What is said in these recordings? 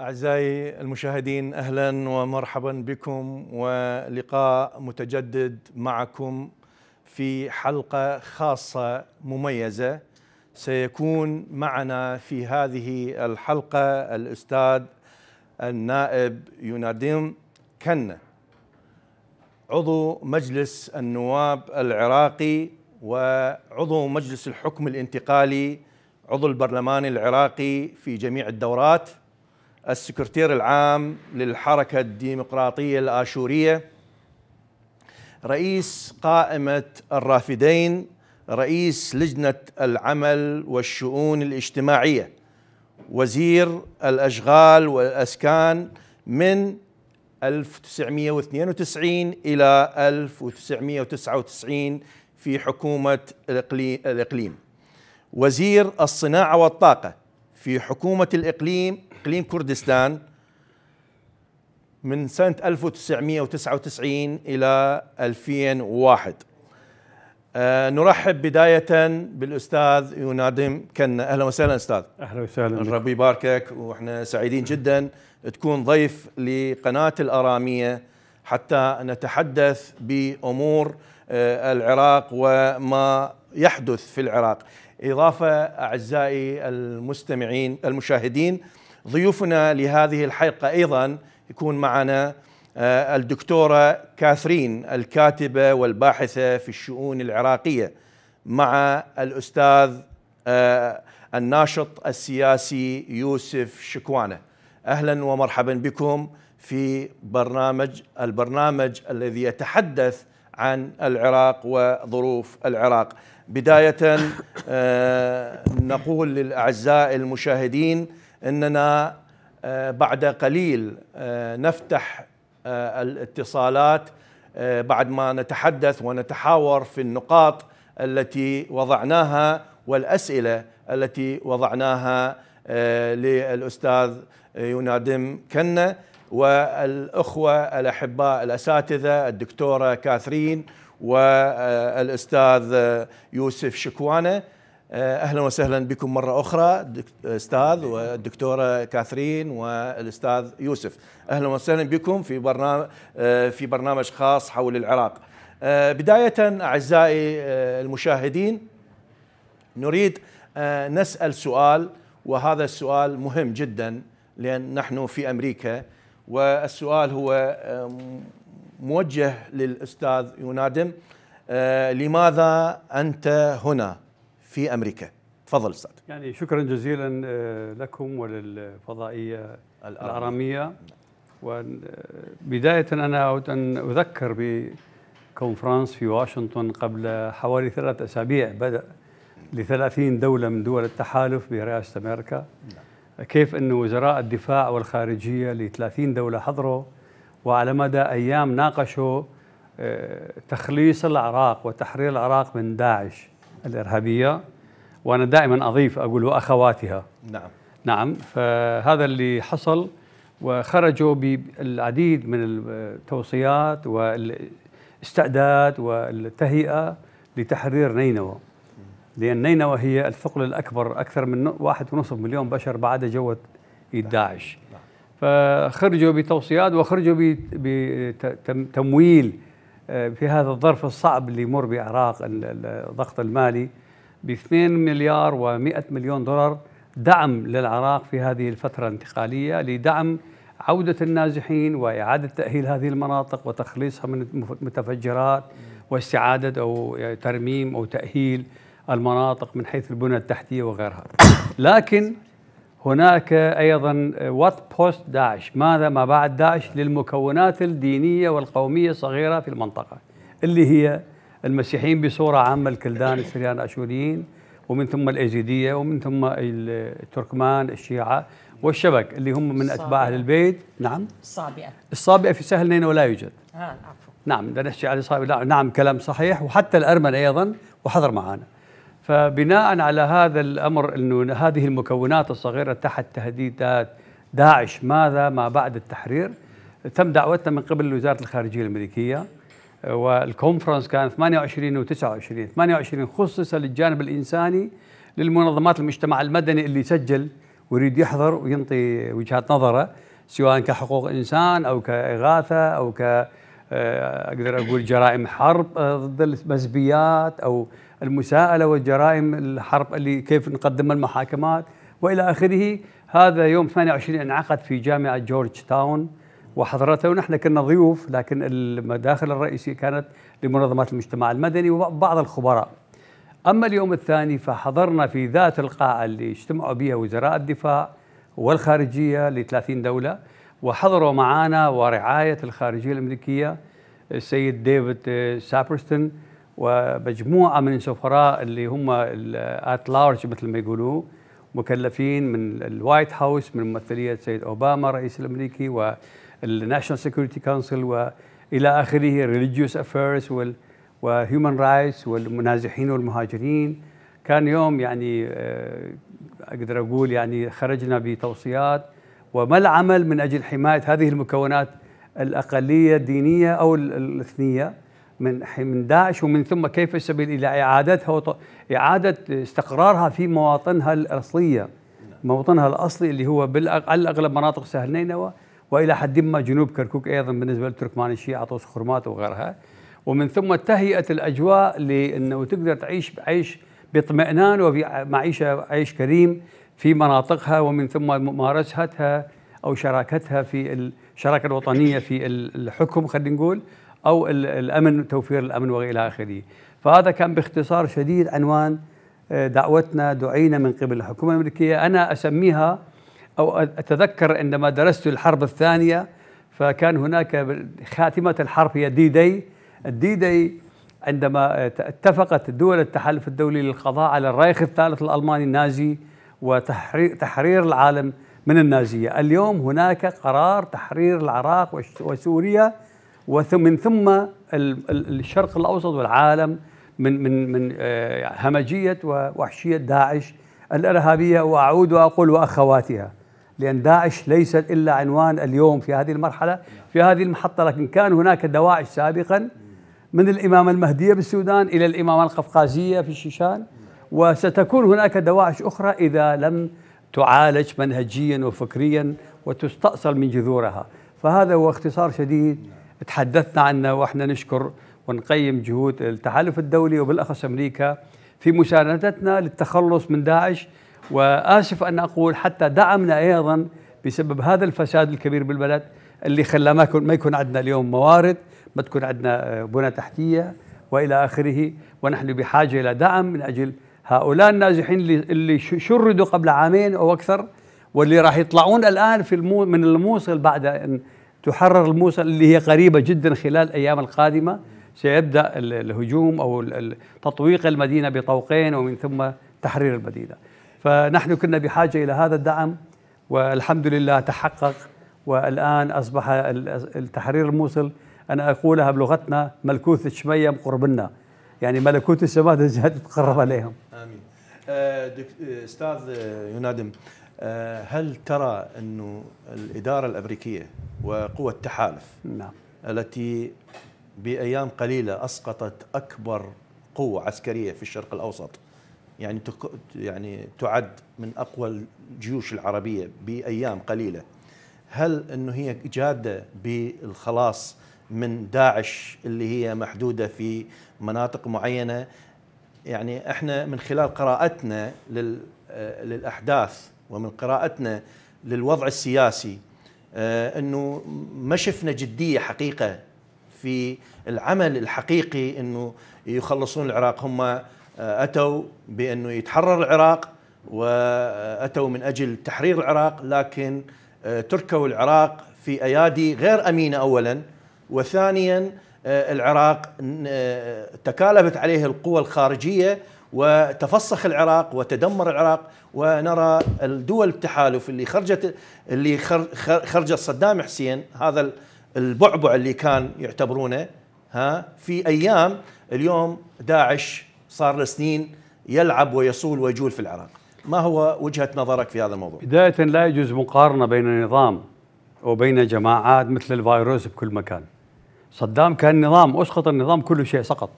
أعزائي المشاهدين أهلا ومرحبا بكم ولقاء متجدد معكم في حلقة خاصة مميزة سيكون معنا في هذه الحلقة الأستاذ النائب ينادم كنة عضو مجلس النواب العراقي وعضو مجلس الحكم الانتقالي عضو البرلمان العراقي في جميع الدورات السكرتير العام للحركة الديمقراطية الآشورية رئيس قائمة الرافدين رئيس لجنة العمل والشؤون الاجتماعية وزير الأشغال والأسكان من 1992 إلى 1999 في حكومة الإقليم وزير الصناعة والطاقة في حكومة الإقليم إقليم كردستان من سنة 1999 إلى 2001 أه نرحب بداية بالأستاذ ينادم كنا أهلا وسهلا أستاذ أهلا وسهلا ربي يباركك وإحنا سعيدين جدا تكون ضيف لقناة الأرامية حتى نتحدث بأمور آه، العراق وما يحدث في العراق إضافة أعزائي المستمعين المشاهدين ضيوفنا لهذه الحلقة أيضا يكون معنا آه، الدكتورة كاثرين الكاتبة والباحثة في الشؤون العراقية مع الأستاذ آه، الناشط السياسي يوسف شكوانة أهلا ومرحبا بكم في برنامج البرنامج الذي يتحدث عن العراق وظروف العراق بداية آه، نقول للأعزاء المشاهدين اننا آه، بعد قليل آه، نفتح آه، الاتصالات بعد ما نتحدث ونتحاور في النقاط التي وضعناها والاسئله التي وضعناها للاستاذ ينادم كنا والاخوه الاحباء الاساتذه الدكتوره كاثرين والاستاذ يوسف شكوانه آه، اهلا وسهلا بكم مره اخرى استاذ والدكتوره كاثرين والاستاذ يوسف اهلا وسهلا بكم في برنامج آه، في برنامج خاص حول العراق آه، بدايه اعزائي المشاهدين نريد نسال سؤال وهذا السؤال مهم جدا لان نحن في امريكا والسؤال هو موجه للاستاذ ينادم لماذا انت هنا في أمريكا تفضل أستاذ يعني شكرا جزيلا آه، لكم وللفضائية الأرامية وبداية آه، أنا أود أن أذكر بكونفرانس في واشنطن قبل حوالي ثلاثة أسابيع بدأ لثلاثين دولة من دول التحالف برئاسة أمريكا نعم. كيف أن وزراء الدفاع والخارجية لثلاثين دولة حضروا وعلى مدى أيام ناقشوا آه، تخليص العراق وتحرير العراق من داعش الإرهابية وأنا دائما أضيف أقول وأخواتها نعم نعم فهذا اللي حصل وخرجوا بالعديد من التوصيات والاستعداد والتهيئة لتحرير نينوى لأن نينوى هي الثقل الأكبر أكثر من واحد ونصف مليون بشر بعد جوة داعش نعم. فخرجوا بتوصيات وخرجوا بتمويل آه، في هذا الظرف الصعب اللي يمر بعراق الضغط المالي ب 2 مليار و100 مليون دولار دعم للعراق في هذه الفترة الانتقالية لدعم عودة النازحين وإعادة تأهيل هذه المناطق وتخليصها من المتفجرات واستعادة أو ترميم أو تأهيل المناطق من حيث البنى التحتية وغيرها لكن هناك أيضا وات بوست داعش ماذا ما بعد داعش للمكونات الدينية والقومية الصغيرة في المنطقة اللي هي المسيحيين بصورة عامة الكلدان السريان الأشوريين ومن ثم الأيزيدية ومن ثم التركمان الشيعة والشبك اللي هم من أتباع أهل البيت نعم الصابئة الصابئة في سهل نينوى لا يوجد آه عفوا نعم نحكي على الصابئة نعم كلام صحيح وحتى الأرمن أيضا وحضر معانا فبناء على هذا الامر انه هذه المكونات الصغيره تحت تهديدات داعش ماذا ما بعد التحرير تم دعوتنا من قبل وزاره الخارجيه الامريكيه آه، والكونفرنس كان 28 و29 28 خصص للجانب الانساني للمنظمات المجتمع المدني اللي سجل ويريد يحضر وينطي وجهات نظره سواء كحقوق انسان او كاغاثه او ك آه، اقدر اقول جرائم حرب آه، ضد المزبيات او المساءله والجرائم الحرب اللي كيف نقدم المحاكمات والى اخره هذا يوم 28 انعقد في جامعه جورج تاون وحضرته ونحن كنا ضيوف لكن المداخل الرئيسيه كانت لمنظمات المجتمع المدني وبعض الخبراء. اما اليوم الثاني فحضرنا في ذات القاعه اللي اجتمعوا بها وزراء الدفاع والخارجيه ل 30 دوله وحضروا معنا ورعايه الخارجيه الامريكيه السيد ديفيد آه، سابرستون ومجموعه من السفراء اللي هم ات لارج مثل ما يقولوا مكلفين من الوايت هاوس من ممثليه السيد اوباما الرئيس الامريكي والناشونال سيكيورتي كونسل والى اخره ريليجيوس افيرز وهيومن رايتس والمنازحين والمهاجرين كان يوم يعني آه، اقدر اقول يعني خرجنا بتوصيات وما العمل من اجل حمايه هذه المكونات الاقليه الدينيه او الاثنيه من من داعش ومن ثم كيف السبيل الى اعادتها وط... اعاده استقرارها في مواطنها الاصليه نعم. موطنها الاصلي اللي هو على الاغلب مناطق سهل نينوى والى حد ما جنوب كركوك ايضا بالنسبه للتركمان الشيعه عطوس خرمات وغيرها ومن ثم تهيئه الاجواء لانه تقدر تعيش عيش باطمئنان ومعيشه عيش كريم في مناطقها ومن ثم ممارستها او شراكتها في الشراكه الوطنيه في الحكم خلينا نقول او الامن توفير الامن والى اخره فهذا كان باختصار شديد عنوان آه، دعوتنا دعينا من قبل الحكومه الامريكيه انا اسميها او اتذكر عندما درست الحرب الثانيه فكان هناك خاتمه الحرب هي دي دي الدي دي عندما اتفقت دول التحالف الدولي للقضاء على الرايخ الثالث الالماني النازي وتحرير العالم من النازيه، اليوم هناك قرار تحرير العراق وسوريا ومن ثم الشرق الاوسط والعالم من من من آه، همجيه ووحشيه داعش الارهابيه واعود واقول واخواتها لان داعش ليست الا عنوان اليوم في هذه المرحله في هذه المحطه لكن كان هناك دواعش سابقا من الامامه المهديه بالسودان الى الامامه القفقازيه في الشيشان وستكون هناك دواعش اخرى اذا لم تعالج منهجيا وفكريا وتستأصل من جذورها فهذا هو اختصار شديد تحدثنا عنه واحنا نشكر ونقيم جهود التحالف الدولي وبالاخص امريكا في مساندتنا للتخلص من داعش واسف ان اقول حتى دعمنا ايضا بسبب هذا الفساد الكبير بالبلد اللي خلى ما يكون ما يكون عندنا اليوم موارد، ما تكون عندنا آه، بنى تحتيه والى اخره، ونحن بحاجه الى دعم من اجل هؤلاء النازحين اللي, اللي شردوا قبل عامين او اكثر واللي راح يطلعون الان في المو من الموصل بعد ان تحرر الموصل اللي هي قريبة جدا خلال الأيام القادمة سيبدأ الهجوم أو تطويق المدينة بطوقين ومن ثم تحرير المدينة فنحن كنا بحاجة إلى هذا الدعم والحمد لله تحقق والآن أصبح تحرير الموصل أنا أقولها بلغتنا ملكوث الشميم قربنا يعني ملكوت السماء تقرب عليهم آمين أه, آه، أستاذ آه، ينادم آه، هل ترى أن الإدارة الأمريكية وقوى التحالف نعم. التي بأيام قليلة أسقطت أكبر قوة عسكرية في الشرق الأوسط يعني يعني تعد من أقوى الجيوش العربية بأيام قليلة هل أنه هي جادة بالخلاص من داعش اللي هي محدودة في مناطق معينة يعني احنا من خلال قراءتنا آه، للأحداث ومن قراءتنا للوضع السياسي آه، انه ما شفنا جديه حقيقه في العمل الحقيقي انه يخلصون العراق هم آه، اتوا بانه يتحرر العراق واتوا من اجل تحرير العراق لكن آه، تركوا العراق في ايادي غير امينه اولا وثانيا العراق تكالبت عليه القوى الخارجيه وتفسخ العراق وتدمر العراق ونرى الدول التحالف اللي خرجت اللي خرجت صدام حسين هذا البعبع اللي كان يعتبرونه ها في ايام اليوم داعش صار لسنين يلعب ويصول ويجول في العراق ما هو وجهه نظرك في هذا الموضوع بدايه لا يجوز مقارنه بين نظام وبين جماعات مثل الفيروس بكل مكان صدام كان نظام اسقط النظام كل شيء سقط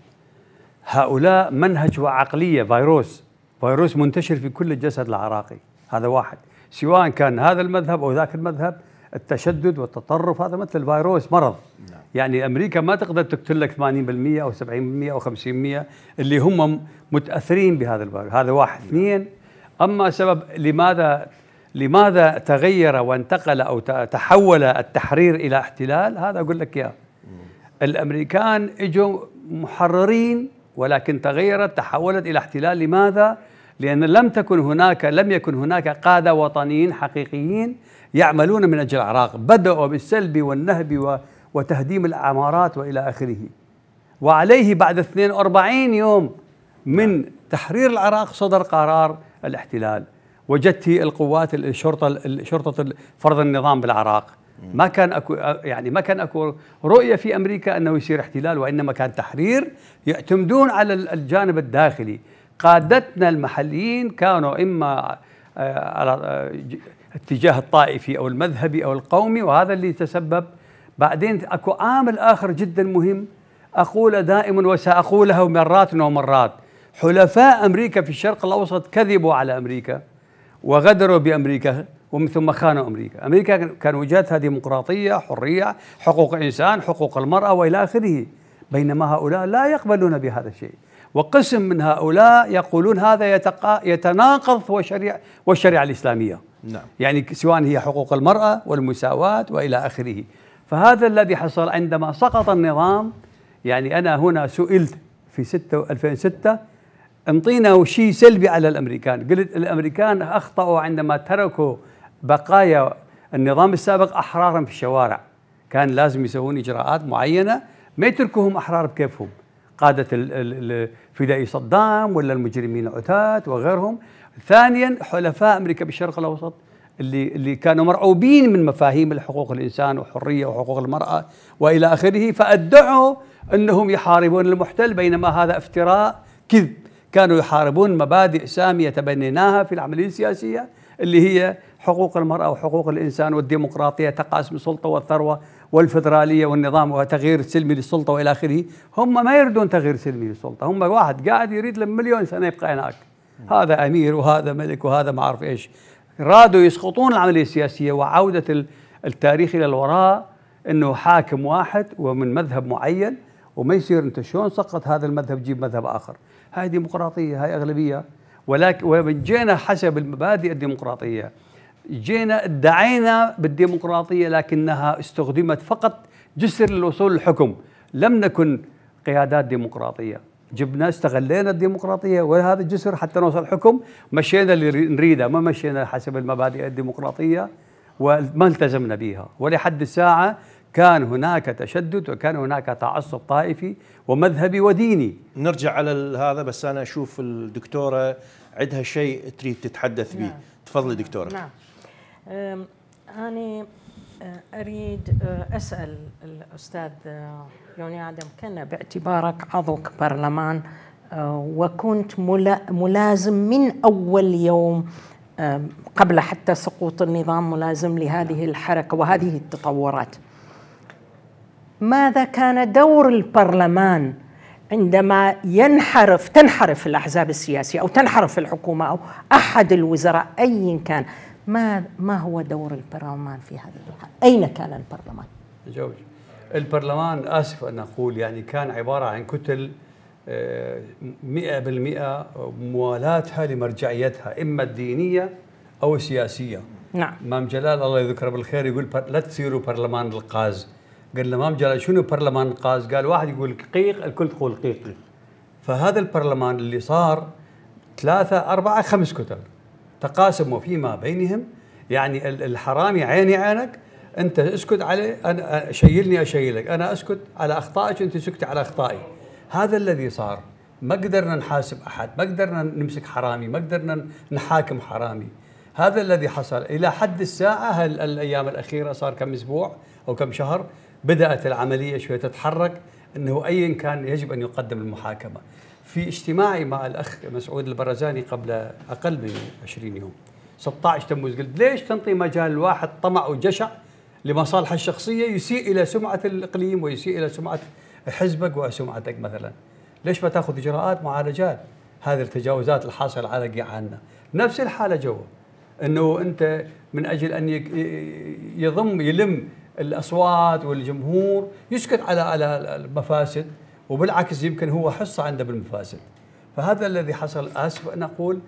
هؤلاء منهج وعقلية فيروس فيروس منتشر في كل الجسد العراقي هذا واحد سواء كان هذا المذهب أو ذاك المذهب التشدد والتطرف هذا مثل الفيروس مرض نعم. يعني امريكا ما تقدر تقتل لك 80% او 70% او 50% اللي هم متاثرين بهذا الفيروس هذا واحد نعم. اثنين اما سبب لماذا لماذا تغير وانتقل او تحول التحرير الى احتلال هذا اقول لك اياه الامريكان اجوا محررين ولكن تغيرت تحولت إلى احتلال لماذا؟ لأن لم تكن هناك لم يكن هناك قادة وطنيين حقيقيين يعملون من أجل العراق بدأوا بالسلب والنهب وتهديم العمارات وإلى آخره وعليه بعد 42 يوم من تحرير العراق صدر قرار الاحتلال وجدت القوات الشرطة شرطة فرض النظام بالعراق ما كان اكو يعني ما كان اكو رؤيه في امريكا انه يصير احتلال وانما كان تحرير يعتمدون على الجانب الداخلي قادتنا المحليين كانوا اما آه، على آه، اتجاه الطائفي او المذهبي او القومي وهذا اللي تسبب بعدين اكو عامل اخر جدا مهم اقول دائما وساقوله مرات ومرات حلفاء امريكا في الشرق الاوسط كذبوا على امريكا وغدروا بامريكا ومن ثم خانوا امريكا، امريكا كان وجهتها ديمقراطيه، حريه، حقوق انسان، حقوق المراه والى اخره، بينما هؤلاء لا يقبلون بهذا الشيء، وقسم من هؤلاء يقولون هذا يتقا يتناقض والشريعه والشريعه الاسلاميه. نعم. يعني سواء هي حقوق المراه والمساواه والى اخره. فهذا الذي حصل عندما سقط النظام يعني انا هنا سئلت في 6 2006 انطينا شيء سلبي على الامريكان، قلت الامريكان اخطاوا عندما تركوا بقايا النظام السابق احرارا في الشوارع كان لازم يسوون اجراءات معينه ما يتركوهم احرار بكيفهم قاده فدائي صدام ولا المجرمين العتاة وغيرهم ثانيا حلفاء امريكا بالشرق الاوسط اللي اللي كانوا مرعوبين من مفاهيم الحقوق الانسان وحريه وحقوق المراه والى اخره فادعوا انهم يحاربون المحتل بينما هذا افتراء كذب كانوا يحاربون مبادئ ساميه تبنيناها في العمليه السياسيه اللي هي حقوق المرأة وحقوق الإنسان والديمقراطية تقاسم السلطة والثروة والفدرالية والنظام وتغيير سلمي للسلطة وإلى آخره هم ما يريدون تغيير سلمي للسلطة هم واحد قاعد يريد لمليون مليون سنة يبقى هناك هذا أمير وهذا ملك وهذا ما أعرف إيش رادوا يسقطون العملية السياسية وعودة التاريخ إلى الوراء أنه حاكم واحد ومن مذهب معين وما يصير أنت شلون سقط هذا المذهب جيب مذهب آخر هاي ديمقراطية هاي أغلبية ولكن وجينا حسب المبادئ الديمقراطية جينا ادعينا بالديمقراطية لكنها استخدمت فقط جسر للوصول للحكم لم نكن قيادات ديمقراطية جبنا استغلينا الديمقراطية وهذا الجسر حتى نوصل الحكم مشينا اللي نريده ما مشينا حسب المبادئ الديمقراطية وما التزمنا بها ولحد الساعة كان هناك تشدد وكان هناك تعصب طائفي ومذهبي وديني نرجع على هذا بس أنا أشوف الدكتورة عندها شيء تريد تتحدث به نعم. تفضلي دكتورة نعم. أنا أه، أريد أه، أسأل الأستاذ أه، يوني آدم كنا باعتبارك عضو برلمان وكنت ملازم من أول يوم قبل حتى سقوط النظام ملازم لهذه الحركة وهذه التطورات ماذا كان دور البرلمان عندما ينحرف تنحرف الاحزاب السياسيه او تنحرف الحكومه او احد الوزراء ايا كان ما ما هو دور البرلمان في هذه الحال؟ أين كان البرلمان؟ جوج البرلمان آسف أن أقول يعني كان عبارة عن كتل 100% آه، موالاتها لمرجعيتها إما الدينية أو السياسية نعم مام جلال الله يذكره بالخير يقول لا تصيروا برلمان القاز قال له مام جلال شنو برلمان القاز قال واحد يقول قيق الكل تقول قيقي فهذا البرلمان اللي صار ثلاثة أربعة خمس كتل تقاسموا فيما بينهم يعني الحرامي عيني عينك انت اسكت عليه انا شيلني اشيلك انا اسكت على اخطائك انت سكت على اخطائي هذا الذي صار ما قدرنا نحاسب احد ما قدرنا نمسك حرامي ما قدرنا نحاكم حرامي هذا الذي حصل الى حد الساعه الايام الاخيره صار كم اسبوع او كم شهر بدات العمليه شويه تتحرك انه ايا كان يجب ان يقدم المحاكمه في اجتماعي مع الاخ مسعود البرزاني قبل اقل من 20 يوم 16 تموز قلت ليش تنطي مجال الواحد طمع وجشع لمصالحه الشخصيه يسيء الى سمعه الاقليم ويسيء الى سمعه حزبك وسمعتك مثلا ليش ما تاخذ اجراءات معالجات هذه التجاوزات الحاصله على قيعاننا نفس الحاله جوا انه انت من اجل ان يضم يلم الاصوات والجمهور يسكت على على المفاسد وبالعكس يمكن هو حصه عنده بالمفاسد فهذا الذي حصل اسف ان اقول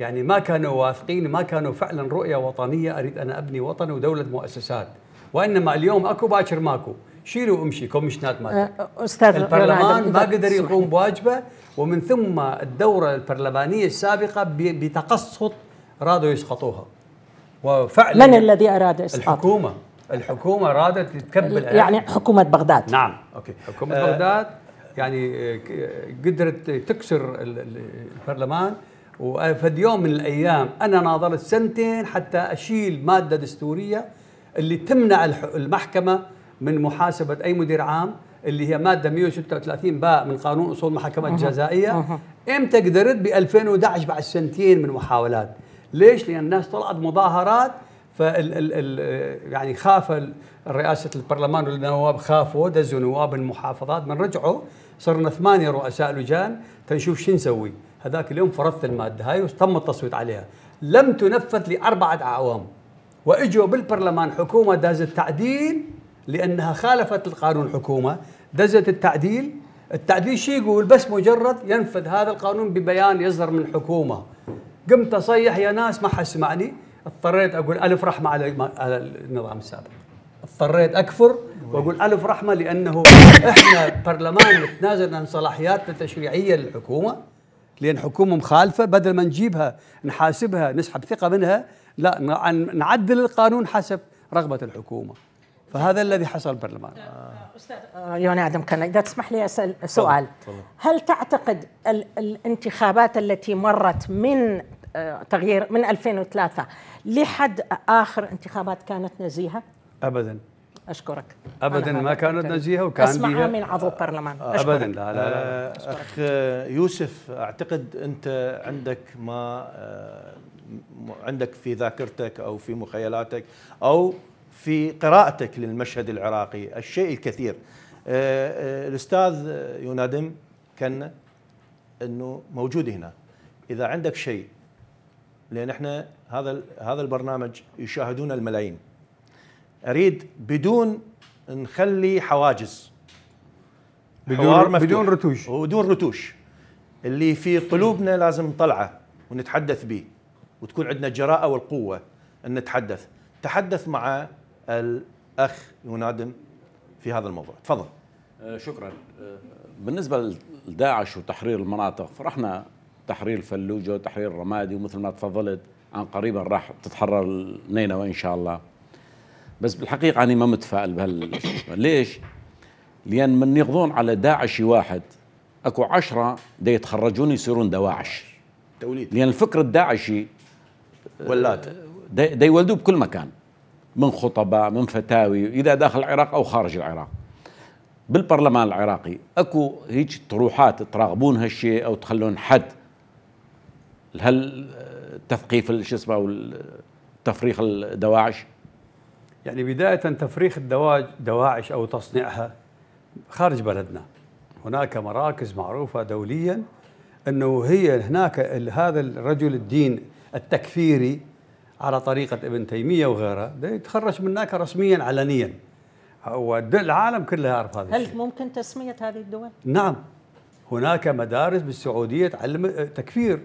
يعني ما كانوا واثقين ما كانوا فعلا رؤيه وطنيه اريد انا ابني وطن ودوله مؤسسات وانما اليوم اكو باكر ماكو شيلوا امشي كوميشنات مالك أه، استاذ البرلمان ما قدر يقوم بواجبه ومن ثم الدوره البرلمانيه السابقه بتقسط رادوا يسقطوها وفعلا من الذي اراد اسقاطها؟ الحكومه الحكومه رادت تكبل يعني حكومه بغداد نعم اوكي حكومه آه بغداد يعني آه، آه، قدرت تكسر البرلمان وفي يوم من الايام انا ناضلت سنتين حتى اشيل ماده دستوريه اللي تمنع المحكمه من محاسبه اي مدير عام اللي هي ماده 136 باء من قانون اصول المحاكمات الجزائيه امتى قدرت ب 2011 بعد سنتين من محاولات ليش؟ لان الناس طلعت مظاهرات فال ال ال آه، يعني خاف رئاسه البرلمان والنواب خافوا دزوا نواب المحافظات من رجعوا صرنا ثمانية رؤساء لجان تنشوف شو نسوي هذاك اليوم فرضت المادة هاي وتم التصويت عليها لم تنفذ لأربعة أعوام وإجوا بالبرلمان حكومة دازت تعديل لأنها خالفت القانون الحكومة دزت التعديل التعديل شو يقول بس مجرد ينفذ هذا القانون ببيان يصدر من الحكومة قمت أصيح يا ناس ما حد سمعني اضطريت أقول ألف رحمة على النظام السابق اضطريت اكفر واقول الف رحمه لانه احنا برلمان نتنازل عن صلاحياتنا التشريعيه للحكومه لان حكومه مخالفه بدل ما نجيبها نحاسبها نسحب ثقه منها لا نعدل القانون حسب رغبه الحكومه فهذا الذي حصل بالبرلمان آه، استاذ آه، يوني ادم كان اذا تسمح لي اسال سؤال هل تعتقد الانتخابات التي مرت من آه، تغيير من 2003 لحد اخر انتخابات كانت نزيهه؟ ابدا اشكرك ابدا ما كانت نزيهه وكان اسمعها من عضو البرلمان آه، أشكرك. ابدا لا لا, لا. اخ آه، يوسف اعتقد انت عندك ما آه، عندك في ذاكرتك او في مخيلاتك او في قراءتك للمشهد العراقي الشيء الكثير الاستاذ ينادم كان انه موجود هنا اذا عندك شيء لان احنا هذا هذا البرنامج يشاهدون الملايين اريد بدون نخلي حواجز بدون بدون رتوش بدون رتوش اللي في قلوبنا لازم نطلعه ونتحدث به وتكون عندنا الجراءه والقوه ان نتحدث تحدث مع الاخ ينادم في هذا الموضوع تفضل أه، شكرا أه، بالنسبه لداعش وتحرير المناطق فرحنا تحرير فلوجه وتحرير رمادي ومثل ما تفضلت عن قريبا راح تتحرر نينوى ان شاء الله بس بالحقيقه انا ما متفائل بهال ليش؟ لان من يقضون على داعشي واحد اكو عشرة دا يتخرجون يصيرون دواعش توليد لان الفكر الداعشي ولات دا يولدوا بكل مكان من خطباء من فتاوي اذا داخل العراق او خارج العراق بالبرلمان العراقي اكو هيك طروحات تراغبون هالشيء او تخلون حد هل تثقيف شو اسمه التفريخ الدواعش يعني بداية تفريخ دواعش أو تصنيعها خارج بلدنا هناك مراكز معروفة دوليا أنه هي هناك هذا الرجل الدين التكفيري على طريقة ابن تيمية وغيره ده يتخرج من هناك رسميا علنيا والعالم كله يعرف هذا هل الشيء. ممكن تسمية هذه الدول؟ نعم هناك مدارس بالسعودية تعلم آه، تكفير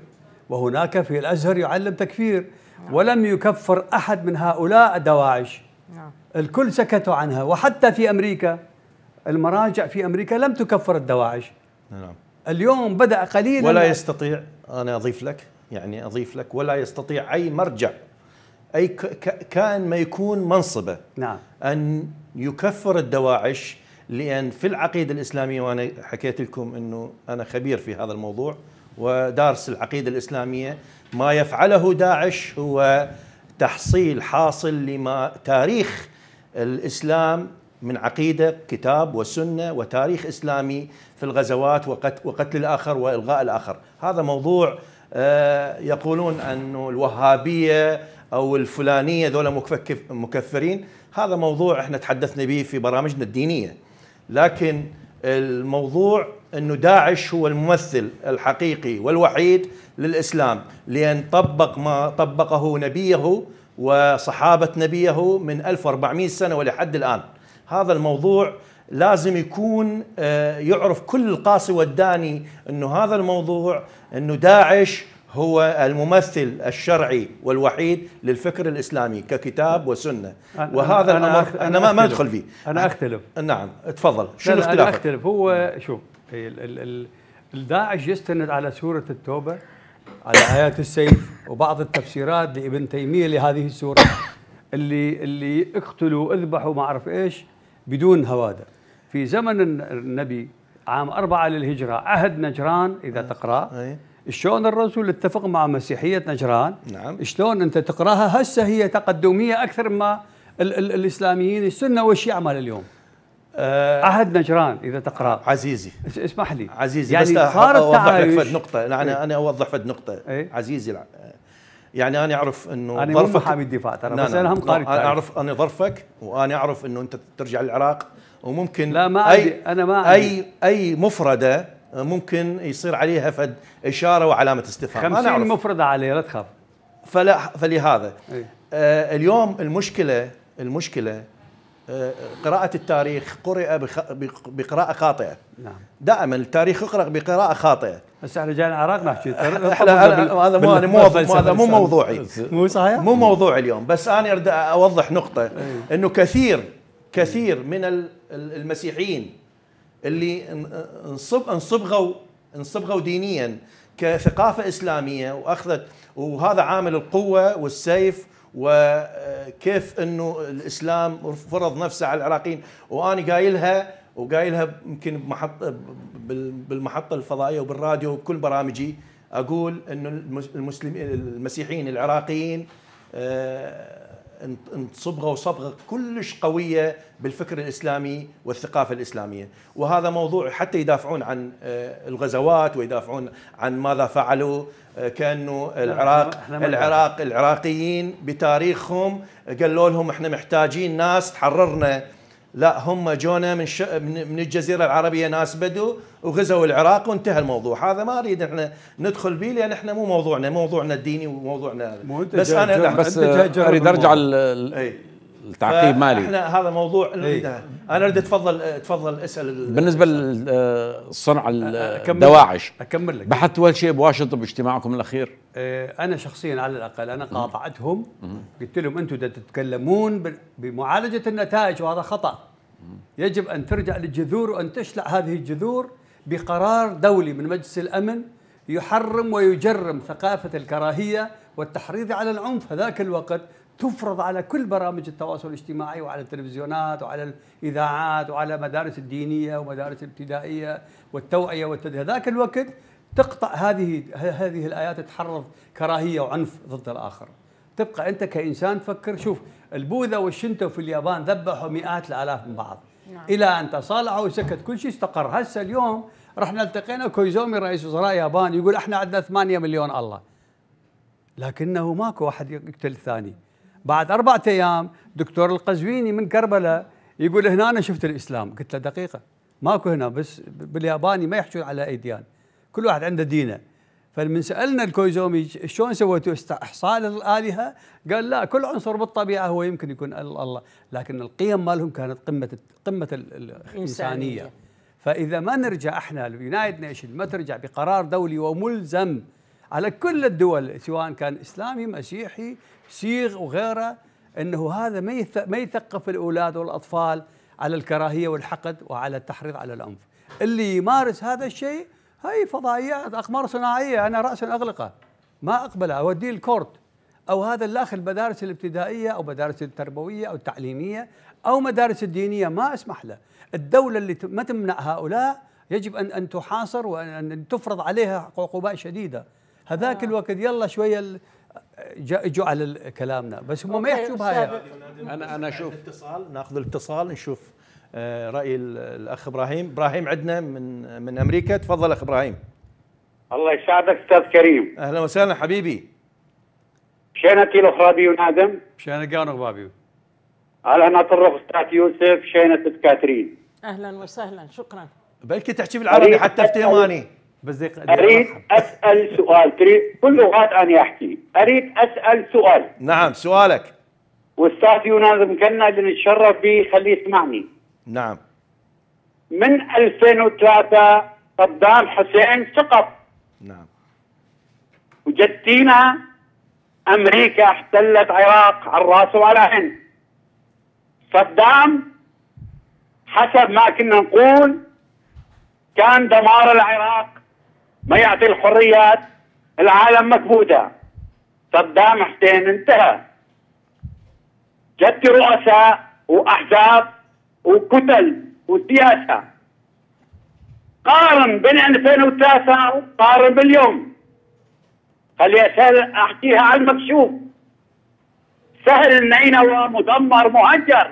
وهناك في الأزهر يعلم تكفير نعم. ولم يكفر أحد من هؤلاء دواعش نعم. الكل سكتوا عنها وحتى في أمريكا المراجع في أمريكا لم تكفر الدواعش نعم. اليوم بدأ قليلا ولا يستطيع أنا أضيف لك يعني أضيف لك ولا يستطيع أي مرجع أي كان ما يكون منصبه نعم. أن يكفر الدواعش لأن في العقيدة الإسلامية وأنا حكيت لكم أنه أنا خبير في هذا الموضوع ودارس العقيدة الإسلامية ما يفعله داعش هو تحصيل حاصل لما تاريخ الإسلام من عقيدة كتاب وسنة وتاريخ إسلامي في الغزوات وقتل الآخر وإلغاء الآخر هذا موضوع آه، يقولون أن الوهابية أو الفلانية ذولا مكفرين هذا موضوع احنا تحدثنا به في برامجنا الدينية لكن الموضوع انه داعش هو الممثل الحقيقي والوحيد للاسلام لان طبق ما طبقه نبيه وصحابه نبيه من 1400 سنه ولحد الان هذا الموضوع لازم يكون آه، يعرف كل القاصي والداني انه هذا الموضوع انه داعش هو الممثل الشرعي والوحيد للفكر الاسلامي ككتاب وسنه أنا وهذا أنا الامر انا ما ادخل فيه انا اختلف نعم تفضل شو الاختلاف؟ انا اختلف هو شوف الداعش يستند على سورة التوبة على آيات السيف وبعض التفسيرات لابن تيمية لهذه السورة اللي اللي اقتلوا اذبحوا ما أعرف إيش بدون هوادة في زمن النبي عام أربعة للهجرة عهد نجران إذا آه. تقرأ شلون الرسول اتفق مع مسيحية نجران نعم شلون أنت تقرأها هسه هي تقدمية أكثر ما ال ال الإسلاميين السنة والشيعة مال اليوم آه، عهد نجران اذا تقرا عزيزي اسمح لي عزيزي يعني بس اوضح لك فد نقطه انا ايه؟ انا اوضح فد نقطه ايه؟ عزيزي يعني انا اعرف انه انا ظرفك محامي الدفاع ترى بس انا هم قاري انا اعرف انا ظرفك وانا اعرف انه انت ترجع للعراق وممكن لا ما اي انا ما أعدي. اي اي مفرده ممكن يصير عليها فد اشاره وعلامه استفهام 50 أنا مفرده عليه لا تخاف فلا فلهذا ايه؟ آه اليوم المشكله المشكله قراءة التاريخ قرئ بقراءة خاطئة نعم دائما التاريخ يقرأ بقراءة خاطئة بس احنا جايين العراق نحكي هذا مو مو هذا مو موضوعي مو صحيح مو موضوعي اليوم بس انا اريد اوضح نقطة إيه. انه كثير كثير من المسيحيين اللي انصب انصبغوا انصبغوا دينيا كثقافة إسلامية وأخذت وهذا عامل القوة والسيف وكيف انه الاسلام فرض نفسه على العراقيين وانا قايلها وقايلها يمكن بمحط بالمحطه الفضائيه وبالراديو وبكل برامجي اقول انه المسلمين المسيحيين العراقيين آه، نصبغه وصبغه كلش قويه بالفكر الاسلامي والثقافه الاسلاميه، وهذا موضوع حتى يدافعون عن آه، الغزوات ويدافعون عن ماذا فعلوا آه، كانه العراق العراق العراقيين بتاريخهم قالوا لهم احنا محتاجين ناس تحررنا لا هم جونا من ش... من الجزيره العربيه ناس بدو وغزوا العراق وانتهى الموضوع هذا ما اريد احنا ندخل به لان احنا مو موضوعنا موضوعنا الديني وموضوعنا بس انا بس اريد ارجع التعقيب مالي احنا هذا موضوع ايه؟ انا اريد تفضل تفضل اسال بالنسبه للصنع آه، الدواعش اكمل لك بحثت اول شيء بواشنطن باجتماعكم الاخير اه انا شخصيا على الاقل انا قاطعتهم قلت لهم انتم تتكلمون بمعالجه النتائج وهذا خطا يجب ان ترجع للجذور وان تشلع هذه الجذور بقرار دولي من مجلس الامن يحرم ويجرم ثقافه الكراهيه والتحريض على العنف هذاك الوقت تفرض على كل برامج التواصل الاجتماعي وعلى التلفزيونات وعلى الاذاعات وعلى مدارس الدينيه ومدارس الابتدائيه والتوعيه والتدريب ذاك الوقت تقطع هذه هذه الايات تحرض كراهيه وعنف ضد الاخر تبقى انت كانسان تفكر شوف البوذا والشنتو في اليابان ذبحوا مئات الالاف من بعض نعم. الى ان تصالحوا وسكت كل شيء استقر هسه اليوم رحنا التقينا كويزومي رئيس وزراء يابان يقول احنا عندنا 8 مليون الله لكنه ماكو واحد يقتل الثاني بعد أربعة أيام دكتور القزويني من كربلاء يقول هنا أنا شفت الإسلام قلت له دقيقة ماكو هنا بس بالياباني ما يحجون على أي ديان كل واحد عنده دينه فمن سالنا الكويزومي شلون سويتوا استحصاء للالهه؟ قال لا كل عنصر بالطبيعه هو يمكن يكون الله لكن القيم مالهم كانت قمه قمه الانسانيه فاذا ما نرجع احنا اليونايتد نيشن ما ترجع بقرار دولي وملزم على كل الدول سواء كان اسلامي مسيحي سيغ وغيره انه هذا ما ما يثقف الاولاد والاطفال على الكراهيه والحقد وعلى التحريض على العنف اللي يمارس هذا الشيء هاي فضائيات اقمار صناعيه انا راسا اغلقه ما اقبله اوديه الكورت او هذا الاخ المدارس الابتدائيه او مدارس التربويه او التعليميه او مدارس الدينيه ما اسمح له الدوله اللي ما تمنع هؤلاء يجب ان ان تحاصر وان تفرض عليها عقوبات شديده هذاك آه. الوقت يلا شويه اجوا على كلامنا بس هم ما يحكوا بهاي انا انا اشوف اتصال ناخذ الاتصال نشوف آه، راي الاخ ابراهيم ابراهيم عندنا من من امريكا تفضل اخ ابراهيم الله يسعدك استاذ كريم اهلا وسهلا حبيبي شينتي الاخرابي ونادم شينة قانو بابي اهلا نطرف استاذ يوسف شينة كاترين اهلا وسهلا شكرا بلكي تحكي بالعربي حتى في تيماني بس اريد اسال سؤال تريد كل لغات انا احكي اريد اسال سؤال نعم سؤالك واستاذ يونان مكنا اللي نتشرف به خليه يسمعني نعم من 2003 صدام حسين سقط نعم وجدتينا امريكا احتلت عراق على الراس وعلى عين صدام حسب ما كنا نقول كان دمار العراق ما يعطي الحريات العالم مكبوتة صدام حسين انتهى جد رؤساء وأحزاب وكتل وسياسة قارن بين 2003 وقارن باليوم خلي أسهل أحكيها على المكشوف سهل النينوى مدمر مهجر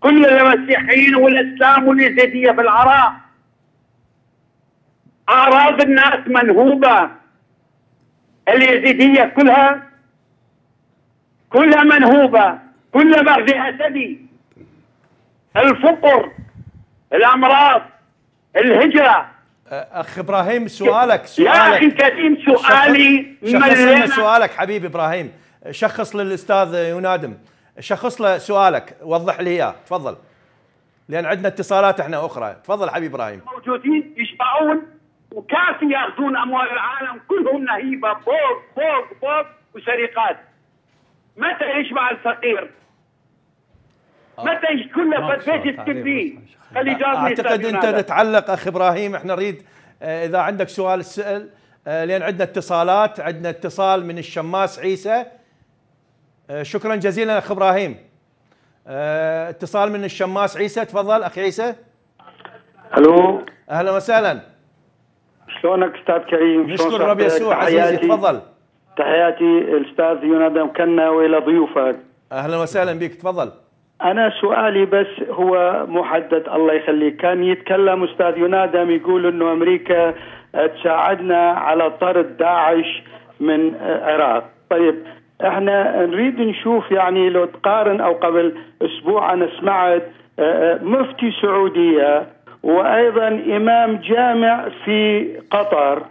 كل المسيحيين والإسلام واليزيدية في العراق أعراض الناس منهوبة اليزيدية كلها كلها منهوبة كل مأخذ أسدي الفقر الأمراض الهجرة أخ إبراهيم سؤالك سؤالك يا أخي الكريم سؤالي شخص لنا سؤالك حبيبي إبراهيم شخص للأستاذ ينادم شخص له سؤالك وضح لي إياه تفضل لأن عندنا اتصالات احنا أخرى تفضل حبيب إبراهيم موجودين يشبعون وكاسوا ياخذون اموال العالم كلهم نهيبه فوق فوق فوق وسرقات متى يشبع الفقير؟ متى كله بيت التبي خلي جاب اعتقد انت تتعلق اخ ابراهيم احنا نريد آه، اذا عندك سؤال اسال آه، لان عندنا اتصالات عندنا اتصال من الشماس عيسى آه، شكرا جزيلا اخ ابراهيم اتصال من الشماس عيسى تفضل اخ عيسى الو اهلا وسهلا شلونك استاذ كريم؟ نشكر الرب يسوع عزيزي تفضل تحياتي الاستاذ يونادا كنا والى ضيوفك اهلا وسهلا بك تفضل انا سؤالي بس هو محدد الله يخليك كان يتكلم استاذ يونادم يقول انه امريكا تساعدنا على طرد داعش من العراق طيب احنا نريد نشوف يعني لو تقارن او قبل اسبوع انا سمعت مفتي سعوديه وأيضا إمام جامع في قطر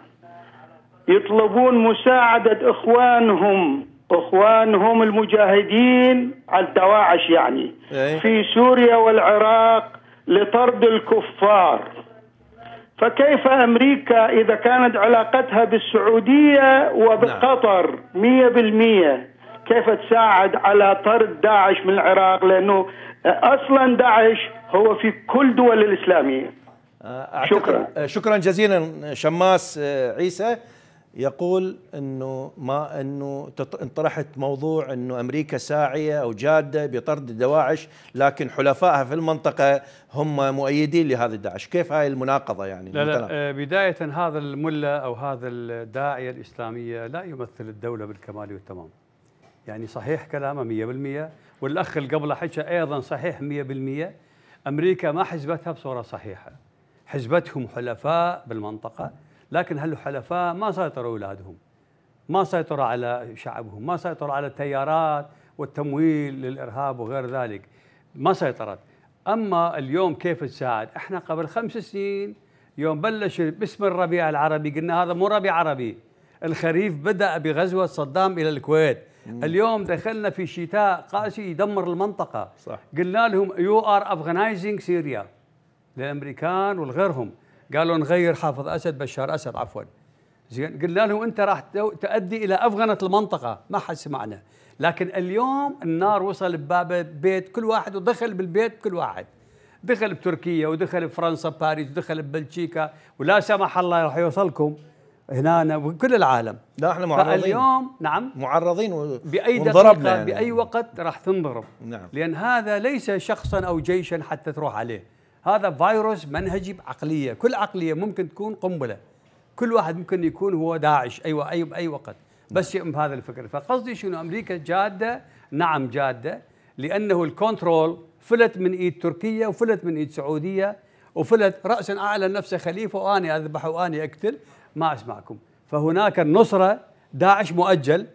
يطلبون مساعدة إخوانهم إخوانهم المجاهدين على الدواعش يعني إيه. في سوريا والعراق لطرد الكفار فكيف أمريكا إذا كانت علاقتها بالسعودية وبقطر مية بالمية كيف تساعد على طرد داعش من العراق لأنه اصلا داعش هو في كل دول الاسلاميه آه، شكرا آه، شكرا جزيلا شماس آه، عيسى يقول انه ما انه انطرحت موضوع انه امريكا ساعيه او جاده بطرد الدواعش لكن حلفائها في المنطقه هم مؤيدين لهذا داعش، كيف هاي المناقضه يعني؟ لا لا بدايه هذا الملا او هذا الداعيه الاسلاميه لا يمثل الدوله بالكمال والتمام. يعني صحيح كلامه 100% والأخ اللي قبله حكى أيضا صحيح 100% أمريكا ما حسبتها بصورة صحيحة حسبتهم حلفاء بالمنطقة لكن هالحلفاء ما سيطروا أولادهم ما سيطروا على شعبهم ما سيطروا على التيارات والتمويل للإرهاب وغير ذلك ما سيطرت أما اليوم كيف تساعد إحنا قبل خمس سنين يوم بلش باسم الربيع العربي قلنا هذا مو ربيع عربي الخريف بدأ بغزوة صدام إلى الكويت اليوم دخلنا في شتاء قاسي يدمر المنطقه صح. قلنا لهم يو ار افغنايزنج سيريا للامريكان ولغيرهم قالوا نغير حافظ اسد بشار اسد عفوا زين قلنا لهم انت راح تؤدي الى افغنه المنطقه ما حد سمعنا لكن اليوم النار وصل بباب بيت كل واحد ودخل بالبيت كل واحد دخل بتركيا ودخل بفرنسا باريس ودخل ببلجيكا ولا سمح الله راح يوصلكم هنا وكل العالم لا احنا معرضين اليوم نعم معرضين و... بأي دقيقة يعني. بأي وقت راح تنضرب نعم لأن هذا ليس شخصا أو جيشا حتى تروح عليه هذا فيروس منهجي بعقلية كل عقلية ممكن تكون قنبلة كل واحد ممكن يكون هو داعش أيوة أي بأي وقت بس يؤم بهذا الفكر فقصدي شنو أمريكا جادة نعم جادة لأنه الكنترول فلت من إيد تركيا وفلت من إيد سعودية وفلت رأسا أعلن نفسه خليفة وأني أذبح وأني أقتل ما أسمعكم فهناك النصرة داعش مؤجل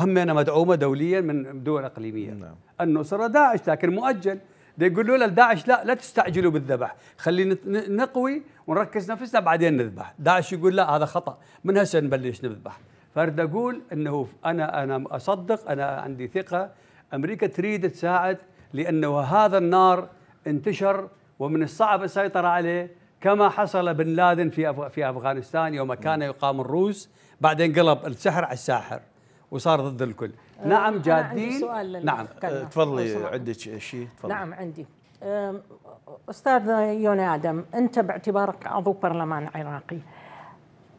أنا مدعومة دوليا من دول إقليمية نعم. النصرة داعش لكن مؤجل يقولوا يقولوا داعش لا لا تستعجلوا بالذبح خلينا نقوي ونركز نفسنا بعدين نذبح داعش يقول لا هذا خطأ من هسه نبلش نذبح فارد أقول أنه أنا أنا أصدق أنا عندي ثقة أمريكا تريد تساعد لأنه هذا النار انتشر ومن الصعب السيطرة عليه كما حصل بن لادن في في افغانستان يوم كان نعم. يقام الروس بعدين قلب السحر على الساحر وصار ضد الكل أه نعم جادين سؤال نعم أه، أه، تفضلي عندك شيء تفضلي نعم عندي أه، استاذ يوني ادم انت باعتبارك عضو برلمان عراقي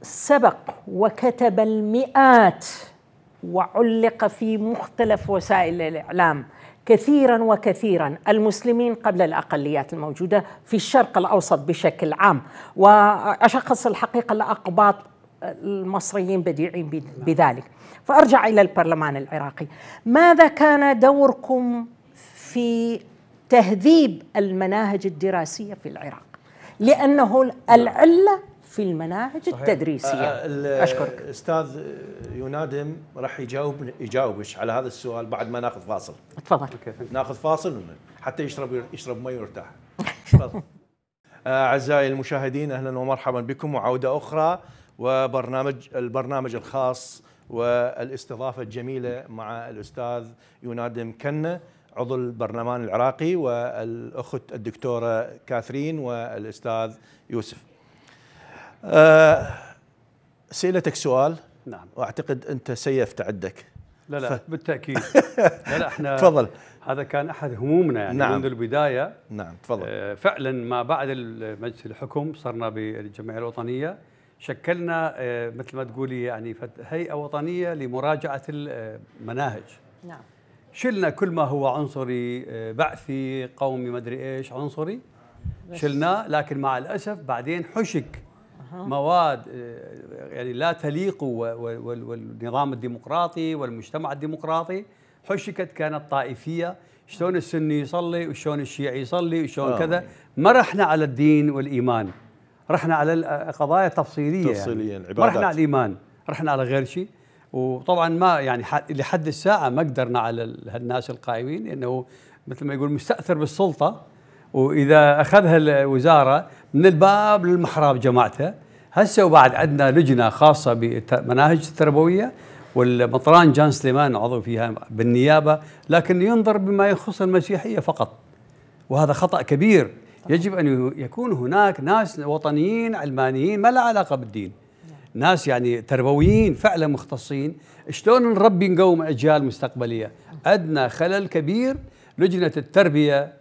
سبق وكتب المئات وعلق في مختلف وسائل الاعلام كثيرا وكثيرا المسلمين قبل الاقليات الموجوده في الشرق الاوسط بشكل عام واشخص الحقيقه الاقباط المصريين بديعين نعم. بذلك فارجع الى البرلمان العراقي ماذا كان دوركم في تهذيب المناهج الدراسيه في العراق لانه العله في المناهج صحيح. التدريسيه آه، اشكرك استاذ ينادم راح يجاوب يجاوبش على هذا السؤال بعد ما ناخذ فاصل تفضل ناخذ فاصل حتى يشرب يشرب مي ويرتاح تفضل آه، اعزائي المشاهدين اهلا ومرحبا بكم وعوده اخرى وبرنامج البرنامج الخاص والاستضافه الجميله مع الاستاذ ينادم كنه عضو البرلمان العراقي والاخت الدكتوره كاثرين والاستاذ يوسف آه، سئلتك سؤال نعم واعتقد انت سيفت عندك لا لا ف... بالتاكيد لا لا احنا تفضل هذا كان احد همومنا يعني نعم. منذ البدايه نعم تفضل آه، فعلا ما بعد مجلس الحكم صرنا بالجمعيه الوطنيه شكلنا آه، مثل ما تقولي يعني هيئه وطنيه لمراجعه المناهج نعم شلنا كل ما هو عنصري بعثي قومي ما ادري ايش عنصري شلناه لكن مع الاسف بعدين حشك مواد آه، يعني لا تليق والنظام الديمقراطي والمجتمع الديمقراطي حشكت كانت طائفيه شلون السني يصلي وشلون الشيعي يصلي وشلون آه. كذا ما رحنا على الدين والايمان رحنا على آه، قضايا تفصيليه يعني. تفصيليا يعني. ما رحنا على الايمان رحنا على غير شيء وطبعا ما يعني لحد الساعه ما قدرنا على هالناس القائمين لانه مثل ما يقول مستاثر بالسلطه واذا اخذها الوزاره من الباب للمحراب جماعته هسه وبعد عندنا لجنه خاصه بالمناهج التربويه والمطران جان سليمان عضو فيها بالنيابه لكن ينظر بما يخص المسيحيه فقط وهذا خطا كبير يجب ان يكون هناك ناس وطنيين علمانيين ما لها علاقه بالدين ناس يعني تربويين فعلا مختصين شلون نربي نقوم اجيال مستقبليه عندنا خلل كبير لجنه التربيه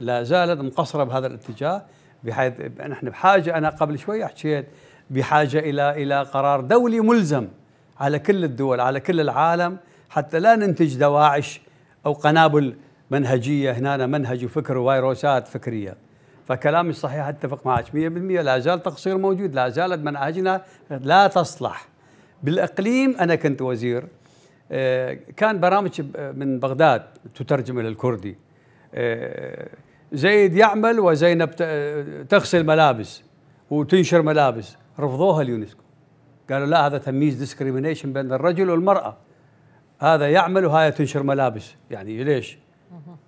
لا زالت مقصره بهذا الاتجاه بحيث نحن بحاجه انا قبل شوي حكيت بحاجه الى الى قرار دولي ملزم على كل الدول على كل العالم حتى لا ننتج دواعش او قنابل منهجيه هنا منهج وفكر وفيروسات فكريه فكلامي صحيح اتفق معك 100% لا زال تقصير موجود لا زالت مناهجنا لا تصلح بالاقليم انا كنت وزير آه، كان برامج من بغداد تترجم الى الكردي آه، زيد يعمل وزينب آه، تغسل ملابس وتنشر ملابس رفضوها اليونسكو قالوا لا هذا تمييز ديسكريميشن بين الرجل والمرأة هذا يعمل وهاي تنشر ملابس يعني ليش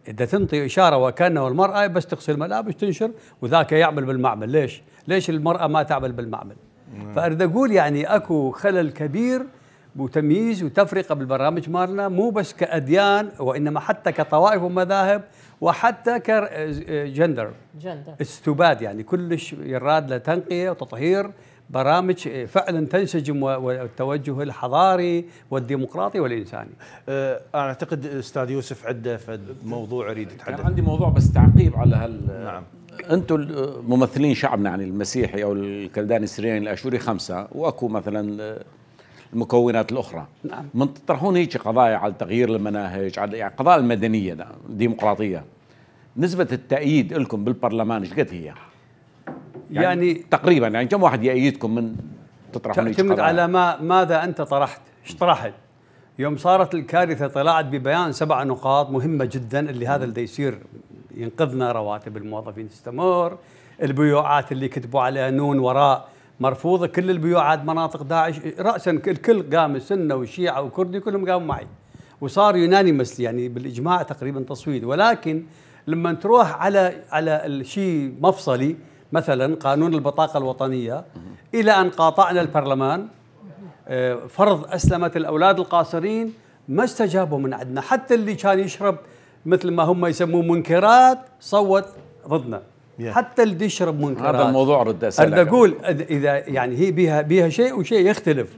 إذا تنطي إشارة وكأنه المرأة بس تغسل ملابس تنشر وذاك يعمل بالمعمل ليش ليش المرأة ما تعمل بالمعمل نعم. فأريد أقول يعني أكو خلل كبير وتمييز وتفرقة بالبرامج مالنا مو بس كأديان وإنما حتى كطوائف ومذاهب وحتى كجندر جندر استباد يعني كلش يراد لتنقية وتطهير برامج فعلا تنسجم والتوجه الحضاري والديمقراطي والانساني. أه، انا اعتقد استاذ يوسف عنده موضوع اريد اتحدث. عندي موضوع بس تعقيب على هال نعم انتم ممثلين شعبنا يعني المسيحي او الكلداني السرياني الاشوري خمسه واكو مثلا أه، المكونات الاخرى نعم من تطرحون هيك قضايا على تغيير المناهج على يعني القضايا المدنيه الديمقراطيه نسبه التأييد لكم بالبرلمان ايش قد هي؟ يعني, يعني تقريبا يعني كم واحد يأيدكم من تطرح تعتمد على ما ماذا أنت طرحت ايش طرحت يوم صارت الكارثة طلعت ببيان سبع نقاط مهمة جدا اللي هذا اللي يصير ينقذنا رواتب الموظفين تستمر البيوعات اللي كتبوا عليها نون وراء مرفوضه كل البيوعات مناطق داعش راسا الكل قام السنه والشيعه والكردي كلهم قاموا معي وصار مثلي يعني بالاجماع تقريبا تصويت ولكن لما تروح على على الشيء مفصلي مثلا قانون البطاقة الوطنية إلى أن قاطعنا البرلمان آه، فرض أسلمة الأولاد القاصرين ما استجابوا من عندنا حتى اللي كان يشرب مثل ما هم يسموه منكرات صوت ضدنا حتى اللي يشرب منكرات هذا الموضوع رد اسالك اقول اذا يعني هي بها بها شيء وشيء يختلف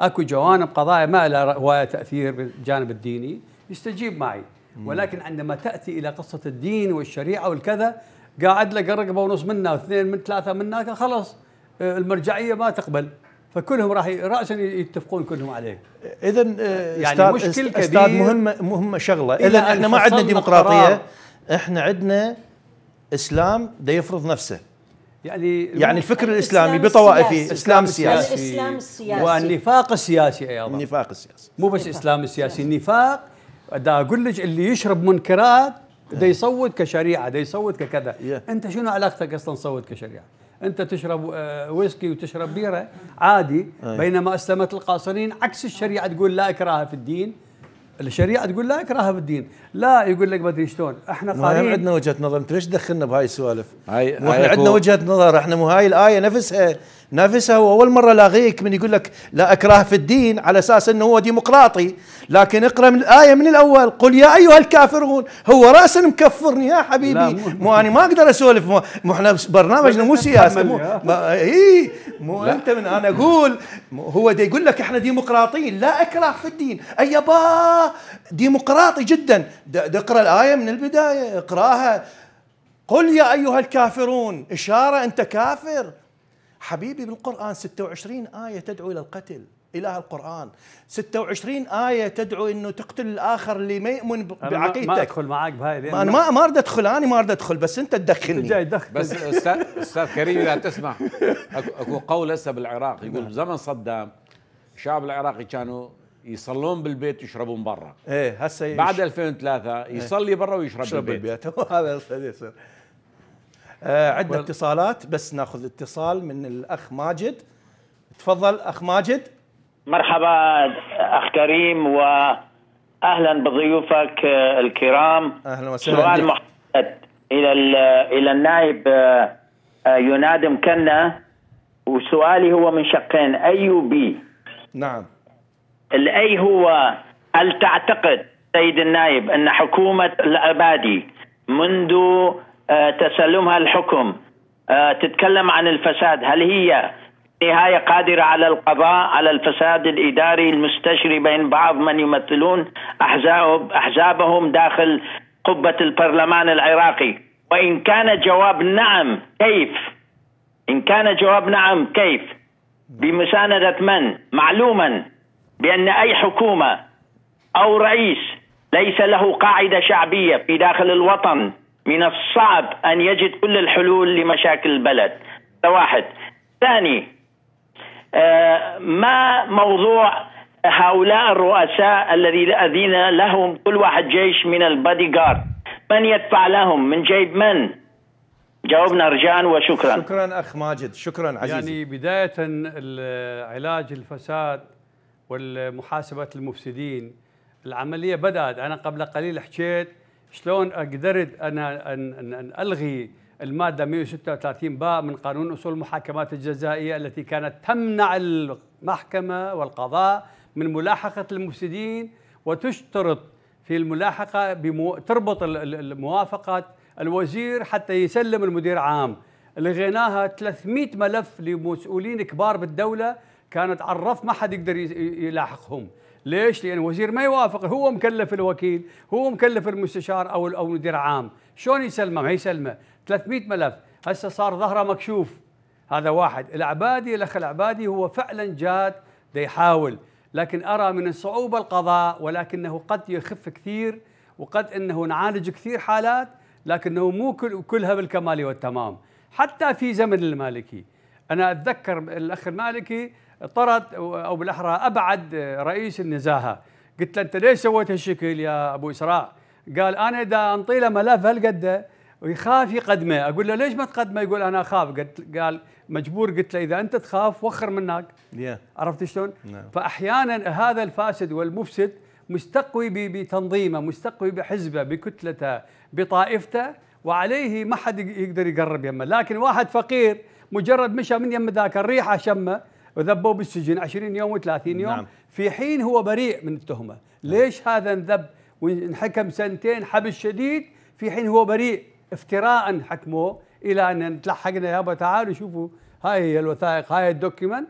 اكو جوانب قضايا ما لها رواية تاثير بالجانب الديني يستجيب معي ولكن عندما تاتي الى قصه الدين والشريعه والكذا قاعد لك رقبه ونص منا واثنين من ثلاثه منا خلاص المرجعيه ما تقبل فكلهم راح راسا يتفقون كلهم عليه اذا آه، يعني استاذ مشكل كبير استاذ مهمه مهمه شغله اذا احنا ما عندنا ديمقراطيه احنا عندنا اسلام دا يفرض نفسه يعني يعني الفكر الاسلامي بطوائفه اسلام سياسي الاسلام السياسي والنفاق السياسي ايضا النفاق السياسي مو بس الاسلام السياسي النفاق دا اقول لك اللي يشرب منكرات ده إيه. يصوت كشريعه ده يصوت ككذا yeah. انت شنو علاقتك اصلا تصوت كشريعه انت تشرب ويسكي آه، وتشرب بيره عادي بينما اسلمت القاصرين عكس الشريعه تقول لا اكراه في الدين الشريعه تقول لا اكراه في الدين لا يقول لك ما ادري شلون احنا قارين عندنا وجهه نظر انت ليش دخلنا بهاي السوالف؟ هاي احنا عندنا وجهه نظر احنا مو هاي الايه نفسها نفسها واول مره لاغيك من يقول لك لا اكراه في الدين على اساس انه هو ديمقراطي لكن اقرا من الايه من الاول قل يا ايها الكافرون هو راسا مكفرني يا حبيبي مو انا ما اقدر اسولف مو احنا برنامجنا مو سياسه مو اي مو انت من انا اقول هو دي يقول لك احنا ديمقراطيين لا اكراه في الدين اي با ديمقراطي جدا اقرا الايه من البدايه اقراها قل يا ايها الكافرون اشاره انت كافر حبيبي بالقران 26 ايه تدعو الى القتل اله القران 26 ايه تدعو انه تقتل الاخر اللي ما يؤمن بعقيدتك ما ادخل معك بهاي ما انا ما ما اريد ادخل انا ما اريد ادخل بس انت تدخلني جاي تدخل بس استاذ استاذ كريم اذا تسمع اكو قول هسه بالعراق يقول بزمن نعم. صدام الشعب العراقي كانوا يصلون بالبيت يشربون برا ايه هسه بعد 2003 يصلي برا ويشرب يشرب بالبيت, هذا يصير آه عندنا اتصالات بس ناخذ اتصال من الاخ ماجد تفضل اخ ماجد مرحبا اخ كريم واهلا بضيوفك آه، الكرام اهلا وسهلا سؤال محدد الى الى النائب آه، آه، ينادم كنا وسؤالي هو من شقين اي بي نعم الاي هو هل تعتقد سيد النائب ان حكومه الابادي منذ آه، تسلمها الحكم آه، تتكلم عن الفساد هل هي نهاية قادرة على القضاء على الفساد الإداري المستشري بين بعض من يمثلون أحزاب أحزابهم داخل قبة البرلمان العراقي وإن كان جواب نعم كيف إن كان جواب نعم كيف بمساندة من معلوما بأن أي حكومة أو رئيس ليس له قاعدة شعبية في داخل الوطن من الصعب أن يجد كل الحلول لمشاكل البلد هذا واحد ثاني آه، ما موضوع هؤلاء الرؤساء الذين لهم كل واحد جيش من البادي جارد من يدفع لهم من جيب من جاوبنا رجان وشكرا شكرا أخ ماجد شكرا عزيزي يعني بداية علاج الفساد والمحاسبة المفسدين العملية بدأت أنا قبل قليل حكيت شلون قدرت أنا أن, أن, أن ألغي المادة 136 باء من قانون أصول المحاكمات الجزائية التي كانت تمنع المحكمة والقضاء من ملاحقة المفسدين وتشترط في الملاحقة بمو... تربط موافقة الوزير حتى يسلم المدير عام لغيناها 300 ملف لمسؤولين كبار بالدولة كانت على الرف ما حد يقدر يلاحقهم ليش؟ لأن الوزير ما يوافق هو مكلف الوكيل هو مكلف المستشار أو أو مدير عام شلون يسلمه؟ ما يسلمه 300 ملف هسه صار ظهره مكشوف هذا واحد العبادي الأخ العبادي هو فعلا جاد دا يحاول لكن أرى من الصعوبة القضاء ولكنه قد يخف كثير وقد أنه نعالج كثير حالات لكنه مو كل كلها بالكمال والتمام حتى في زمن المالكي أنا أتذكر الأخ المالكي طرد او بالاحرى ابعد رئيس النزاهه قلت له انت ليش سويت هالشكل يا ابو اسراء؟ قال انا اذا انطي له ملف هالقده ويخاف يقدمه اقول له ليش ما تقدمه يقول انا اخاف قلت قال مجبور قلت له اذا انت تخاف وخر منك yeah. عرفت شلون no. نعم. فاحيانا هذا الفاسد والمفسد مستقوي بتنظيمه مستقوي بحزبه بكتلته بطائفته وعليه ما حد يقدر يقرب يمه لكن واحد فقير مجرد مشى من يم ذاك الريحه شمه وذبوه بالسجن 20 يوم و30 يوم نعم. في حين هو بريء من التهمه نعم. ليش هذا انذب وانحكم سنتين حبس شديد في حين هو بريء افتراء حكموه الى ان تلحقنا يابا تعالوا شوفوا هاي هي الوثائق هاي الدوكيمنت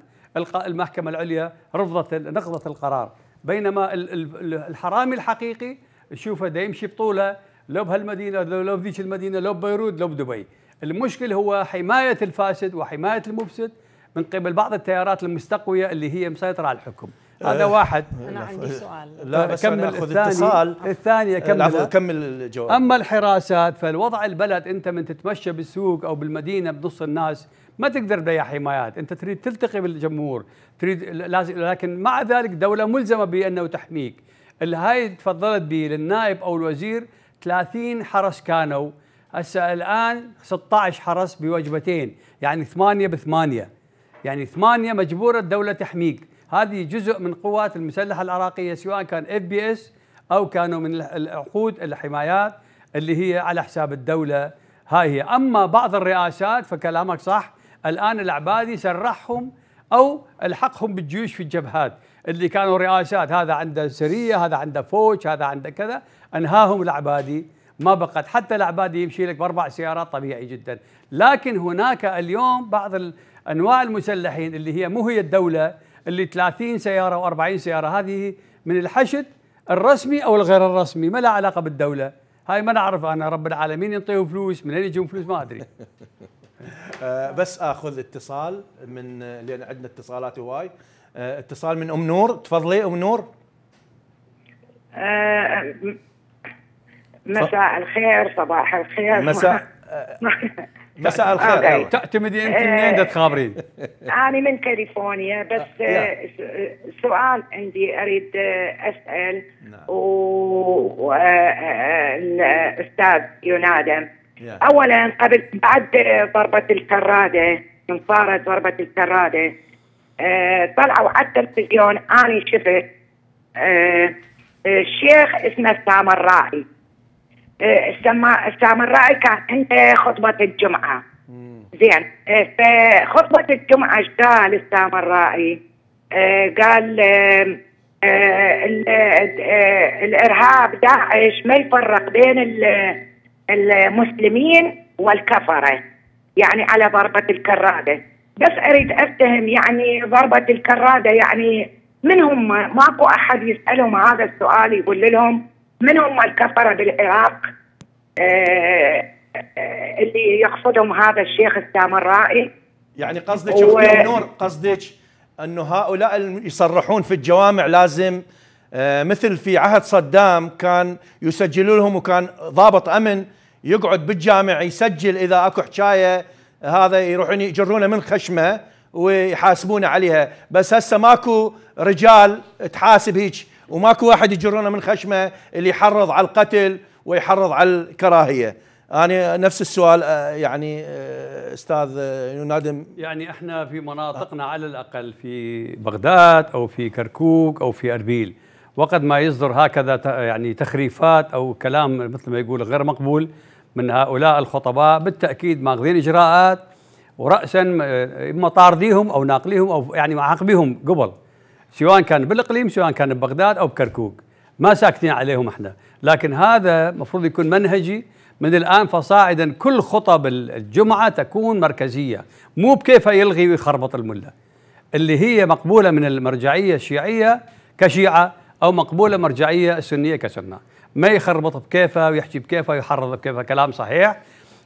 المحكمه العليا رفضت نقضت القرار بينما الحرامي الحقيقي شوفه دا يمشي بطوله لو بهالمدينه لو بذيك المدينه لو ببيروت لو بدبي المشكل هو حمايه الفاسد وحمايه المفسد من قبل بعض التيارات المستقويه اللي هي مسيطره على الحكم هذا إيه. واحد انا عندي سؤال لا بس كمل الثاني اتصال الثانيه كمل كمل الجواب اما الحراسات فالوضع البلد انت من تتمشى بالسوق او بالمدينه بنص الناس ما تقدر تبيع حمايات انت تريد تلتقي بالجمهور تريد لازم لكن مع ذلك دوله ملزمه بانه تحميك الهاي تفضلت به للنائب او الوزير 30 حرس كانوا هسه الان 16 حرس بوجبتين يعني 8 ب 8 يعني ثمانية مجبورة الدولة تحميك هذه جزء من قوات المسلحة العراقية سواء كان اف بي اس أو كانوا من العقود الحمايات اللي هي على حساب الدولة هاي هي أما بعض الرئاسات فكلامك صح الآن العبادي سرحهم أو الحقهم بالجيوش في الجبهات اللي كانوا رئاسات هذا عنده سرية هذا عنده فوج هذا عنده كذا أنهاهم العبادي ما بقت حتى العبادي يمشي لك باربع سيارات طبيعي جدا لكن هناك اليوم بعض انواع المسلحين اللي هي مو هي الدوله اللي 30 سياره و40 سياره هذه من الحشد الرسمي او الغير الرسمي ما لها علاقه بالدوله هاي ما نعرف انا رب العالمين ينطيهم فلوس من وين يجيهم فلوس ما ادري آه، بس اخذ اتصال من لان عندنا اتصالات هواي آه، اتصال من ام نور تفضلي ام نور آه، مساء الخير صباح الخير مساء مساء نعم. الخير تعتمدي انت منين آه. تخابرين؟ انا من كاليفورنيا بس آه. سؤال عندي اريد اسال نعم. والاستاذ آه، ينادم اولا قبل بعد ضربه الكراده من صارت ضربه الكراده طلعوا على التلفزيون انا شفت شيخ اسمه سامر رائي إيه، كان عنده خطبه الجمعه زين إيه، في خطبه الجمعه ايش قال السامرائي؟ إيه، قال الارهاب داعش ما يفرق بين المسلمين والكفره يعني على ضربه الكراده بس اريد افتهم يعني ضربه الكراده يعني من هم ماكو احد يسالهم هذا السؤال يقول لهم منهم الكفره بالعراق آه، آه، اللي يقصدهم هذا الشيخ السامرائي يعني قصدك و... نور قصدك انه هؤلاء اللي يصرحون في الجوامع لازم آه، مثل في عهد صدام كان يسجلوا لهم وكان ضابط امن يقعد بالجامع يسجل اذا اكو حكايه هذا يروحون يجرونه من خشمه ويحاسبونه عليها بس هسه ماكو رجال تحاسب هيك وماكو واحد يجرونا من خشمه اللي يحرض على القتل ويحرض على الكراهيه انا نفس السؤال آه، يعني آه، استاذ آه، نادم يعني احنا في مناطقنا على الاقل في بغداد او في كركوك او في اربيل وقد ما يصدر هكذا يعني تخريفات او كلام مثل ما يقول غير مقبول من هؤلاء الخطباء بالتاكيد ماخذين اجراءات وراسا اما طارديهم او ناقليهم او يعني معاقبيهم قبل سواء كان بالاقليم سواء كان ببغداد او بكركوك ما ساكتين عليهم احنا لكن هذا المفروض يكون منهجي من الان فصاعدا كل خطب الجمعه تكون مركزيه مو بكيف يلغي ويخربط المله اللي هي مقبوله من المرجعيه الشيعيه كشيعه او مقبوله مرجعيه السنيه كسنه ما يخربط بكيفه ويحكي بكيفه ويحرض بكيفه كلام صحيح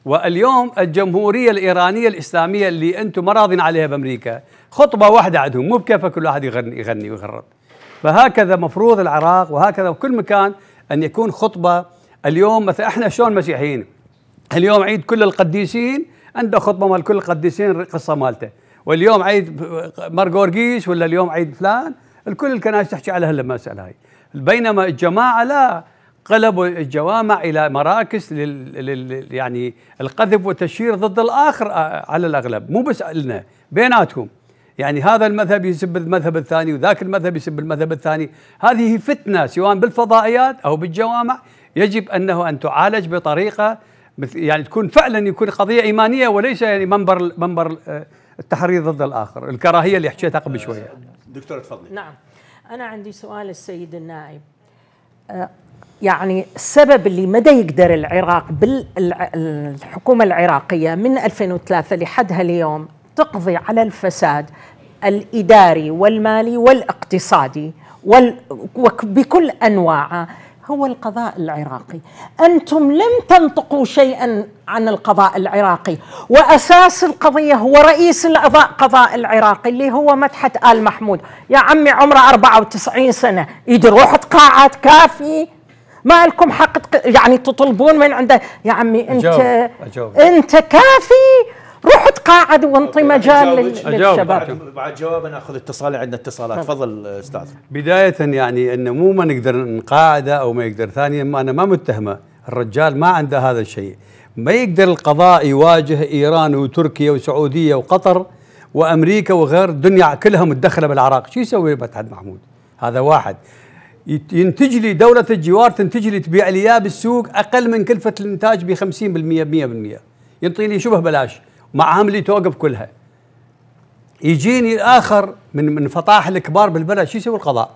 واليوم الجمهوريه الايرانيه الاسلاميه اللي انتم ما عليها بامريكا خطبه واحده عندهم مو بكيفة كل واحد يغني يغني ويغرد فهكذا مفروض العراق وهكذا وكل مكان ان يكون خطبه اليوم مثلا احنا شلون مسيحيين اليوم عيد كل القديسين عنده خطبه مال كل القديسين قصه مالته واليوم عيد مرقورقيس ولا اليوم عيد فلان الكل الكنائس تحكي على هالمساله هاي بينما الجماعه لا قلبوا الجوامع الى مراكز لل... لل... يعني القذف والتشهير ضد الاخر على الاغلب مو بس لنا بيناتهم يعني هذا المذهب يسب المذهب الثاني وذاك المذهب يسب المذهب الثاني هذه فتنه سواء بالفضائيات او بالجوامع يجب انه ان تعالج بطريقه يعني تكون فعلا يكون قضيه ايمانيه وليس يعني منبر منبر التحريض ضد الاخر الكراهيه اللي حكيتها قبل أه، شويه دكتور تفضلي نعم انا عندي سؤال السيد النائب أه، يعني السبب اللي مدى يقدر العراق بالحكومة العراقية من 2003 لحد هاليوم تقضي على الفساد الإداري والمالي والاقتصادي وبكل أنواعه هو القضاء العراقي أنتم لم تنطقوا شيئا عن القضاء العراقي وأساس القضية هو رئيس القضاء العراقي اللي هو مدحت آل محمود يا عمي عمره 94 سنة يدي روح تقاعد كافي ما لكم حق يعني تطلبون من عنده يا عمي انت أجاوب. أجاوب. انت كافي روح تقاعد وانطي مجال للشباب أجاوب. بعد جواب انا اخذ اتصال عندنا اتصالات تفضل استاذ بدايه يعني انه مو ما نقدر نقاعده او ما يقدر ثانيا ما انا ما متهمه الرجال ما عنده هذا الشيء ما يقدر القضاء يواجه ايران وتركيا وسعوديه وقطر وامريكا وغير الدنيا كلها متدخله بالعراق شو يسوي مدحت محمود هذا واحد ينتج لي دولة الجوار تنتج لي تبيع لي اياه بالسوق اقل من كلفة الانتاج ب 50% ب 100% لي شبه بلاش مع عاملي توقف كلها يجيني الاخر من من فطاح الكبار بالبلد شو يسوي القضاء؟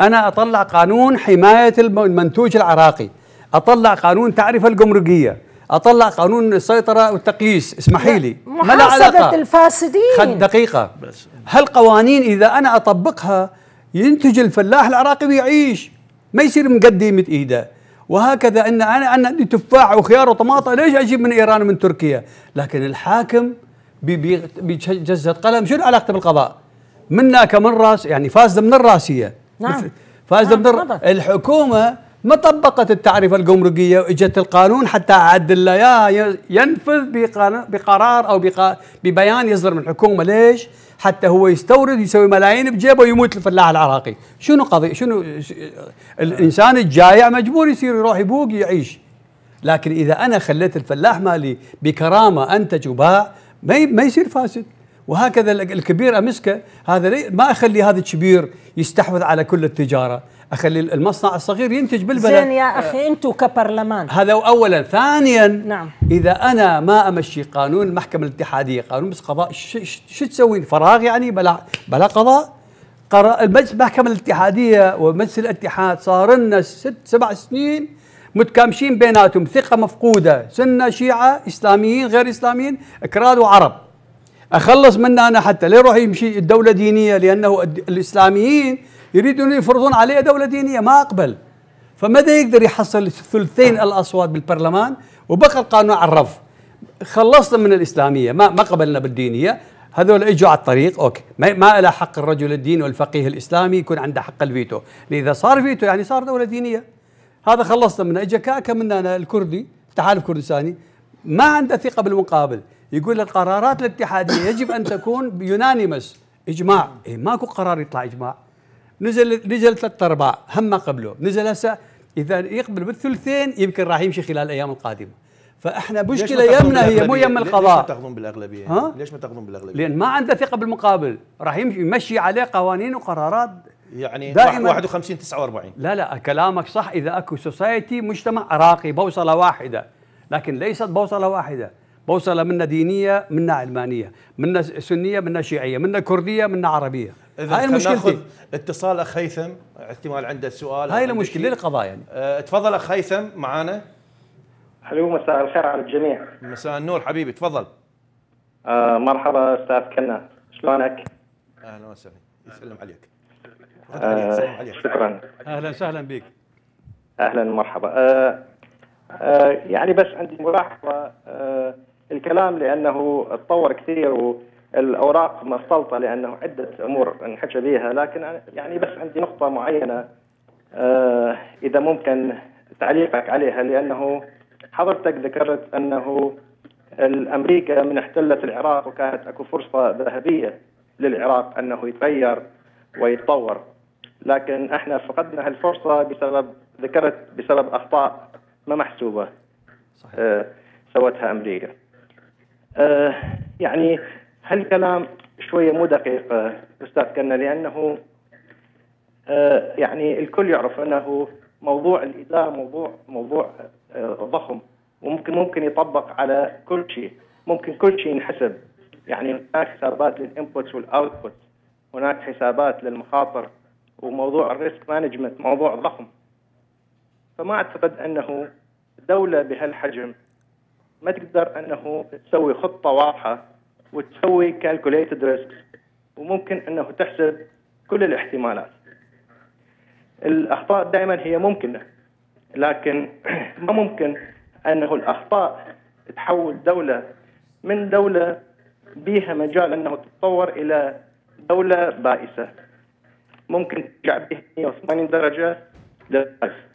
انا اطلع قانون حماية المنتوج العراقي اطلع قانون تعرفة الجمركية اطلع قانون السيطره والتقييس اسمحي لي ما علاقه الفاسدين دقيقه هالقوانين اذا انا اطبقها ينتج الفلاح العراقي ويعيش ما يصير مقدمة ايده وهكذا ان انا عندي تفاح وخيار وطماطم ليش اجيب من ايران ومن تركيا؟ لكن الحاكم بجزة قلم شنو علاقته بالقضاء؟ منا من راس يعني فاسده من الراسيه نعم فاسده نعم. من الر... الحكومه ما طبقت التعريفة الجمركية وإجت القانون حتى عدل ينفذ بقرار أو ببيان يصدر من الحكومة ليش؟ حتى هو يستورد يسوي ملايين بجيبه ويموت الفلاح العراقي شنو قضية شنو الإنسان الجائع مجبور يصير يروح يبوق يعيش لكن إذا أنا خليت الفلاح مالي بكرامة أنتج وباع ما يصير فاسد وهكذا الكبير امسكه هذا ما اخلي هذا الكبير يستحوذ على كل التجاره اخلي المصنع الصغير ينتج بالبلد زين يا اخي انتم كبرلمان هذا اولا ثانيا نعم اذا انا ما امشي قانون المحكمه الاتحاديه قانون بس قضاء شو تسوي فراغ يعني بلا بلا قضاء المجلس المحكمه الاتحاديه ومجلس الاتحاد صار لنا ست سبع سنين متكامشين بيناتهم ثقه مفقوده سنه شيعه اسلاميين غير اسلاميين اكراد وعرب اخلص منه انا حتى لا يروح يمشي الدوله دينيه لانه الاسلاميين يريدون يفرضون عليه دولة دينية ما أقبل فماذا يقدر يحصل ثلثين الأصوات بالبرلمان وبقى القانون على الرف خلصنا من الإسلامية ما, ما قبلنا بالدينية هذول اجوا على الطريق اوكي ما, ما له حق الرجل الدين والفقيه الاسلامي يكون عنده حق الفيتو اذا صار فيتو يعني صار دوله دينيه هذا خلصنا منه اجا كاكا مننا الكردي التحالف الكردستاني ما عنده ثقه بالمقابل يقول القرارات الاتحاديه يجب ان تكون يونانيمس اجماع إيه ماكو قرار يطلع اجماع نزل نزل ثلاث ارباع هم قبله نزل هسه اذا يقبل بالثلثين يمكن راح يمشي خلال الايام القادمه فاحنا مشكله يمنا هي مو يم القضاء ليش ما تاخذون بالاغلبيه؟ ها؟ ليش ما تاخذون بالاغلبيه؟ لان ما عنده ثقه بالمقابل راح يمشي عليه قوانين وقرارات يعني دائما 51 49 لا لا كلامك صح اذا اكو سوسايتي مجتمع راقي بوصله واحده لكن ليست بوصله واحده بوصله منا دينيه منا علمانيه منا سنيه منا شيعيه منا كرديه منا عربيه هاي المشكلة اتصال اخ هيثم احتمال عنده سؤال هاي المشكله للقضاء يعني اه تفضل اخ هيثم معانا حلو مساء الخير على الجميع مساء النور حبيبي تفضل آه مرحبا استاذ كنا شلونك؟ اهلا وسهلا يسلم عليك آه عليك. شكرا اهلا وسهلا بك اهلا مرحبا آه آه يعني بس عندي ملاحظه آه الكلام لانه تطور كثير و الاوراق مختلطه لانه عده امور نحكي بها لكن يعني بس عندي نقطه معينه آه، اذا ممكن تعليقك عليها لانه حضرتك ذكرت انه الامريكا من احتلت العراق وكانت اكو فرصه ذهبيه للعراق انه يتغير ويتطور لكن احنا فقدنا هالفرصه بسبب ذكرت بسبب اخطاء ما محسوبه صحيح. آه، سوتها امريكا آه، يعني هالكلام شويه مو دقيق آه، استاذ كنا لانه آه، يعني الكل يعرف انه موضوع الاداره موضوع موضوع آه، ضخم وممكن ممكن يطبق على كل شيء ممكن كل شيء ينحسب يعني هناك حسابات للانبوتس والاوتبوتس هناك حسابات للمخاطر وموضوع الريسك مانجمنت موضوع ضخم فما اعتقد انه دوله بهالحجم ما تقدر انه تسوي خطه واضحه وتسوي كالكوليتد ريسك وممكن انه تحسب كل الاحتمالات الاخطاء دائما هي ممكنه لكن ما ممكن انه الاخطاء تحول دوله من دوله بيها مجال انه تتطور الى دوله بائسه ممكن ترجع به 180 درجه للبائس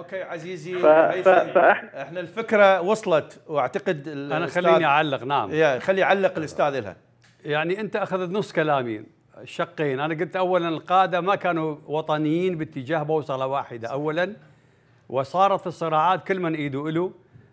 اوكي عزيزي ف... ف... فأح... احنا الفكره وصلت واعتقد انا خليني اعلق نعم يا خلي يعلق الاستاذ لها يعني انت اخذت نص كلامي الشقين انا قلت اولا القاده ما كانوا وطنيين باتجاه بوصله واحده اولا وصارت الصراعات كل من ايده له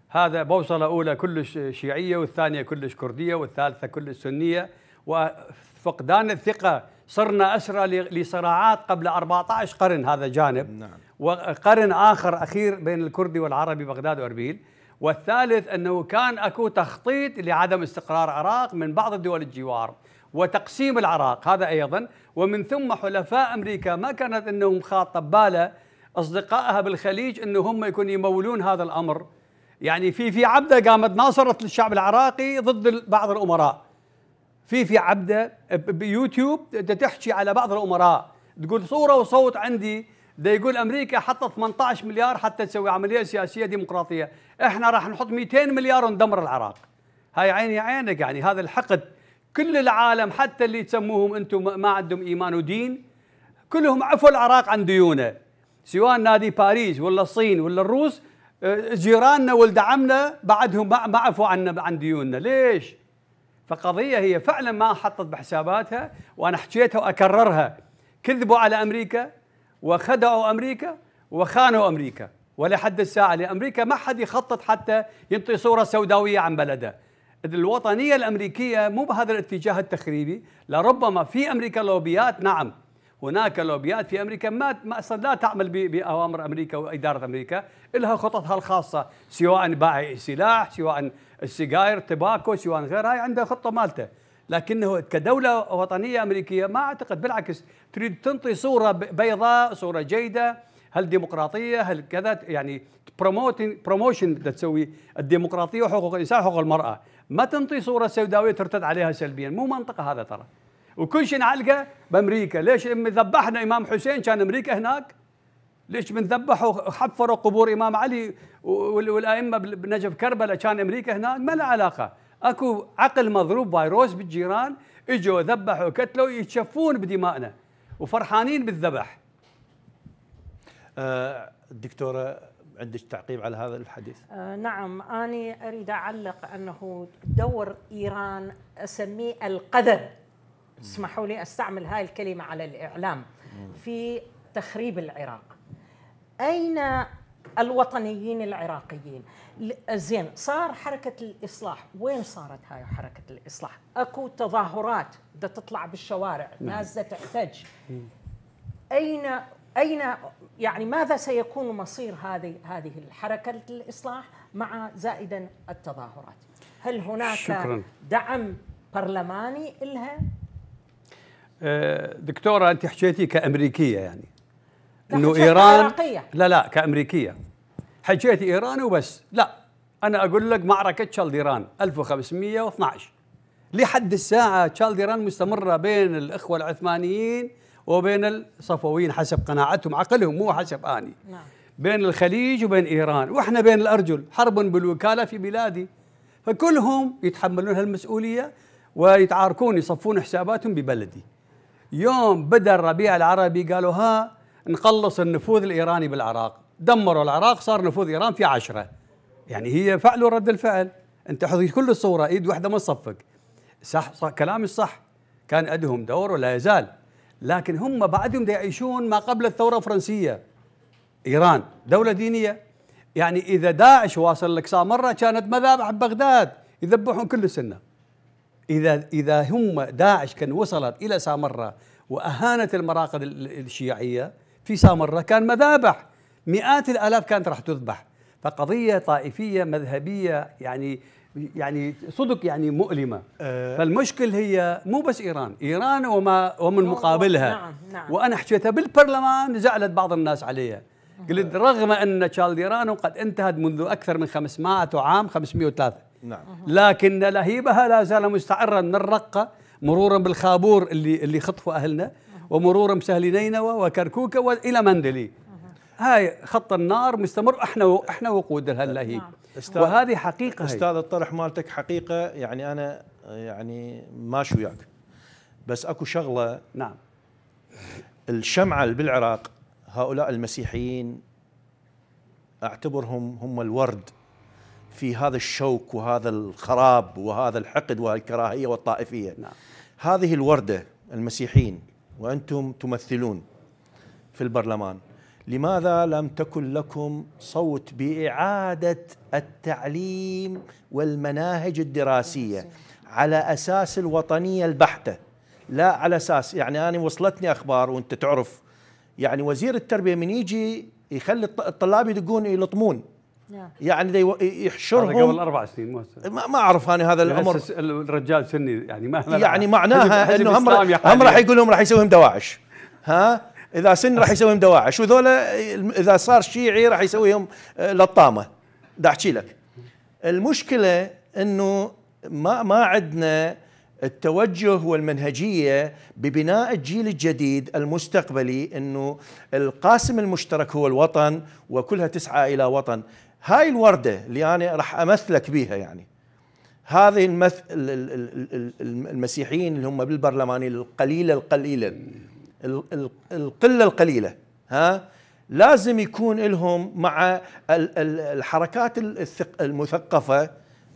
هذا بوصله اولى كلش شيعيه والثانيه كلش كرديه والثالثه كلش سنيه وفقدان الثقه صرنا اسرى لصراعات قبل 14 قرن هذا جانب نعم. وقرن آخر أخير بين الكردي والعربي بغداد وأربيل والثالث أنه كان أكو تخطيط لعدم استقرار العراق من بعض الدول الجوار وتقسيم العراق هذا أيضا ومن ثم حلفاء أمريكا ما كانت أنهم خاطة باله أصدقائها بالخليج أنه هم يكونوا يمولون هذا الأمر يعني في في عبده قامت ناصرت الشعب العراقي ضد بعض الامراء في في عبده بيوتيوب تحكي على بعض الامراء تقول صوره وصوت عندي ده يقول امريكا حطت 18 مليار حتى تسوي عمليه سياسيه ديمقراطيه احنا راح نحط 200 مليار وندمر العراق هاي عيني عينك يعني هذا الحقد كل العالم حتى اللي تسموهم انتم ما عندهم ايمان ودين كلهم عفوا العراق عن ديونه سواء نادي باريس ولا الصين ولا الروس آه، جيراننا ولدعمنا بعدهم ما عفوا عن عن ديوننا ليش؟ فقضية هي فعلا ما حطت بحساباتها وأنا حكيتها وأكررها كذبوا على أمريكا وخدعوا امريكا وخانوا امريكا ولحد الساعه لامريكا ما حد يخطط حتى ينطي صوره سوداويه عن بلده الوطنيه الامريكيه مو بهذا الاتجاه التخريبي لربما في امريكا لوبيات نعم هناك لوبيات في امريكا ما اصلا لا تعمل باوامر امريكا واداره امريكا لها خططها الخاصه سواء باع سلاح سواء السجاير تباكو سواء غيرها عندها خطه مالته لكنه كدولة وطنية أمريكية ما أعتقد بالعكس تريد تنطي صورة بيضاء صورة جيدة هل ديمقراطية هل كذا يعني بروموشن تسوي الديمقراطية وحقوق الإنسان وحقوق المرأة ما تنطي صورة سوداوية ترتد عليها سلبيا مو منطقة هذا ترى وكل شيء نعلقه بامريكا ليش ذبحنا امام حسين كان امريكا هناك ليش بنذبحوا وحفروا قبور امام علي والائمه بنجف كربلاء كان امريكا هناك ما له علاقه اكو عقل مضروب فيروس بالجيران اجوا ذبحوا كتلوا يتشفون بدمائنا وفرحانين بالذبح آه عندك تعقيب على هذا الحديث؟ آه نعم أنا أريد أعلق أنه دور إيران أسميه القذر اسمحوا لي أستعمل هاي الكلمة على الإعلام في تخريب العراق أين الوطنيين العراقيين زين صار حركة الإصلاح وين صارت هاي حركة الإصلاح أكو تظاهرات دا تطلع بالشوارع نعم. ناس تحتج أين أين يعني ماذا سيكون مصير هذه هذه الحركة الإصلاح مع زائدا التظاهرات هل هناك شكرا. دعم برلماني لها أه، دكتورة أنت حكيتي كأمريكية يعني انه ايران عراقية. لا لا كامريكيه حكيت ايران وبس لا انا اقول لك معركه تشالديران 1512 لحد الساعه تشالديران مستمره بين الاخوه العثمانيين وبين الصفويين حسب قناعتهم عقلهم مو حسب اني نعم. بين الخليج وبين ايران واحنا بين الارجل حرب بالوكاله في بلادي فكلهم يتحملون هالمسؤوليه ويتعاركون يصفون حساباتهم ببلدي يوم بدا الربيع العربي قالوا ها نقلص النفوذ الإيراني بالعراق دمروا العراق صار نفوذ إيران في عشرة يعني هي فعل ورد الفعل أنت حضي كل الصورة إيد واحدة ما تصفق صح, صح كلامي صح كان عندهم دور ولا يزال لكن هم بعدهم يعيشون ما قبل الثورة الفرنسية إيران دولة دينية يعني إذا داعش واصل لك مرة كانت مذابح بغداد يذبحون كل السنة إذا إذا هم داعش كان وصلت إلى سامرة وأهانت المراقد الشيعية في سامرة كان مذابح مئات الآلاف كانت راح تذبح فقضية طائفية مذهبية يعني يعني صدق يعني مؤلمة آه. فالمشكل هي مو بس إيران إيران وما ومن مقابلها نعم نعم وأنا حكيتها بالبرلمان زعلت بعض الناس عليها قلت رغم أن شالديران قد انتهت منذ أكثر من 500 عام 503 نعم لكن لهيبها لا زال مستعرا من الرقة مرورا بالخابور اللي اللي خطفوا أهلنا ومرورا بسهل نينوى وكركوكا والى مندلي هاي خط النار مستمر احنا احنا وقود هاللهيب وهذه حقيقه هي. استاذ الطرح مالتك حقيقه يعني انا يعني ماشي وياك بس اكو شغله نعم الشمعه بالعراق هؤلاء المسيحيين اعتبرهم هم الورد في هذا الشوك وهذا الخراب وهذا الحقد والكراهيه والطائفيه نعم. هذه الورده المسيحيين وأنتم تمثلون في البرلمان لماذا لم تكن لكم صوت بإعادة التعليم والمناهج الدراسية على أساس الوطنية البحتة لا على أساس يعني أنا وصلتني أخبار وأنت تعرف يعني وزير التربية من يجي يخلي الطلاب يدقون يلطمون نعم. يعني يعني يحشرهم قبل اربع سنين ما ما اعرف انا هذا يعني الامر الرجال سني يعني ما يعني معناها انه هم هم راح يقول لهم راح يسويهم دواعش ها اذا سن راح يسويهم دواعش وذولا اذا صار شيعي راح يسويهم آه، لطامه دا احكي لك المشكله انه ما ما عندنا التوجه والمنهجيه ببناء الجيل الجديد المستقبلي انه القاسم المشترك هو الوطن وكلها تسعى الى وطن هاي الورده اللي انا راح امثلك بيها يعني هذه المث... المسيحيين اللي هم بالبرلمان القليله القليله القله القليله ها لازم يكون لهم مع الحركات المثقفه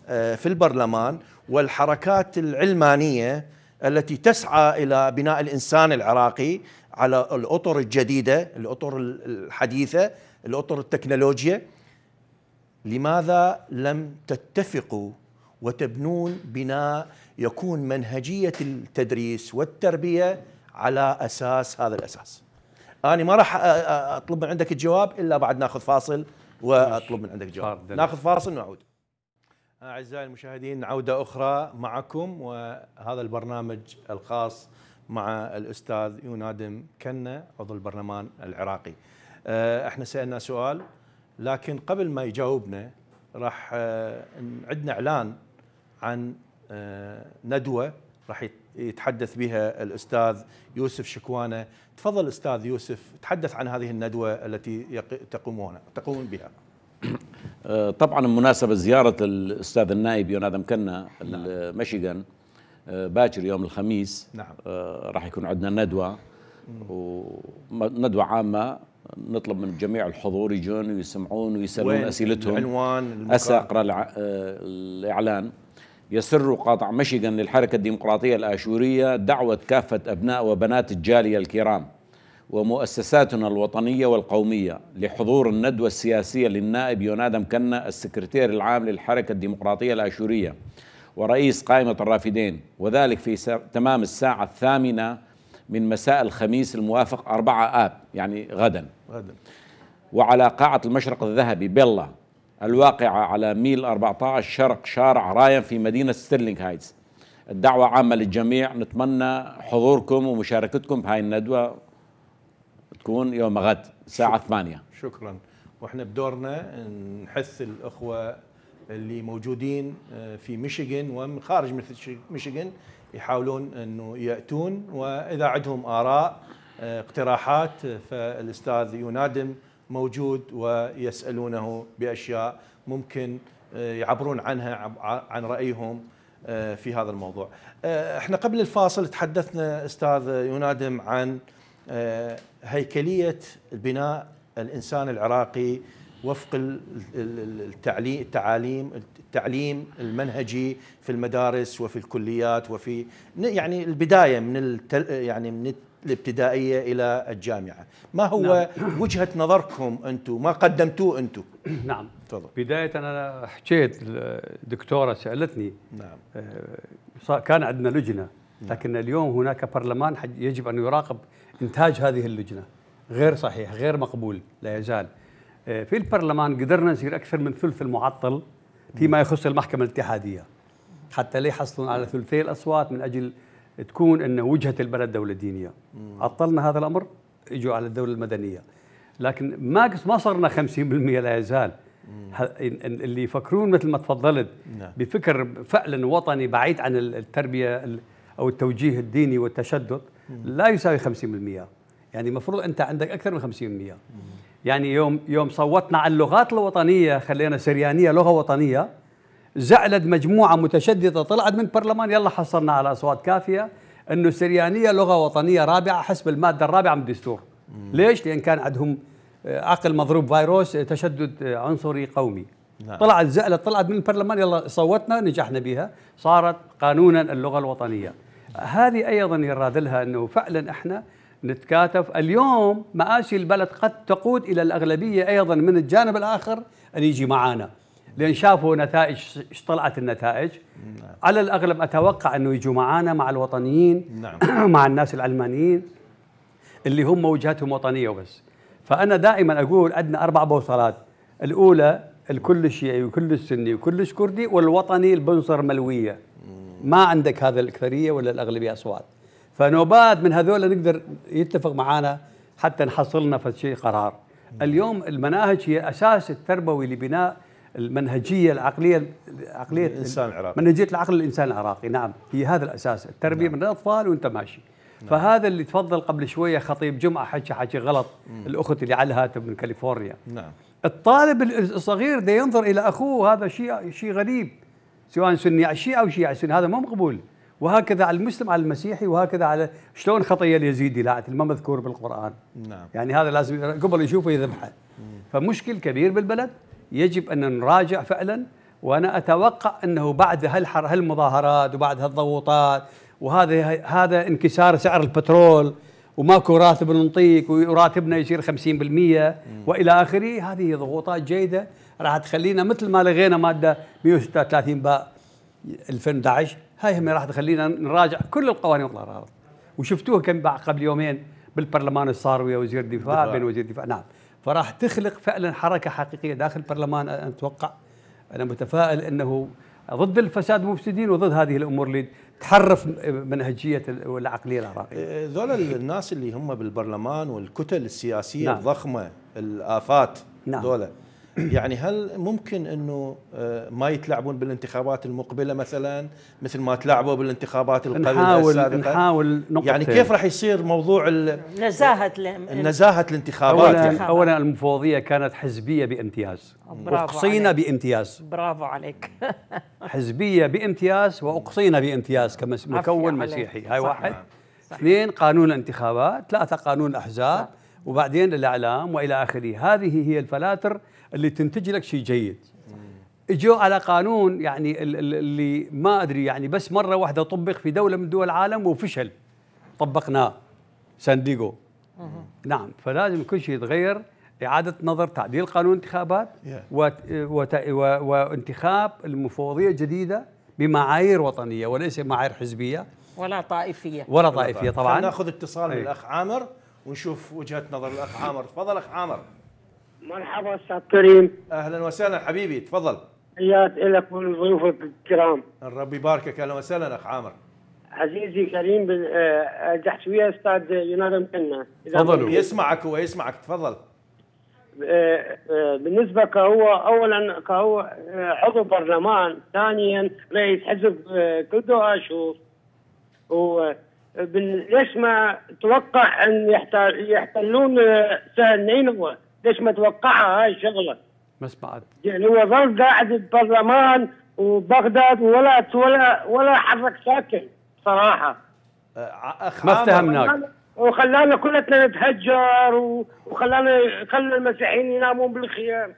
آه، في البرلمان والحركات العلمانيه التي تسعى الى بناء الانسان العراقي على الاطر الجديده الاطر الحديثه الاطر التكنولوجيا لماذا لم تتفقوا وتبنون بناء يكون منهجية التدريس والتربية على أساس هذا الأساس أنا ما راح أطلب من عندك الجواب إلا بعد ناخذ فاصل وأطلب من عندك جواب ناخذ فاصل ونعود أعزائي المشاهدين عودة أخرى معكم وهذا البرنامج الخاص مع الأستاذ يونادم كنة عضو البرلمان العراقي أه، احنا سألنا سؤال لكن قبل ما يجاوبنا راح آه، عندنا اعلان عن آه، ندوه راح يتحدث بها الاستاذ يوسف شكوانه تفضل استاذ يوسف تحدث عن هذه الندوه التي تقومون تقومون بها آه، طبعا بمناسبه زياره الاستاذ النائب يوناد مكنا نعم. ميشيغان باكر يوم الخميس نعم. راح يكون عندنا ندوه وندوه عامه نطلب من الجميع الحضور يجون ويسمعون ويسالون اسئلتهم العنوان اسا اقرا آه، الاعلان يسر قاطع مشيغن للحركه الديمقراطيه الاشوريه دعوه كافه ابناء وبنات الجاليه الكرام ومؤسساتنا الوطنيه والقوميه لحضور الندوه السياسيه للنائب يونادا مكنا السكرتير العام للحركه الديمقراطيه الاشوريه ورئيس قائمه الرافدين وذلك في تمام الساعه الثامنه من مساء الخميس الموافق 4 آب يعني غدا غدا وعلى قاعة المشرق الذهبي بيلا الواقعة على ميل 14 شرق شارع رايان في مدينة ستيرلينغ هايتس الدعوة عامة للجميع نتمنى حضوركم ومشاركتكم بهاي الندوة تكون يوم غد الساعة 8 شكرا واحنا بدورنا نحث الأخوة اللي موجودين آه، في ميشيغن ومن خارج ميشيغن يحاولون انه ياتون واذا عندهم اراء آه، اقتراحات آه، فالاستاذ ينادم موجود ويسالونه باشياء ممكن آه، يعبرون عنها عن رايهم في هذا الموضوع. احنا قبل الفاصل تحدثنا استاذ ينادم عن هيكليه البناء الانسان العراقي وفق التعليم التعاليم التعليم المنهجي في المدارس وفي الكليات وفي يعني البدايه من التل يعني من الابتدائيه الى الجامعه، ما هو نعم. وجهه نظركم انتم؟ ما قدمتوه انتم؟ نعم تفضل بدايه انا حكيت الدكتوره سالتني نعم آه، كان عندنا لجنه نعم. لكن اليوم هناك برلمان يجب ان يراقب انتاج هذه اللجنه غير صحيح غير مقبول لا يزال آه، في البرلمان قدرنا نصير اكثر من ثلث المعطل فيما يخص المحكمة الاتحادية حتى لا يحصلون على ثلثي الأصوات من أجل تكون أن وجهة البلد دولة دينية عطلنا هذا الأمر اجوا على الدولة المدنية لكن ما ما صرنا 50% لا يزال اللي يفكرون مثل ما تفضلت نعم. بفكر فعلا وطني بعيد عن التربية أو التوجيه الديني والتشدد لا يساوي 50% يعني المفروض أنت عندك أكثر من 50% يعني يوم يوم صوتنا على اللغات الوطنيه خلينا سريانيه لغه وطنيه زعلت مجموعه متشدده طلعت من البرلمان يلا حصلنا على اصوات كافيه انه السريانيه لغه وطنيه رابعه حسب الماده الرابعه من الدستور مم. ليش؟ لان كان عندهم آه، عقل مضروب فيروس آه، تشدد آه، عنصري قومي نعم. طلعت زعلت طلعت من البرلمان يلا صوتنا نجحنا بها صارت قانونا اللغه الوطنيه هذه ايضا يراد لها انه فعلا احنا نتكاتف اليوم مآسي البلد قد تقود إلى الأغلبية أيضا من الجانب الآخر أن يجي معانا لأن شافوا نتائج ايش طلعت النتائج نعم. على الأغلب أتوقع أنه يجوا معانا مع الوطنيين نعم. مع الناس العلمانيين اللي هم وجهتهم وطنية وبس فأنا دائما أقول عندنا أربع بوصلات الأولى الكل شيعي وكل السني وكل كردي والوطني البنصر ملوية ما عندك هذا الأكثرية ولا الأغلبية أصوات فنوبات من هذول نقدر يتفق معانا حتى نحصلنا في شيء قرار اليوم المناهج هي اساس التربوي لبناء المنهجيه العقليه عقليه الانسان العراقي منهجيه العقل الانسان العراقي نعم هي هذا الاساس التربيه نعم. من الاطفال وانت ماشي نعم. فهذا اللي تفضل قبل شويه خطيب جمعه حكى حكي غلط مم. الاخت اللي على الهاتف من كاليفورنيا نعم الطالب الصغير ده ينظر الى اخوه هذا شيء شيء غريب سواء سني شيعي او شيعي سني هذا مو مقبول وهكذا على المسلم على المسيحي وهكذا على شلون خطيه اليزيدي لا ما مذكور بالقران نعم. يعني هذا لازم قبل يشوفه يذبحه فمشكل كبير بالبلد يجب ان نراجع فعلا وانا اتوقع انه بعد هالحر هالمظاهرات وبعد هالضغوطات وهذا هذا انكسار سعر البترول وماكو راتب نعطيك وراتبنا يصير 50% والى اخره هذه ضغوطات جيده راح تخلينا مثل ما لغينا ماده 136 باء 2011 هاي هم راح تخلينا نراجع كل القوانين والقرارات وشفتوه كم قبل يومين بالبرلمان صار ويا وزير الدفاع بين وزير الدفاع نعم فراح تخلق فعلا حركه حقيقيه داخل البرلمان انا اتوقع انا متفائل انه ضد الفساد المفسدين وضد هذه الامور اللي تحرف منهجيه والعقليه العراقيه. إيه، ذول الناس اللي هم بالبرلمان والكتل السياسيه نعم. الضخمه الافات نعم. ذولا يعني هل ممكن انه آه، ما يتلاعبون بالانتخابات المقبله مثلا مثل ما تلاعبوا بالانتخابات القادمه السابقه نحاول نقطة يعني كيف راح يصير موضوع نزاهه نزاهه الانتخابات اولا, يعني. أولا المفوضيه كانت حزبيه بامتياز واقصينا بامتياز برافو عليك حزبيه بامتياز واقصينا بامتياز كمكون مسيحي هاي واحد نعم. اثنين قانون الانتخابات ثلاثه قانون الاحزاب صح. وبعدين الاعلام والى اخره هذه هي الفلاتر اللي تنتج لك شيء جيد اجوا على قانون يعني اللي ما ادري يعني بس مره واحده طبق في دوله من دول العالم وفشل طبقناه سان دييغو نعم فلازم كل شيء يتغير إعادة نظر تعديل قانون الانتخابات وانتخاب المفوضية الجديده بمعايير وطنية وليس معايير حزبية ولا طائفية ولا طائفية طبعا ناخذ اتصال من إيه. الأخ عامر ونشوف وجهة نظر الأخ عامر تفضل أخ عامر مرحبا استاذ كريم اهلا وسهلا حبيبي تفضل حياك لك ولضيوفك الكرام ربي يباركك اهلا وسهلا اخ عامر عزيزي كريم نجحت آه، ويا استاذ ينادى مكنا تفضل يسمعك هو يسمعك تفضل آه، آه، بالنسبة كهو أولا كهو عضو برلمان ثانيا رئيس حزب كله أشوف و ليش ما توقع أن يحتلون سهل نينوى ليش متوقعها هاي الشغله بس بعد يعني هو ظل قاعد بالبرلمان وبغداد ولا ولا ولا حرك ساكن صراحه آه، اخ ما افتهمناك وخلانا كلنا نتهجر وخلانا خلى المسيحيين ينامون بالخيام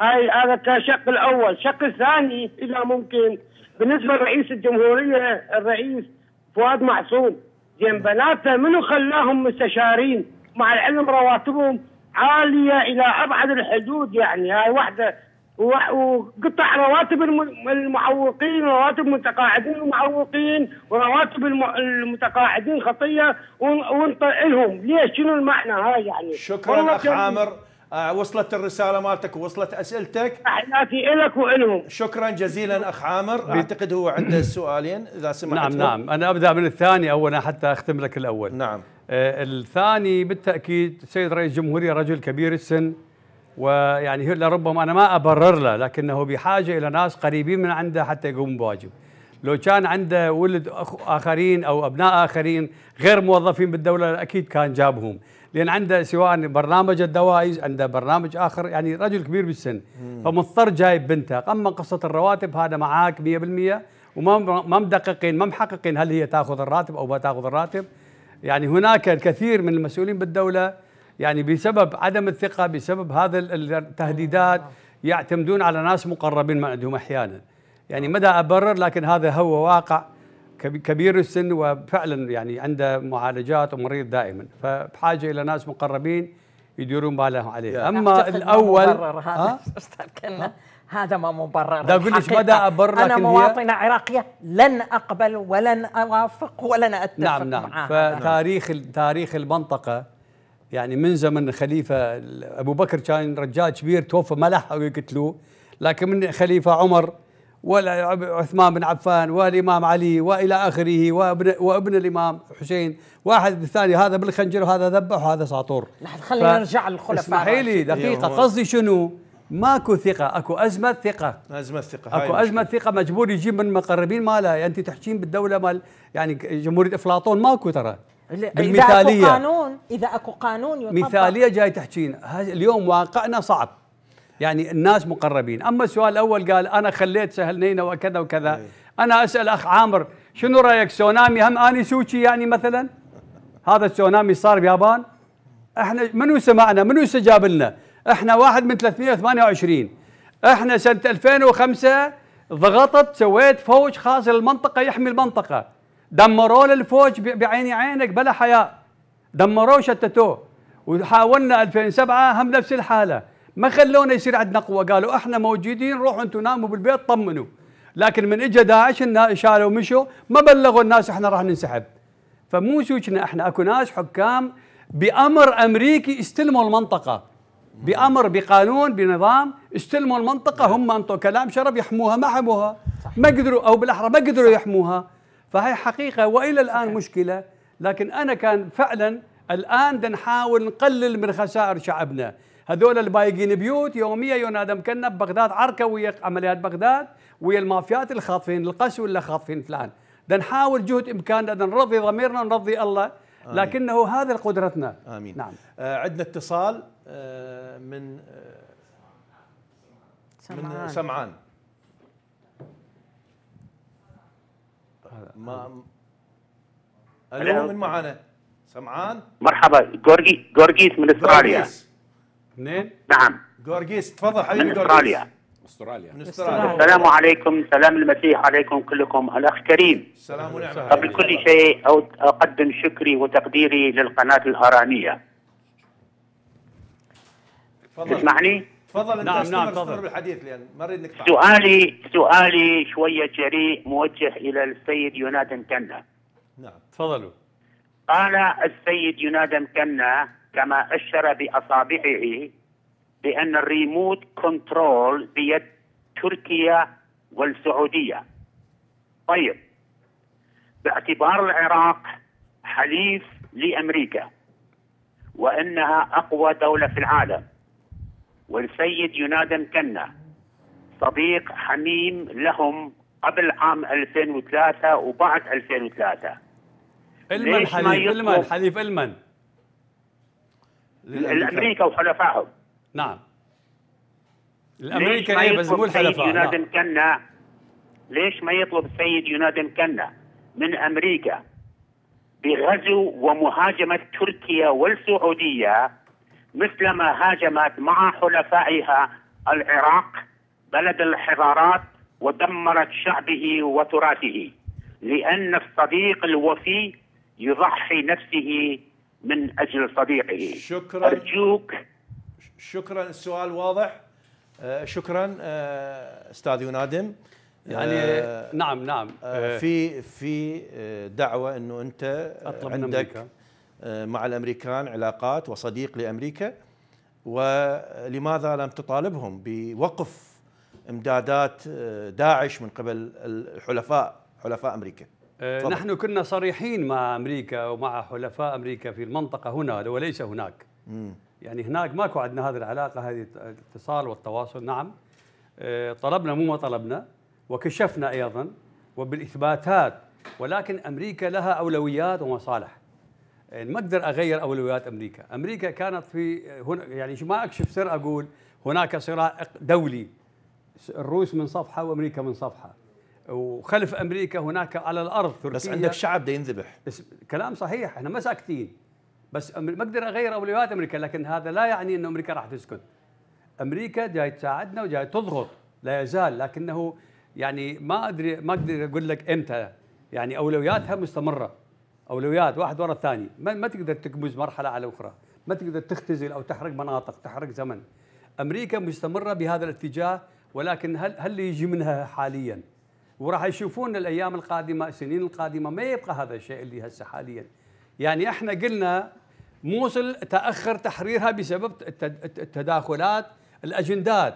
هاي هذا كان الشق الاول، الشق الثاني اذا ممكن بالنسبه لرئيس الجمهوريه الرئيس فؤاد معصوم زين بناته منو خلاهم مستشارين مع العلم رواتبهم عاليه الى ابعد الحدود يعني هاي واحده وقطع رواتب المعوقين ورواتب المتقاعدين المعوقين ورواتب المتقاعدين خطيه وانطر لهم ليش شنو المعنى هاي يعني شكرا اخ عامر آه، وصلت الرساله مالتك ووصلت اسئلتك تحياتي لك والهم شكرا جزيلا اخ عامر اعتقد هو عنده سؤالين اذا سمحت نعم نعم انا ابدا من الثاني اولا حتى اختم لك الاول نعم آه الثاني بالتاكيد سيد رئيس الجمهوريه رجل كبير السن ويعني لربما انا ما ابرر له لكنه بحاجه الى ناس قريبين من عنده حتى يقوم بواجبه لو كان عنده ولد اخرين او ابناء اخرين غير موظفين بالدوله اكيد كان جابهم لان عنده سواء برنامج الدوائز عنده برنامج اخر يعني رجل كبير بالسن فمضطر جايب بنته اما قصه الرواتب هذا معاك 100% وما ما مدققين ما محققين هل هي تاخذ الراتب او ما تاخذ الراتب يعني هناك الكثير من المسؤولين بالدوله يعني بسبب عدم الثقه بسبب هذا التهديدات آه. يعتمدون على ناس مقربين من عندهم احيانا يعني مدى أبرر لكن هذا هو واقع كبير السن وفعلا يعني عنده معالجات ومريض دائما فبحاجة إلى ناس مقربين يديرون بالهم عليه أما الأول هذا أستاذ كنا هذا ما مبرر ده اقول لك مدى ابرر انا مواطنه عراقيه لن اقبل ولن اوافق ولن اتفق نعم نعم معها فتاريخ نعم. تاريخ المنطقه يعني من زمن خليفه ابو بكر كان رجال كبير توفى ما لحقوا يقتلوه لكن من خليفه عمر ولا عثمان بن عفان والإمام علي وإلى آخره وابن, وابن الإمام حسين واحد الثاني هذا بالخنجر وهذا ذبح وهذا ساطور خلينا نرجع للخلفاء اسمحي لي دقيقة قصدي شنو ماكو ثقة اكو أزمة ثقة أزمة ثقة اكو أزمة ثقة مجبور يجيب من المقربين ماله يعني أنت تحكين بالدولة مال يعني جمهورية أفلاطون ماكو ترى بالمثالية إذا أكو قانون إذا أكو قانون يطبق مثالية جاي تحكين اليوم واقعنا صعب يعني الناس مقربين اما السؤال الاول قال انا خليت سهل نينا وكذا وكذا انا اسال اخ عامر شنو رايك سونامي هم اني سوتشي يعني مثلا هذا السونامي صار بيابان احنا منو سمعنا منو استجاب لنا احنا واحد من 328 احنا سنه 2005 ضغطت سويت فوج خاص للمنطقه يحمي المنطقه دمروا الفوج بعيني عينك بلا حياء دمروه شتتوه وحاولنا 2007 هم نفس الحاله ما خلونا يصير عندنا قوه قالوا احنا موجودين روحوا انتم ناموا بالبيت طمنوا لكن من اجى داعش شالوا مشوا ما بلغوا الناس احنا راح ننسحب فمو سوشنا احنا اكو ناس حكام بامر امريكي استلموا المنطقه بامر بقانون بنظام استلموا المنطقه هم انطوا كلام شرب يحموها ما حموها ما قدروا او بالاحرى ما قدروا يحموها فهي حقيقه والى الان مشكله لكن انا كان فعلا الان نحاول نقلل من خسائر شعبنا هذول البايقين بيوت يوميا ينادم كنا بغداد عركه ويا عمليات بغداد ويا المافيات اللي خاطفين القسو ولا خاطفين فلان نحاول جهد امكاننا نرضي ضميرنا ونرضي الله آمين. لكنه هذا قدرتنا امين نعم آه عندنا اتصال آه من آه سمعان. من سمعان ما الو من معانا سمعان مرحبا جورجي جورجيس من استراليا جورجيس. منين؟ نعم جورجيس تفضل حبيبي من استراليا استراليا من استراليا السلام عليكم سلام المسيح عليكم كلكم الاخ كريم السلام ونعم قبل كل شيء اقدم شكري وتقديري للقناه الارانيه تفضل تسمعني؟ تفضل انت نعم نعم تفضل بالحديث لان ما اريد نقطع سؤالي سؤالي شويه جريء موجه الى السيد يونادن كنا نعم تفضلوا قال السيد يونادن كنا كما أشر بأصابعه بأن الريموت كنترول بيد تركيا والسعودية طيب باعتبار العراق حليف لأمريكا وأنها أقوى دولة في العالم والسيد ينادم كنا صديق حميم لهم قبل عام 2003 وبعد 2003 المن حليف المن حليف المن الامريكا وحلفائهم نعم الامريكا ايه بس مو حلفاء ينادي نعم. كنا ليش ما يطلب السيد ينادي كنا من امريكا بغزو ومهاجمه تركيا والسعوديه مثلما هاجمت مع حلفائها العراق بلد الحضارات ودمرت شعبه وتراثه لان الصديق الوفي يضحي نفسه من اجل صديقه شكرا ارجوك شكرا السؤال واضح آه، شكرا آه، استاذ ينادم يعني آه نعم نعم آه في في آه، دعوه انه انت أطلب عندك مع الامريكان علاقات وصديق لامريكا ولماذا لم تطالبهم بوقف امدادات داعش من قبل الحلفاء حلفاء امريكا؟ طبعا. آه، نحن كنا صريحين مع امريكا ومع حلفاء امريكا في المنطقه هنا وليس هناك مم. يعني هناك ماكو عندنا هذه العلاقه هذه الاتصال والتواصل نعم آه، طلبنا مو ما طلبنا وكشفنا ايضا وبالاثباتات ولكن امريكا لها اولويات ومصالح آه، ما اقدر اغير اولويات امريكا، امريكا كانت في هنا يعني ما اكشف سر اقول هناك صراع دولي الروس من صفحه وامريكا من صفحه وخلف امريكا هناك على الارض تركيا بس عندك شعب ده ينذبح كلام صحيح احنا ما ساكتين بس ما اقدر اغير اولويات امريكا لكن هذا لا يعني ان امريكا راح تسكت امريكا جاي تساعدنا وجاي تضغط لا يزال لكنه يعني ما ادري ما اقدر اقول لك امتى يعني اولوياتها مستمره اولويات واحد ورا الثاني ما, ما تقدر تكبز مرحله على اخرى ما تقدر تختزل او تحرق مناطق تحرق زمن امريكا مستمره بهذا الاتجاه ولكن هل هل يجي منها حاليا وراح يشوفون الايام القادمه السنين القادمه ما يبقى هذا الشيء اللي هسه حاليا يعني احنا قلنا موصل تاخر تحريرها بسبب التداخلات الاجندات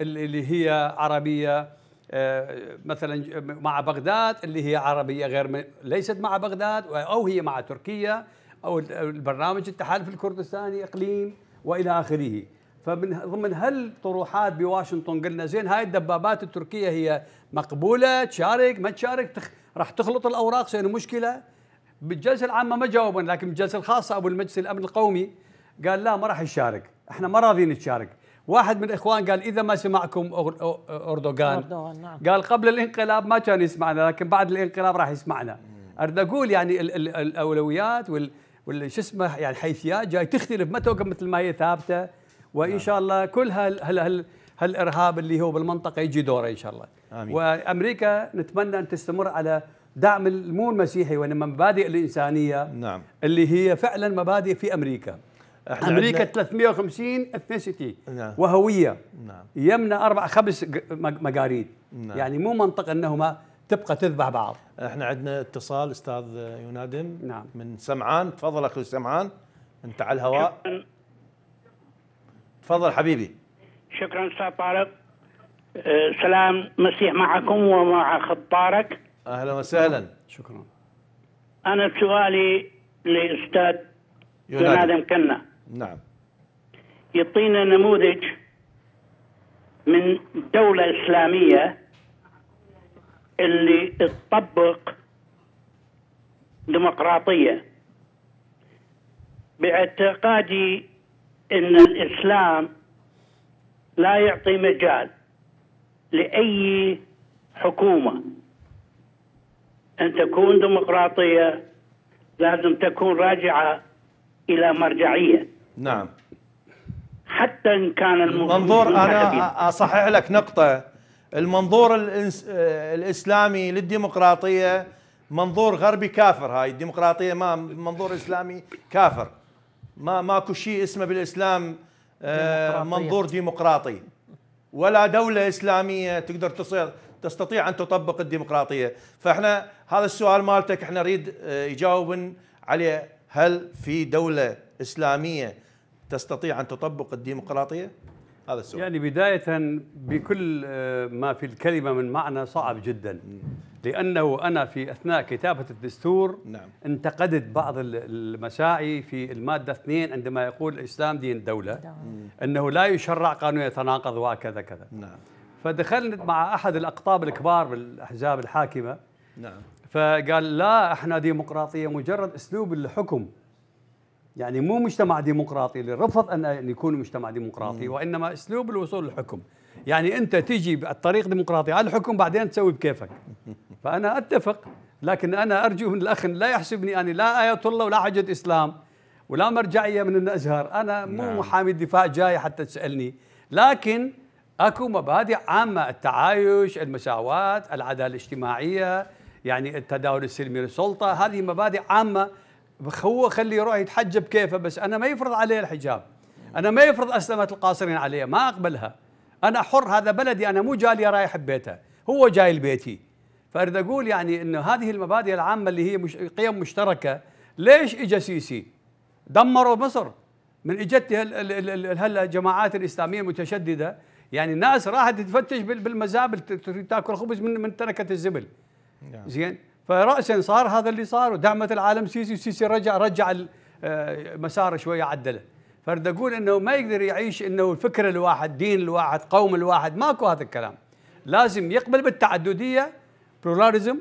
اللي هي عربيه آه، مثلا مع بغداد اللي هي عربيه غير ليست مع بغداد او هي مع تركيا او البرنامج التحالف الكردستاني اقليم والى اخره فمن ضمن هالطروحات بواشنطن قلنا زين هاي الدبابات التركيه هي مقبوله تشارك ما تشارك تخ... راح تخلط الاوراق سينو مشكله بالجلسه العامه ما جاوبون لكن بالجلسه الخاصه ابو المجلس الامن القومي قال لا ما راح يشارك احنا ما راضيين نتشارك واحد من الاخوان قال اذا ما سمعكم اردوغان اردوغان نعم. قال قبل الانقلاب ما كان يسمعنا لكن بعد الانقلاب راح يسمعنا اريد اقول يعني ال ال الاولويات وال شو اسمه يعني الحيثيات جاي تختلف ما توقف مثل ما هي ثابته وان نعم. شاء الله كل هال هال هال هالارهاب اللي هو بالمنطقه يجي دوره ان شاء الله آمين. وامريكا نتمنى ان تستمر على دعم مو المسيحي وانما مبادئ الانسانيه نعم اللي هي فعلا مبادئ في امريكا احنا امريكا 350 اثنيسيتي نعم. وهويه نعم يمنا اربع خمس مقاريد نعم. يعني مو منطق انهما تبقى تذبح بعض احنا عندنا اتصال استاذ ينادم نعم. من سمعان تفضل اخي سمعان انت على الهواء تفضل حبيبي شكرا استاذ طارق أه، سلام مسيح معكم ومع خط طارق اهلا وسهلا شكرا انا سؤالي لاستاذ يونادم كنا نعم يعطينا نموذج من دولة إسلامية اللي تطبق ديمقراطية باعتقادي ان الاسلام لا يعطي مجال لاي حكومه ان تكون ديمقراطيه لازم تكون راجعه الى مرجعيه نعم حتى ان كان المنظور انا اصحح لك نقطه المنظور الاسلامي للديمقراطيه منظور غربي كافر هاي الديمقراطيه ما منظور اسلامي كافر ما ماكو شيء اسمه بالاسلام آه، منظور ديمقراطي ولا دولة إسلامية تقدر تصير تستطيع أن تطبق الديمقراطية فإحنا هذا السؤال مالتك إحنا نريد آه، يجاوب عليه هل في دولة إسلامية تستطيع أن تطبق الديمقراطية؟ هذا السؤال يعني بداية بكل آه، ما في الكلمة من معنى صعب جدا لأنه أنا في أثناء كتابة الدستور نعم. انتقدت بعض المساعي في المادة 2 عندما يقول الإسلام دين دولة نعم. أنه لا يشرع قانون يتناقض وكذا كذا نعم. فدخلت مع أحد الأقطاب الكبار بالأحزاب الحاكمة نعم. فقال لا احنا ديمقراطيه مجرد اسلوب الحكم يعني مو مجتمع ديمقراطي اللي رفض أن يكون مجتمع ديمقراطي وإنما أسلوب الوصول للحكم يعني أنت تجي بالطريق ديمقراطي على الحكم بعدين تسوي بكيفك فأنا أتفق لكن أنا أرجو من الأخ لا يحسبني أني لا آية الله ولا حجة إسلام ولا مرجعية من الأزهر أنا مو نعم. محامي دفاع جاي حتى تسألني لكن اكو مبادئ عامه التعايش، المساواه، العداله الاجتماعيه، يعني التداول السلمي للسلطه، هذه مبادئ عامه هو خلي يروح يتحجب كيفه بس انا ما يفرض عليه الحجاب انا ما يفرض اسلمه القاصرين عليه ما اقبلها انا حر هذا بلدي انا مو جالي رايح ببيته هو جاي لبيتي فاريد اقول يعني انه هذه المبادئ العامه اللي هي مش قيم مشتركه ليش اجى سيسي دمروا مصر من اجت الجماعات الاسلاميه المتشدده يعني الناس راحت تفتش بالمزابل تاكل خبز من من تركه الزبل نعم. زين فرأسا صار هذا اللي صار ودعمت العالم سيسي سيسي رجع رجع آه، مساره شوية عدله فرد أقول أنه ما يقدر يعيش أنه الفكر الواحد دين الواحد قوم الواحد ماكو هذا الكلام لازم يقبل بالتعددية بلوراليزم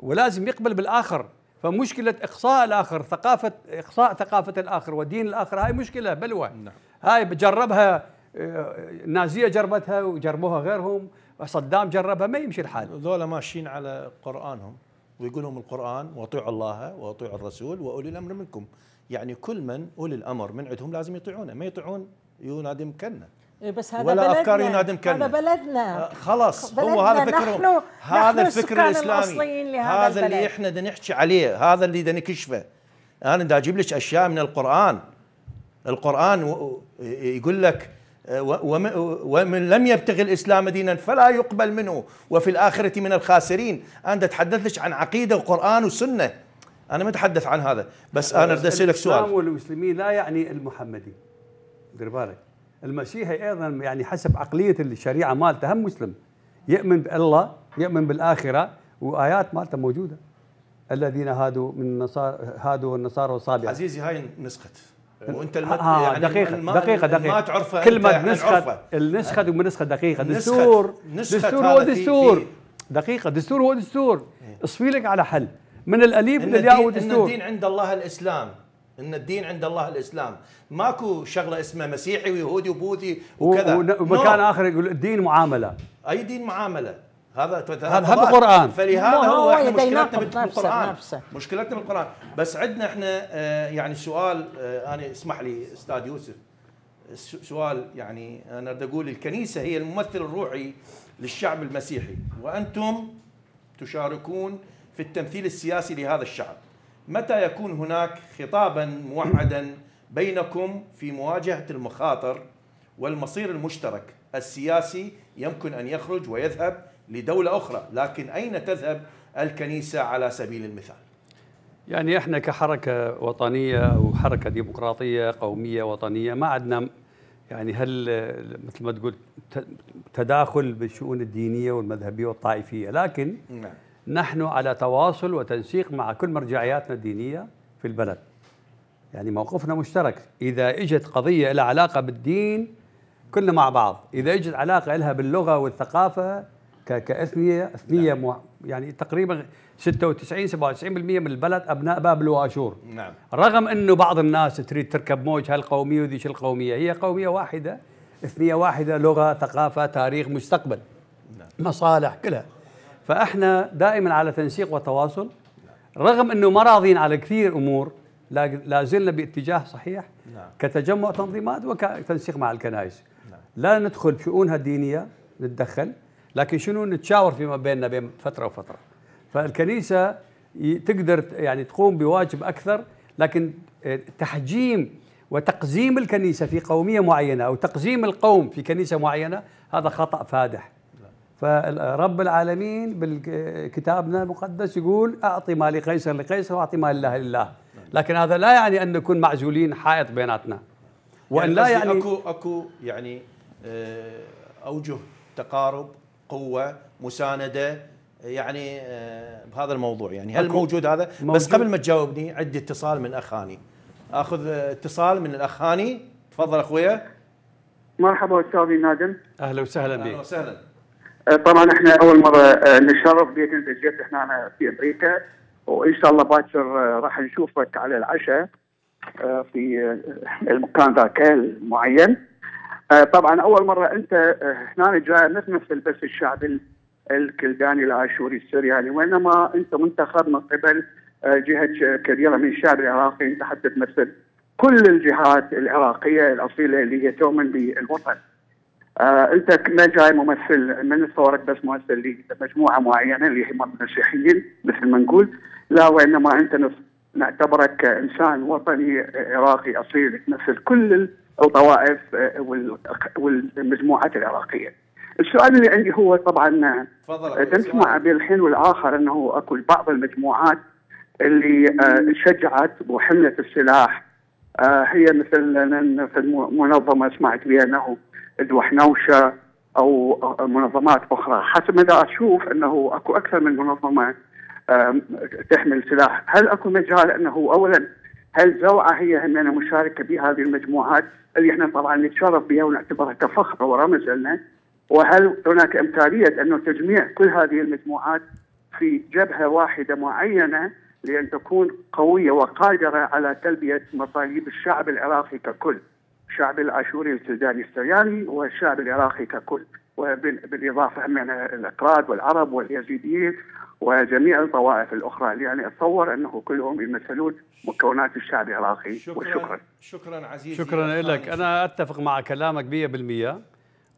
ولازم يقبل بالآخر فمشكلة إقصاء الآخر ثقافة إقصاء ثقافة الآخر ودين الآخر هاي مشكلة بلوى نعم. هاي جربها آه، النازية جربتها وجربوها غيرهم صدام جربها ما يمشي الحال ذولا ماشيين على قرآنهم ويقول لهم القرآن واطيعوا الله واطيعوا الرسول وأولي الأمر منكم يعني كل من أولي الأمر من عندهم لازم يطيعونه ما يطيعون ينادي مكنا إيه، بس هذا ولا بلدنا. افكار ينادي كنا هذا بلدنا آه، خلاص بلدنا. هو هذا فكرهم نحن هذا نحن الفكر الاسلامي هذا البلد. اللي احنا نحكي عليه هذا اللي نكشفه انا دا اجيب لك اشياء من القران القران يقول لك ومن لم يبتغي الإسلام دينا فلا يقبل منه وفي الآخرة من الخاسرين انت تحدثتش لك عن عقيدة وقرآن وسنة أنا ما أتحدث عن هذا بس أنا بدي أسألك سؤال الإسلام والمسلمين لا يعني المحمدي دير بالك المسيحي أيضا يعني حسب عقلية الشريعة مالته هم مسلم يؤمن بالله يؤمن بالآخرة وآيات مالته موجودة الذين هادوا من النصارى هادوا النصارى والصابئة عزيزي هاي نسخت وانت آه، المد... يعني آه يعني دقيقة الم... دقيقة دقيقة ما تعرفه كلمة نسخة النسخة يعني نسخة دقيقة دستور دستور هو دستور دقيقة دستور هو دستور اصفي لك على حل من الأليف للياء والدستور الدين عند الله الإسلام ان الدين عند الله الاسلام ماكو شغله اسمها مسيحي ويهودي وبوذي وكذا ومكان اخر يقول الدين معامله اي دين معامله هذا هذا القران فلهذا هو احنا مشكلتنا بالقران نفسه. مشكلتنا بالقران بس عندنا احنا آه، يعني سؤال آه، انا اسمح لي استاذ يوسف سؤال يعني انا بدي اقول الكنيسه هي الممثل الروحي للشعب المسيحي وانتم تشاركون في التمثيل السياسي لهذا الشعب متى يكون هناك خطابا موحدا بينكم في مواجهه المخاطر والمصير المشترك السياسي يمكن ان يخرج ويذهب لدولة أخرى لكن أين تذهب الكنيسة على سبيل المثال يعني احنا كحركة وطنية أو حركة ديمقراطية قومية وطنية ما عندنا يعني هل مثل ما تقول تداخل بالشؤون الدينية والمذهبية والطائفية لكن نعم. نحن على تواصل وتنسيق مع كل مرجعياتنا الدينية في البلد يعني موقفنا مشترك إذا إجت قضية لها علاقة بالدين كلنا مع بعض إذا إجت علاقة لها باللغة والثقافة كاثريه اثنيه نعم. يعني تقريبا 96 97% من البلد ابناء باب الواشور نعم رغم انه بعض الناس تريد تركب موج هالقوميه وذيش القوميه هي قوميه واحده اثنيه واحده لغه ثقافه تاريخ مستقبل نعم. مصالح كلها فاحنا دائما على تنسيق وتواصل رغم انه ما راضين على كثير امور لا زلنا باتجاه صحيح نعم. كتجمع تنظيمات وكتنسيق مع الكنائس نعم. لا ندخل بشؤونها الدينيه نتدخل لكن شنو نتشاور فيما بيننا بين فتره وفتره فالكنيسه تقدر يعني تقوم بواجب اكثر لكن آه، تحجيم وتقزيم الكنيسه في قوميه معينه او تقزيم القوم في كنيسه معينه هذا خطا فادح فرب العالمين بكتابنا المقدس يقول اعطي ما لقيصر لقيصر واعطي ما لله لله لكن هذا لا يعني ان نكون معزولين حائط بيناتنا يعني وان يعني لا يعني اكو اكو يعني آه، اوجه تقارب قوه مسانده يعني آه، بهذا الموضوع يعني هل موجود هذا موجود. بس قبل ما تجاوبني عندي اتصال من اخ هاني اخذ اتصال من الاخ هاني تفضل اخويا مرحبا استاذي نادم اهلا وسهلا بك اهلا وسهلا آه، طبعا احنا اول مره آه، نشرف بيت انت جيت احنا في امريكا وان شاء الله باكر راح نشوفك على العشاء في المكان ذاك المعين آه، طبعا اول مره انت آه، هنا جاي ما تمثل بس الشعب الكلداني العاشوري السرياني وانما انت منتخب من قبل آه، جهه كبيره من الشعب العراقي انت حتى تمثل كل الجهات العراقيه الاصيله اللي هي تؤمن بالوطن. آه انت ما جاي ممثل من صورك بس ممثل لمجموعه معينه اللي هم المسيحيين مثل ما نقول لا وانما انت نعتبرك كانسان وطني عراقي اصيل تمثل كل او طوائف آه، والمجموعات العراقيه. السؤال اللي عندي هو طبعا آه، نسمع بالحين والاخر انه اكو بعض المجموعات اللي آه، شجعت وحملت السلاح هي مثل في منظمه سمعت بانه الوحنوشه او منظمات اخرى حسب ما اشوف انه اكو اكثر من منظمه تحمل سلاح هل اكو مجال انه اولا هل زوعة هي أننا مشاركة بهذه المجموعات اللي احنا طبعا نتشرف بها ونعتبرها كفخر ورمز لنا وهل هناك إمكانية أنه تجميع كل هذه المجموعات في جبهة واحدة معينة لأن تكون قوية وقادرة على تلبية مطالب الشعب العراقي ككل الشعب الاشوري السوداني السرياني والشعب العراقي ككل وبالاضافه من الاكراد والعرب واليزيديين وجميع الطوائف الاخرى يعني اتصور انه كلهم يمثلون مكونات الشعب العراقي وشكرا شكرا عزيزي شكرا لك انا اتفق مع كلامك 100%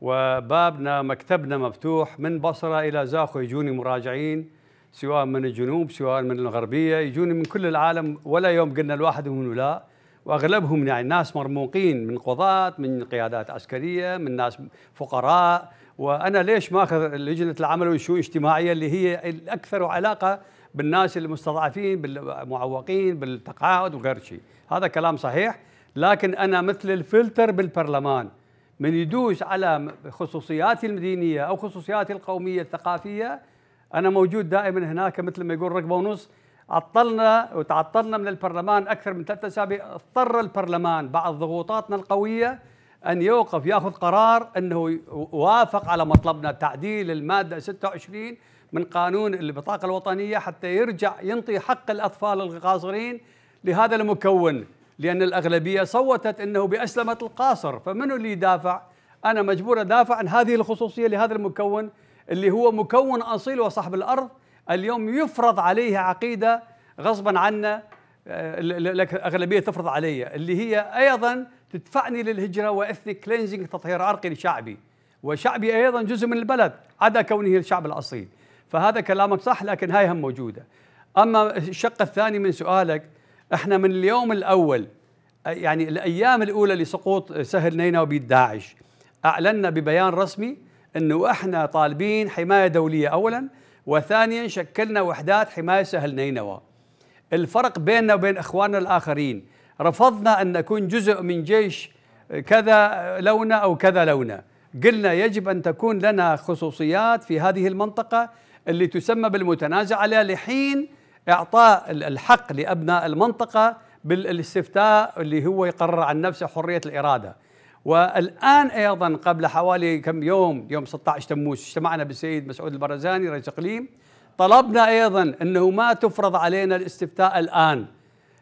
وبابنا مكتبنا مفتوح من بصره الى زاخو يجوني مراجعين سواء من الجنوب سواء من الغربيه يجوني من كل العالم ولا يوم قلنا الواحد من ولا واغلبهم يعني ناس مرموقين من قضاة من قيادات عسكريه من ناس فقراء وانا ليش ماخذ لجنه العمل والشؤون الاجتماعيه اللي هي الاكثر علاقه بالناس المستضعفين بالمعوقين بالتقاعد وغير شيء هذا كلام صحيح لكن انا مثل الفلتر بالبرلمان من يدوس على خصوصياتي المدينيه او خصوصياتي القوميه الثقافيه انا موجود دائما هناك مثل ما يقول رقبه ونص عطلنا وتعطلنا من البرلمان اكثر من ثلاثة اسابيع اضطر البرلمان بعد ضغوطاتنا القويه أن يوقف يأخذ قرار أنه وافق على مطلبنا تعديل المادة 26 من قانون البطاقة الوطنية حتى يرجع ينطي حق الأطفال القاصرين لهذا المكون لأن الأغلبية صوتت أنه بأسلمة القاصر فمن اللي يدافع أنا مجبور أدافع عن هذه الخصوصية لهذا المكون اللي هو مكون أصيل وصاحب الأرض اليوم يفرض عليه عقيدة غصبا عنا الأغلبية آه، تفرض عليه اللي هي أيضا تدفعني للهجرة وإثني كلينزينج تطهير عرقي لشعبي وشعبي أيضا جزء من البلد عدا كونه الشعب الأصيل فهذا كلامك صح لكن هاي هم موجودة أما الشق الثاني من سؤالك احنا من اليوم الأول يعني الأيام الأولى لسقوط سهل نينوى بيد داعش أعلنا ببيان رسمي أنه احنا طالبين حماية دولية أولا وثانيا شكلنا وحدات حماية سهل نينوى الفرق بيننا وبين إخواننا الآخرين رفضنا أن نكون جزء من جيش كذا لونة أو كذا لونة قلنا يجب أن تكون لنا خصوصيات في هذه المنطقة اللي تسمى بالمتنازع عليها لحين إعطاء الحق لأبناء المنطقة بالاستفتاء اللي هو يقرر عن نفسه حرية الإرادة والآن أيضا قبل حوالي كم يوم يوم 16 تموز اجتمعنا بالسيد مسعود البرزاني رئيس إقليم طلبنا أيضا أنه ما تفرض علينا الاستفتاء الآن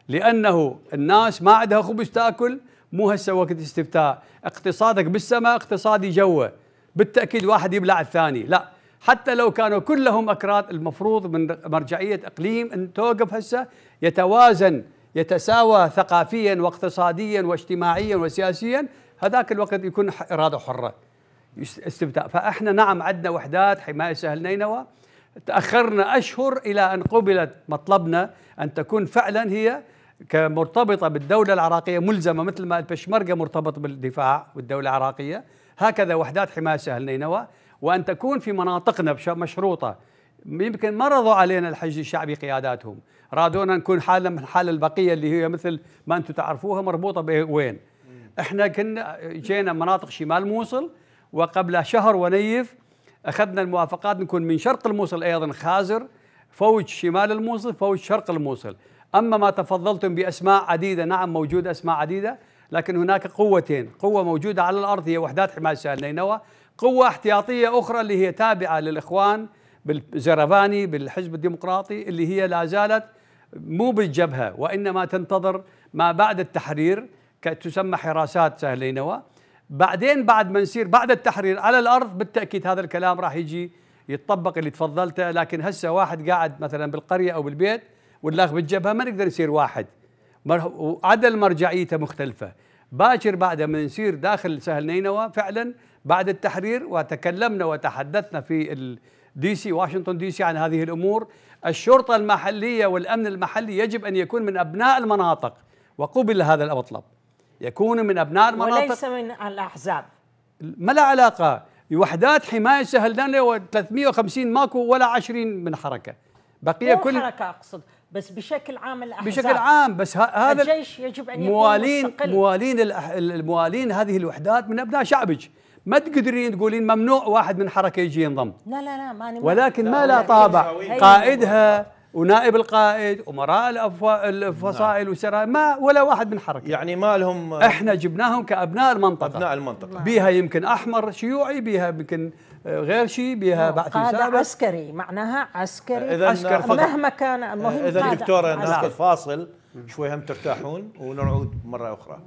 لانه الناس ما عندها خبز تاكل مو هسه وقت استفتاء اقتصادك بالسماء اقتصادي جوه بالتاكيد واحد يبلع الثاني لا حتى لو كانوا كلهم اكراد المفروض من مرجعيه اقليم ان توقف هسه يتوازن يتساوى ثقافيا واقتصاديا واجتماعيا وسياسيا هذاك الوقت يكون اراده حره استفتاء فاحنا نعم عندنا وحدات حمايه سهل نينوى تاخرنا اشهر الى ان قبلت مطلبنا ان تكون فعلا هي كمرتبطة بالدولة العراقية ملزمة مثل ما البشمركة مرتبط بالدفاع والدولة العراقية هكذا وحدات حماية سهل نينوى وأن تكون في مناطقنا مشروطة يمكن ما رضوا علينا الحج الشعبي قياداتهم رادونا نكون حالة من حال البقية اللي هي مثل ما أنتم تعرفوها مربوطة بوين احنا كنا جينا مناطق شمال موصل وقبل شهر ونيف اخذنا الموافقات نكون من شرق الموصل ايضا خازر فوج شمال الموصل فوج شرق الموصل أما ما تفضلتم بأسماء عديدة نعم موجود أسماء عديدة لكن هناك قوتين قوة موجودة على الأرض هي وحدات حماية سهل نينوى قوة احتياطية أخرى اللي هي تابعة للإخوان بالزرفاني بالحزب الديمقراطي اللي هي لا زالت مو بالجبهة وإنما تنتظر ما بعد التحرير تسمى حراسات سهل نينوى بعدين بعد ما نصير بعد التحرير على الارض بالتاكيد هذا الكلام راح يجي يتطبق اللي تفضلته لكن هسه واحد قاعد مثلا بالقريه او بالبيت واللاغ بالجبهه ما نقدر يصير واحد وعدل مرجعيته مختلفه باكر بعد ما نصير داخل سهل نينوى فعلا بعد التحرير وتكلمنا وتحدثنا في الدي سي واشنطن دي سي عن هذه الامور الشرطه المحليه والامن المحلي يجب ان يكون من ابناء المناطق وقبل هذا المطلب يكون من ابناء المناطق وليس من الاحزاب ما لها علاقه وحدات حمايه سهل نينوى 350 ماكو ولا 20 من حركه بقيه كل حركه اقصد بس بشكل عام الاحزاب بشكل عام بس هذا الجيش يجب ان يكون موالين مستقل. موالين الموالين هذه الوحدات من ابناء شعبك ما تقدرين تقولين ممنوع واحد من حركه يجي ينضم لا لا لا ماني ولكن ما لا طابع قائدها ونائب القائد ومراء الفصائل نعم. وسراء ما ولا واحد من حركه يعني ما لهم احنا جبناهم كابناء المنطقه ابناء المنطقه بها يمكن احمر شيوعي بها يمكن غير شيء بها بعث سابق عسكري معناها عسكري إذا عسكر مهما كان المهم اذا دكتوره ناخذ نعم. فاصل شوي هم ترتاحون ونعود مره اخرى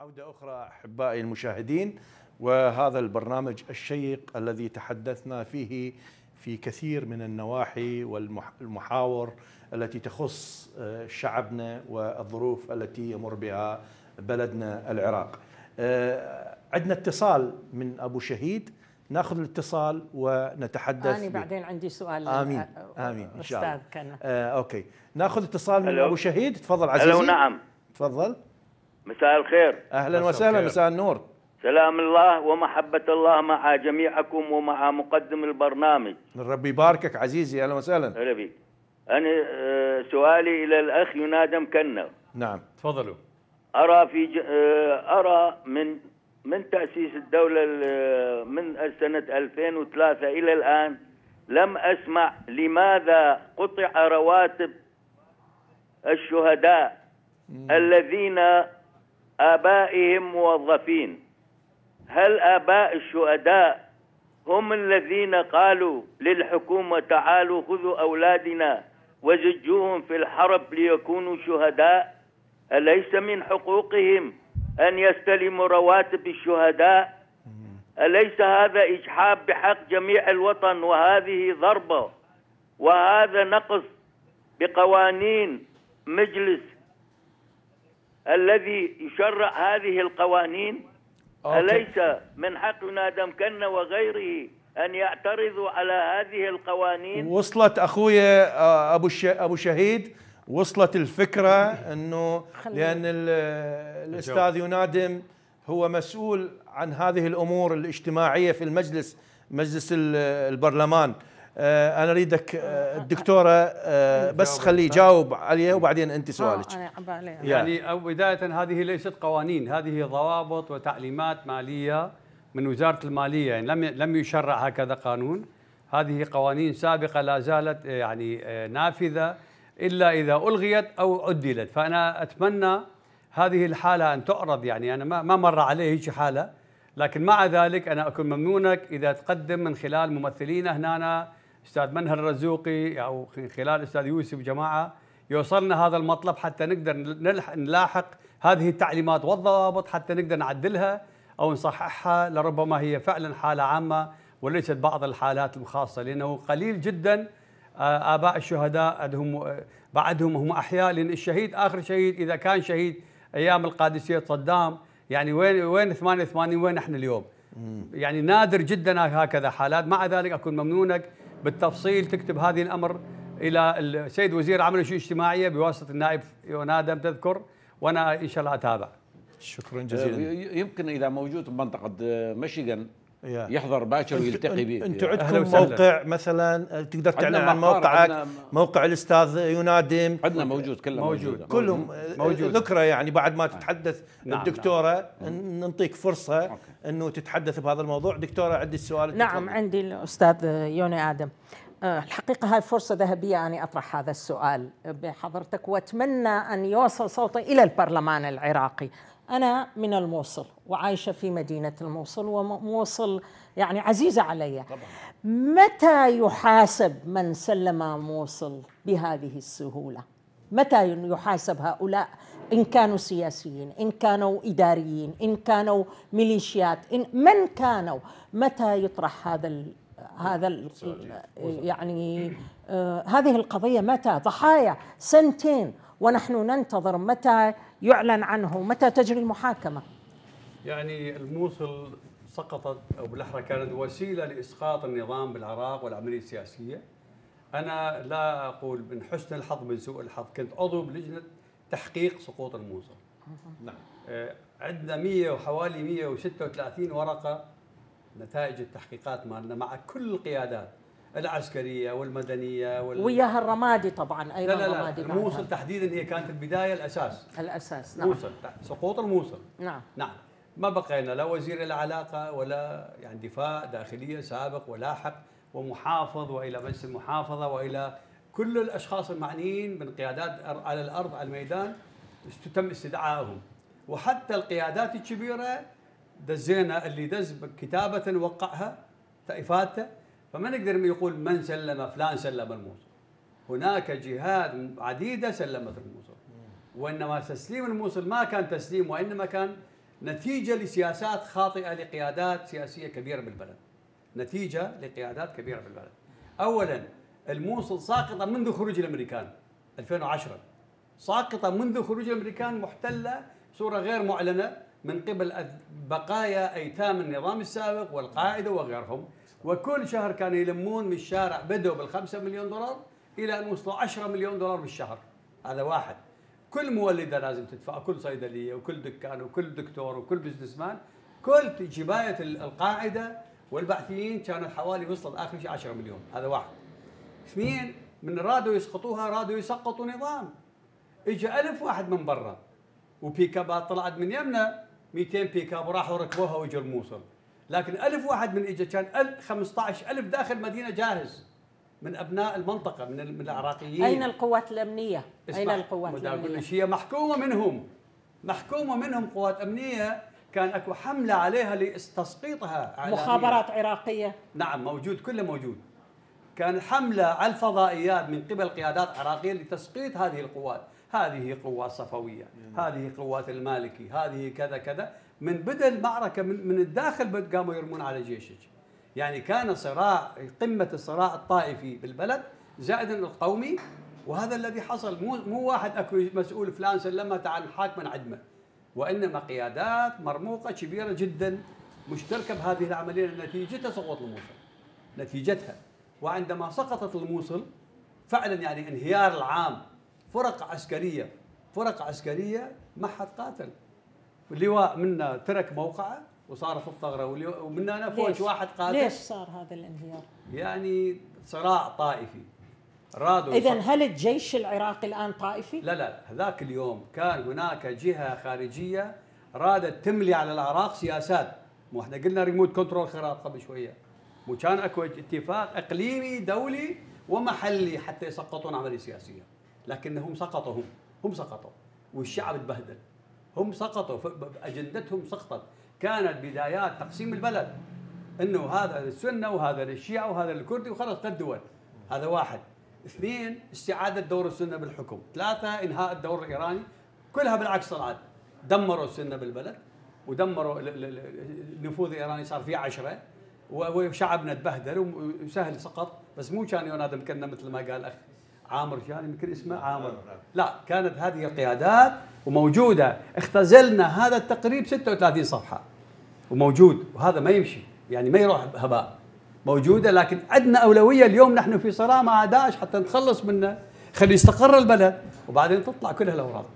عوده اخرى احبائي المشاهدين وهذا البرنامج الشيق الذي تحدثنا فيه في كثير من النواحي والمحاور التي تخص آه، شعبنا والظروف التي يمر بها بلدنا العراق آه، عندنا اتصال من ابو شهيد ناخذ الاتصال ونتحدث أنا بعدين عندي سؤال آمين آمين إن شاء الله أستاذ كان آه أوكي ناخذ اتصال من أبو شهيد تفضل عزيزي ألو نعم تفضل مساء الخير أهلا وسهلا مساء النور سلام الله ومحبة الله مع جميعكم ومع مقدم البرنامج ربي يباركك عزيزي أهلا وسهلا اهلا بك أنا آه، سؤالي إلى الأخ ينادم كنا نعم تفضلوا أرى في ج... آه، أرى من من تأسيس الدولة من سنة 2003 إلى الآن لم أسمع لماذا قطع رواتب الشهداء الذين آبائهم موظفين هل آباء الشهداء هم الذين قالوا للحكومة تعالوا خذوا أولادنا وزجوهم في الحرب ليكونوا شهداء أليس من حقوقهم أن يستلموا رواتب الشهداء أليس هذا إجحاف بحق جميع الوطن وهذه ضربة وهذا نقص بقوانين مجلس الذي يشرع هذه القوانين أوكي. أليس من حقنا دمكن وغيره أن يعترضوا على هذه القوانين وصلت أخوي آه، أبو, الش... أبو شهيد وصلت الفكره انه لان الاستاذ ينادم هو مسؤول عن هذه الامور الاجتماعيه في المجلس مجلس البرلمان آه، انا اريدك الدكتوره آه، آه، بس خليه يجاوب عليه وبعدين انت سؤالك يعني بدايه هذه ليست قوانين هذه ضوابط وتعليمات ماليه من وزاره الماليه يعني لم لم يشرع هكذا قانون هذه قوانين سابقه لا زالت يعني نافذه الا اذا الغيت او عدلت فانا اتمنى هذه الحاله ان تعرض يعني انا ما مر علي هيك حاله لكن مع ذلك انا اكون ممنونك اذا تقدم من خلال ممثلينا هنا استاذ منهر الرزوقي او من خلال استاذ يوسف جماعه يوصلنا هذا المطلب حتى نقدر نلاحق هذه التعليمات والضوابط حتى نقدر نعدلها او نصححها لربما هي فعلا حاله عامه وليست بعض الحالات الخاصه لانه قليل جدا آه، آباء الشهداء هم آه، بعدهم هم أحياء لأن الشهيد آخر شهيد إذا كان شهيد أيام القادسية صدام يعني وين وين 88 وين احنا اليوم؟ يعني نادر جدا هكذا حالات مع ذلك اكون ممنونك بالتفصيل تكتب هذه الامر الى السيد وزير العمل الشؤون الاجتماعيه بواسطه النائب ادم تذكر وانا ان شاء الله اتابع. شكرا جزيلا. آه، يمكن اذا موجود بمنطقه مشيغن يحضر باكر ويلتقي به انتم عندكم موقع مثلا تقدر تعلن عن موقعك موقع الاستاذ ينادم عندنا موجود كله موجود, كلهم موجود ذكرى يعني بعد ما آه. تتحدث نعم, نعم. الدكتوره نعم نعطيك فرصه أوكي. انه تتحدث بهذا الموضوع دكتوره عندي سؤال نعم عندي الاستاذ يوني ادم آه، الحقيقة هاي فرصة ذهبية أني أطرح هذا السؤال بحضرتك وأتمنى أن يوصل صوتي إلى البرلمان العراقي أنا من الموصل وعايشة في مدينة الموصل وموصل يعني عزيزة علي طبعا. متى يحاسب من سلم موصل بهذه السهولة متى يحاسب هؤلاء إن كانوا سياسيين إن كانوا إداريين إن كانوا ميليشيات إن من كانوا متى يطرح هذا الـ هذا الـ يعني آه هذه القضية متى ضحايا سنتين ونحن ننتظر متى يعلن عنه متى تجري المحاكمة؟ يعني الموصل سقطت أو بالأحرى كانت وسيلة لإسقاط النظام بالعراق والعملية السياسية أنا لا أقول من حسن الحظ من سوء الحظ كنت عضو بلجنة تحقيق سقوط الموصل نعم آه، عندنا 100 وحوالي 136 ورقة نتائج التحقيقات مالنا مع كل القيادات العسكريه والمدنيه وال... وياها الرمادي طبعا ايضا لا لا لا الرمادي الموصل تحديدا هي كانت البدايه الاساس الاساس نعم موصل سقوط الموصل نعم نعم ما بقينا لا وزير العلاقه ولا يعني دفاع داخليه سابق ولاحق ومحافظ والى مجلس المحافظه والى كل الاشخاص المعنيين من قيادات على الارض على الميدان تم استدعائهم وحتى القيادات الكبيره دزينا اللي دز كتابه وقعها افادته فما نقدر يقول من سلم فلان سلم الموصل هناك جهاد عديده سلمت الموصل وانما تسليم الموصل ما كان تسليم وانما كان نتيجه لسياسات خاطئه لقيادات سياسيه كبيره بالبلد نتيجه لقيادات كبيره بالبلد اولا الموصل ساقطه منذ خروج الامريكان 2010 ساقطه منذ خروج الامريكان محتله صوره غير معلنه من قبل بقايا ايتام النظام السابق والقاعده وغيرهم وكل شهر كانوا يلمون من الشارع بدوا بال 5 مليون دولار إلى أن وصلوا 10 مليون دولار بالشهر هذا واحد كل مولدة لازم تدفع كل صيدلية وكل دكان وكل دكتور وكل بزنس مان كل جباية القاعدة والبعثيين كانت حوالي وصلت آخر شيء 10 مليون هذا واحد اثنين من رادوا يسقطوها رادوا يسقطوا نظام اجى ألف واحد من برا وبيكابات طلعت من يمنا 200 بيكاب وراحوا ركبوها وجوا الموصل لكن ألف واحد من إجا كان 15 ألف داخل مدينة جاهز من أبناء المنطقة من, العراقيين أين القوات الأمنية؟ أين القوات الأمنية؟ أقول هي محكومة منهم محكومة منهم قوات أمنية كان اكو حمله عليها لاستسقيطها مخابرات عراقيه نعم موجود كله موجود كان حمله على الفضائيات من قبل قيادات عراقيه لتسقيط هذه القوات هذه قوات صفويه نعم. هذه قوات المالكي هذه كذا كذا من بدء المعركه من, من الداخل قاموا يرمون على جيشك يعني كان صراع قمه الصراع الطائفي بالبلد زائد القومي وهذا الذي حصل مو مو واحد اكو مسؤول فلان سلمها تعال الحاكم عدمه وانما قيادات مرموقه كبيره جدا مشتركه بهذه العمليه نتيجتها سقوط الموصل نتيجتها وعندما سقطت الموصل فعلا يعني انهيار العام فرق عسكريه فرق عسكريه ما حد قاتل اللواء منا ترك موقعه وصارت الثغره ومن انا فوج واحد قادم ليش صار هذا الانهيار؟ يعني صراع طائفي رادوا اذا هل الجيش العراقي الان طائفي؟ لا لا هذاك اليوم كان هناك جهه خارجيه رادت تملي على العراق سياسات مو احنا قلنا ريموت كنترول خراب قبل شويه وكان اكو اتفاق اقليمي دولي ومحلي حتى يسقطون عمليه سياسيه لكنهم سقطوا هم هم سقطوا والشعب تبهدل هم سقطوا اجندتهم سقطت كانت بدايات تقسيم البلد انه هذا للسنه وهذا للشيعه وهذا للكردي وخلص ثلاث دول هذا واحد اثنين استعاده دور السنه بالحكم ثلاثه انهاء الدور الايراني كلها بالعكس صارت دمروا السنه بالبلد ودمروا النفوذ الايراني صار فيه عشره وشعبنا تبهدل وسهل سقط بس مو كان ينادم كنا مثل ما قال اخ عامر جاني يمكن اسمه نعم، عامر نعم. لا كانت هذه القيادات وموجوده اختزلنا هذا التقريب 36 صفحه وموجود وهذا ما يمشي يعني ما يروح هباء موجوده لكن عندنا اولويه اليوم نحن في صراع مع داعش حتى نتخلص منه خلي يستقر البلد وبعدين تطلع كل هالاوراق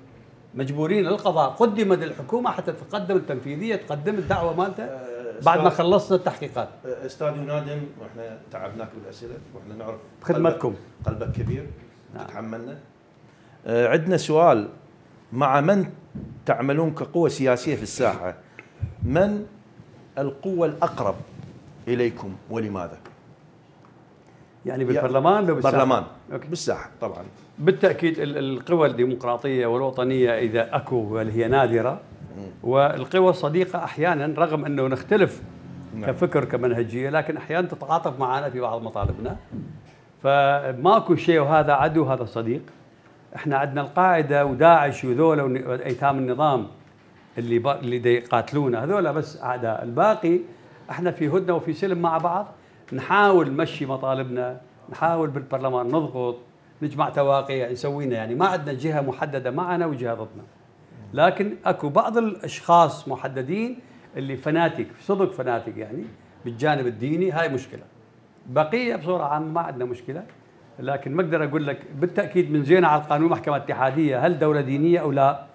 مجبورين للقضاء قدمت الحكومه حتى تقدم التنفيذيه تقدم الدعوه مالته آه، بعد ما خلصنا التحقيقات استاذ ينادم واحنا تعبناك بالاسئله واحنا نعرف خدمتكم قلبك, قلبك كبير نعم. تتحملنا آه، عندنا سؤال مع من تعملون كقوه سياسيه في الساحه من القوه الاقرب اليكم ولماذا؟ يعني بالبرلمان لو بالساحه؟ برلمان أوكي. بالساحه طبعا بالتاكيد القوى الديمقراطيه والوطنيه اذا اكو هي نادره والقوى صديقة أحيانا رغم أنه نختلف نعم. كفكر كمنهجية لكن أحيانا تتعاطف معنا في بعض مطالبنا فماكو شيء وهذا عدو هذا صديق احنا عندنا القاعدة وداعش وذولا وأيتام النظام اللي با... اللي يقاتلونا هذولا بس أعداء الباقي احنا في هدنة وفي سلم مع بعض نحاول نمشي مطالبنا نحاول بالبرلمان نضغط نجمع تواقيع يعني نسوينا يعني ما عندنا جهه محدده معنا وجهه ضدنا لكن اكو بعض الاشخاص محددين اللي فناتك صدق فناتك يعني بالجانب الديني هاي مشكله بقيه بصوره عامه ما عندنا مشكله لكن ما اقدر اقول لك بالتاكيد من زينا على القانون محكمه اتحاديه هل دوله دينيه او لا؟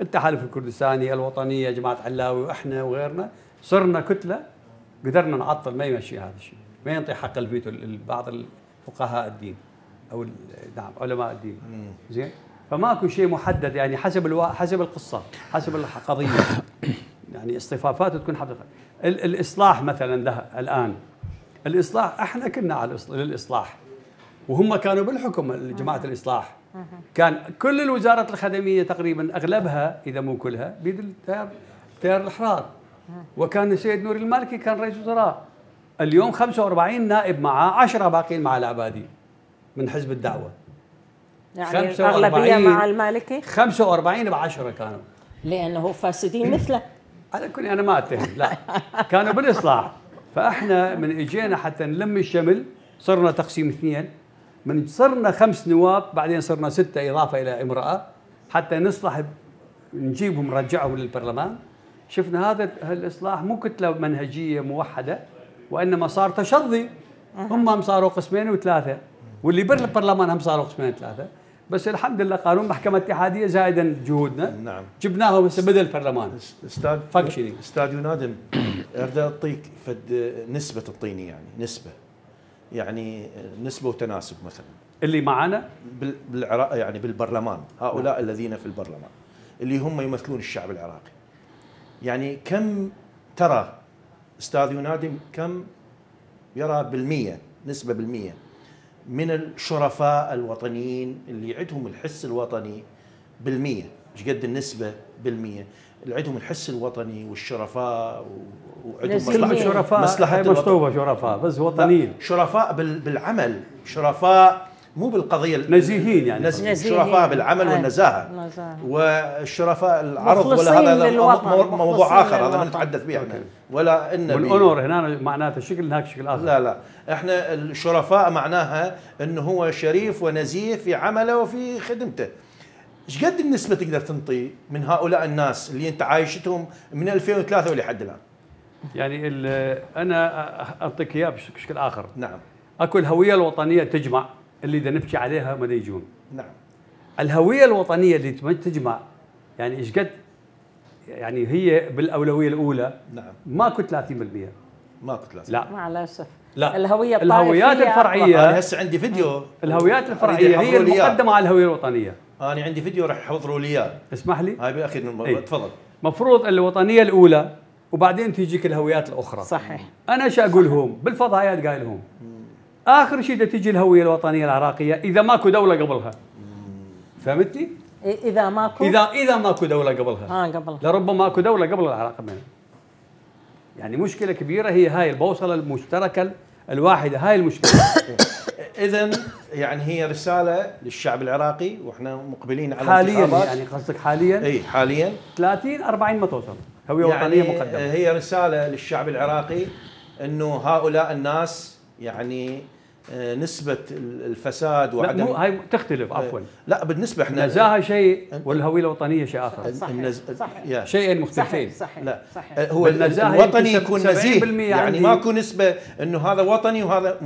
التحالف الكردستاني، الوطنيه، جماعه علاوي واحنا وغيرنا صرنا كتله قدرنا نعطل ما يمشي هذا الشيء، ما ينطي حق الفيتو لبعض فقهاء الدين او نعم علماء الدين زين؟ فماكو شيء محدد يعني حسب الوا... حسب القصه حسب القضيه يعني اصطفافات تكون حسب ال... الاصلاح مثلا ده الان الاصلاح احنا كنا على للاصلاح وهم كانوا بالحكم جماعه الاصلاح كان كل الوزارات الخدميه تقريبا اغلبها اذا مو كلها بيد التيار التيار الاحرار وكان السيد نور المالكي كان رئيس وزراء اليوم 45 نائب معاه 10 باقيين مع العبادي من حزب الدعوه يعني الأغلبية مع المالكي 45 ب 10 كانوا لأنه فاسدين مثله على كل أنا ما أتهم لا كانوا بالإصلاح فإحنا من إجينا حتى نلم الشمل صرنا تقسيم اثنين من صرنا خمس نواب بعدين صرنا ستة إضافة إلى امرأة حتى نصلح نجيبهم نرجعهم للبرلمان شفنا هذا الإصلاح مو كتلة منهجية موحدة وإنما صار تشظي هم هم صاروا قسمين وثلاثة واللي بالبرلمان هم صاروا قسمين وثلاثه بس الحمد لله قانون محكمه اتحاديه زائدا جهودنا نعم جبناها هسه بدل البرلمان استاذ فانكشنينج استاذ ينادم اريد اعطيك فد نسبه الطيني يعني نسبه يعني نسبه وتناسب مثلا اللي معانا بالعراق يعني بالبرلمان هؤلاء نعم. الذين في البرلمان اللي هم يمثلون الشعب العراقي يعني كم ترى استاذ ينادم كم يرى بالمية نسبة بالمية من الشرفاء الوطنيين اللي عندهم الحس الوطني بالمية ايش قد النسبة بالمية اللي عندهم الحس الوطني والشرفاء وعندهم مصلحة شرفاء مصلحة شرفاء بس وطنيين شرفاء بالعمل شرفاء مو بالقضيه نزيهين يعني نزيهين شرفاء بالعمل آه، والنزاهه نزاهة. والشرفاء العرض ولا هذا موضوع اخر للوطن. هذا نتحدث به احنا ولا ان والأونور هنا معناته شكل هناك شكل اخر لا لا احنا الشرفاء معناها انه هو شريف ونزيه في عمله وفي خدمته ايش قد النسبه تقدر تنطي من هؤلاء الناس اللي انت عايشتهم من 2003 ولحد الان يعني انا اعطيك اياه بشكل اخر نعم اكو الهويه الوطنيه تجمع اللي اذا نبكي عليها ما يجون نعم الهويه الوطنيه اللي تجمع يعني ايش قد يعني هي بالاولويه الاولى نعم ماكو 30% ماكو 30 لا مع الاسف لا الهويه الهويات الفرعيه انا هسه عندي فيديو الهويات الفرعيه هي المقدمه على الهويه الوطنيه انا عندي فيديو راح احضره لي اياه اسمح لي هاي بالاخير إيه. تفضل مفروض الوطنيه الاولى وبعدين تجيك الهويات الاخرى صحيح انا ايش اقول لهم بالفضائيات قايل لهم اخر شيء تجي الهويه الوطنيه العراقيه اذا ماكو دوله قبلها فهمتني؟ اذا ماكو اذا اذا ماكو دوله قبلها اه قبلها لربما اكو دوله قبل العراق منها. يعني مشكله كبيره هي هاي البوصله المشتركه الواحده هاي المشكله اذا يعني هي رساله للشعب العراقي واحنا مقبلين على حاليا يعني قصدك حاليا اي حاليا 30 40 ما توصل هويه يعني وطنيه مقدمه آه، هي رساله للشعب العراقي انه هؤلاء الناس يعني آه، نسبة الفساد وعدم لا مو هاي تختلف آه، عفوا لا بالنسبة احنا النزاهة شيء والهوية الوطنية شيء آخر صحيح صحيح شيئين مختلفين صحيح صحيح لا صحيح آه، هو الوطني يكون نزيه يعني ماكو نسبة انه هذا وطني وهذا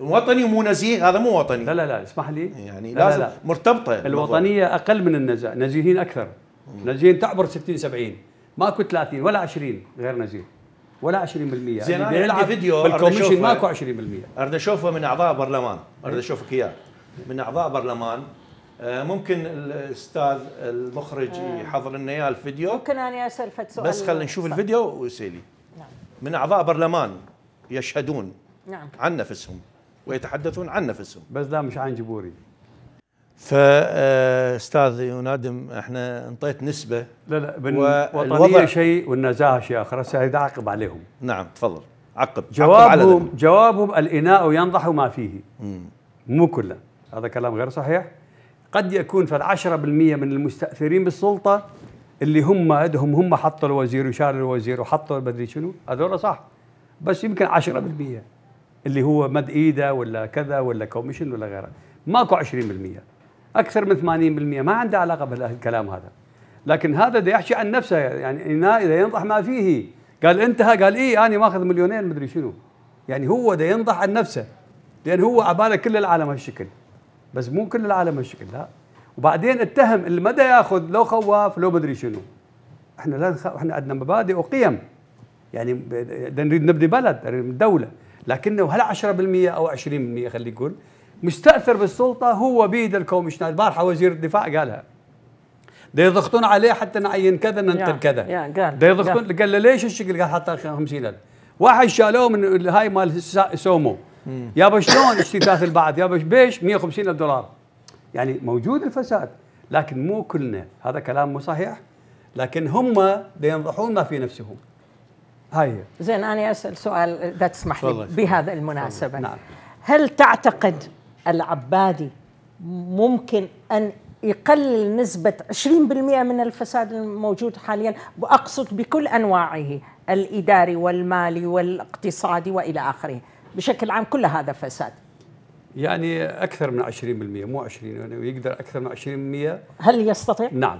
وطني ومو نزيه هذا مو وطني لا لا لا اسمح لي يعني لا لازم لا لا. مرتبطة الوطنية أقل من النزاهة نزيهين أكثر نزيهين تعبر 60 70 ماكو 30 ولا 20 غير نزيه ولا 20% زين يعني انا عندي فيديو بالكوميشن ماكو 20% اريد اشوفه من اعضاء برلمان اريد اشوفك اياه من اعضاء برلمان آه، ممكن الاستاذ المخرج آه. يحضر لنا اياه الفيديو ممكن انا اسال فد سؤال بس خلينا نشوف الفيديو وسيلي نعم من اعضاء برلمان يشهدون نعم عن نفسهم ويتحدثون عن نفسهم بس لا مش عن جبوري فاستاذ آه، ينادم احنا انطيت نسبه لا لا بالوطنيه شيء والنزاهه شيء اخر هسه اذا عقب عليهم نعم تفضل عقب جوابهم عقب جوابهم الاناء ينضح ما فيه مو كله هذا كلام غير صحيح قد يكون في بالمية من المستأثرين بالسلطة اللي هم عندهم هم حطوا الوزير وشار الوزير وحطوا بدري شنو هذول صح بس يمكن 10% اللي هو مد ايده ولا كذا ولا كوميشن ولا غيره ماكو 20% اكثر من 80% ما عنده علاقه بالكلام هذا لكن هذا ده يحكي عن نفسه يعني اذا ينضح ما فيه قال انتهى قال اي انا ماخذ مليونين مدري شنو يعني هو ده ينضح عن نفسه لان هو عباله كل العالم هالشكل بس مو كل العالم هالشكل لا وبعدين اتهم المدى ياخذ لو خواف لو مدري شنو احنا لا نخ... احنا عندنا مبادئ وقيم يعني نريد نبني بلد نريد دوله لكنه هل 10% او 20% خلي يقول مستأثر بالسلطة هو بيد الكوميشنر البارحة وزير الدفاع قالها ده يضغطون عليه حتى نعين كذا ننتج كذا ده يضغطون قال له ليش الشكل قال حتى 50000 واحد شالوه من هاي مال سومو يابا شلون اشتتات البعض يابا بيش 150 الف دولار يعني موجود الفساد لكن مو كلنا هذا كلام مو صحيح لكن هم ينضحون ما في نفسهم هاي زين انا اسال سؤال اذا تسمح لي بهذا المناسبه نعم. هل تعتقد العبادي ممكن أن يقلل نسبة 20% من الفساد الموجود حاليا وأقصد بكل أنواعه الإداري والمالي والاقتصادي وإلى آخره بشكل عام كل هذا فساد يعني أكثر من 20% مو 20 يعني يقدر أكثر من 20% هل يستطيع؟ نعم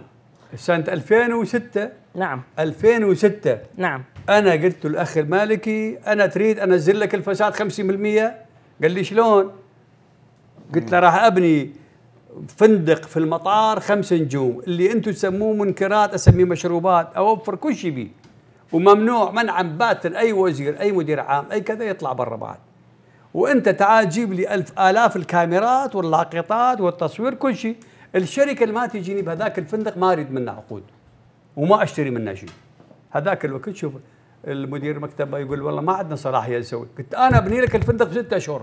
سنة 2006 نعم 2006 نعم أنا قلت للأخ المالكي أنا تريد أنزل لك الفساد 50% قال لي شلون؟ قلت له راح ابني فندق في المطار خمس نجوم اللي انتم تسموه منكرات اسميه مشروبات اوفر كل شيء بيه وممنوع منعا باتا اي وزير اي مدير عام اي كذا يطلع برا بعد وانت تعال جيب لي ألف الاف الكاميرات واللاقطات والتصوير كل شيء الشركه اللي ما تجيني بهذاك الفندق ما اريد منه عقود وما اشتري منه شيء هذاك الوقت شوف المدير مكتبه يقول والله ما عندنا صلاحيه نسوي قلت انا ابني لك الفندق بستة اشهر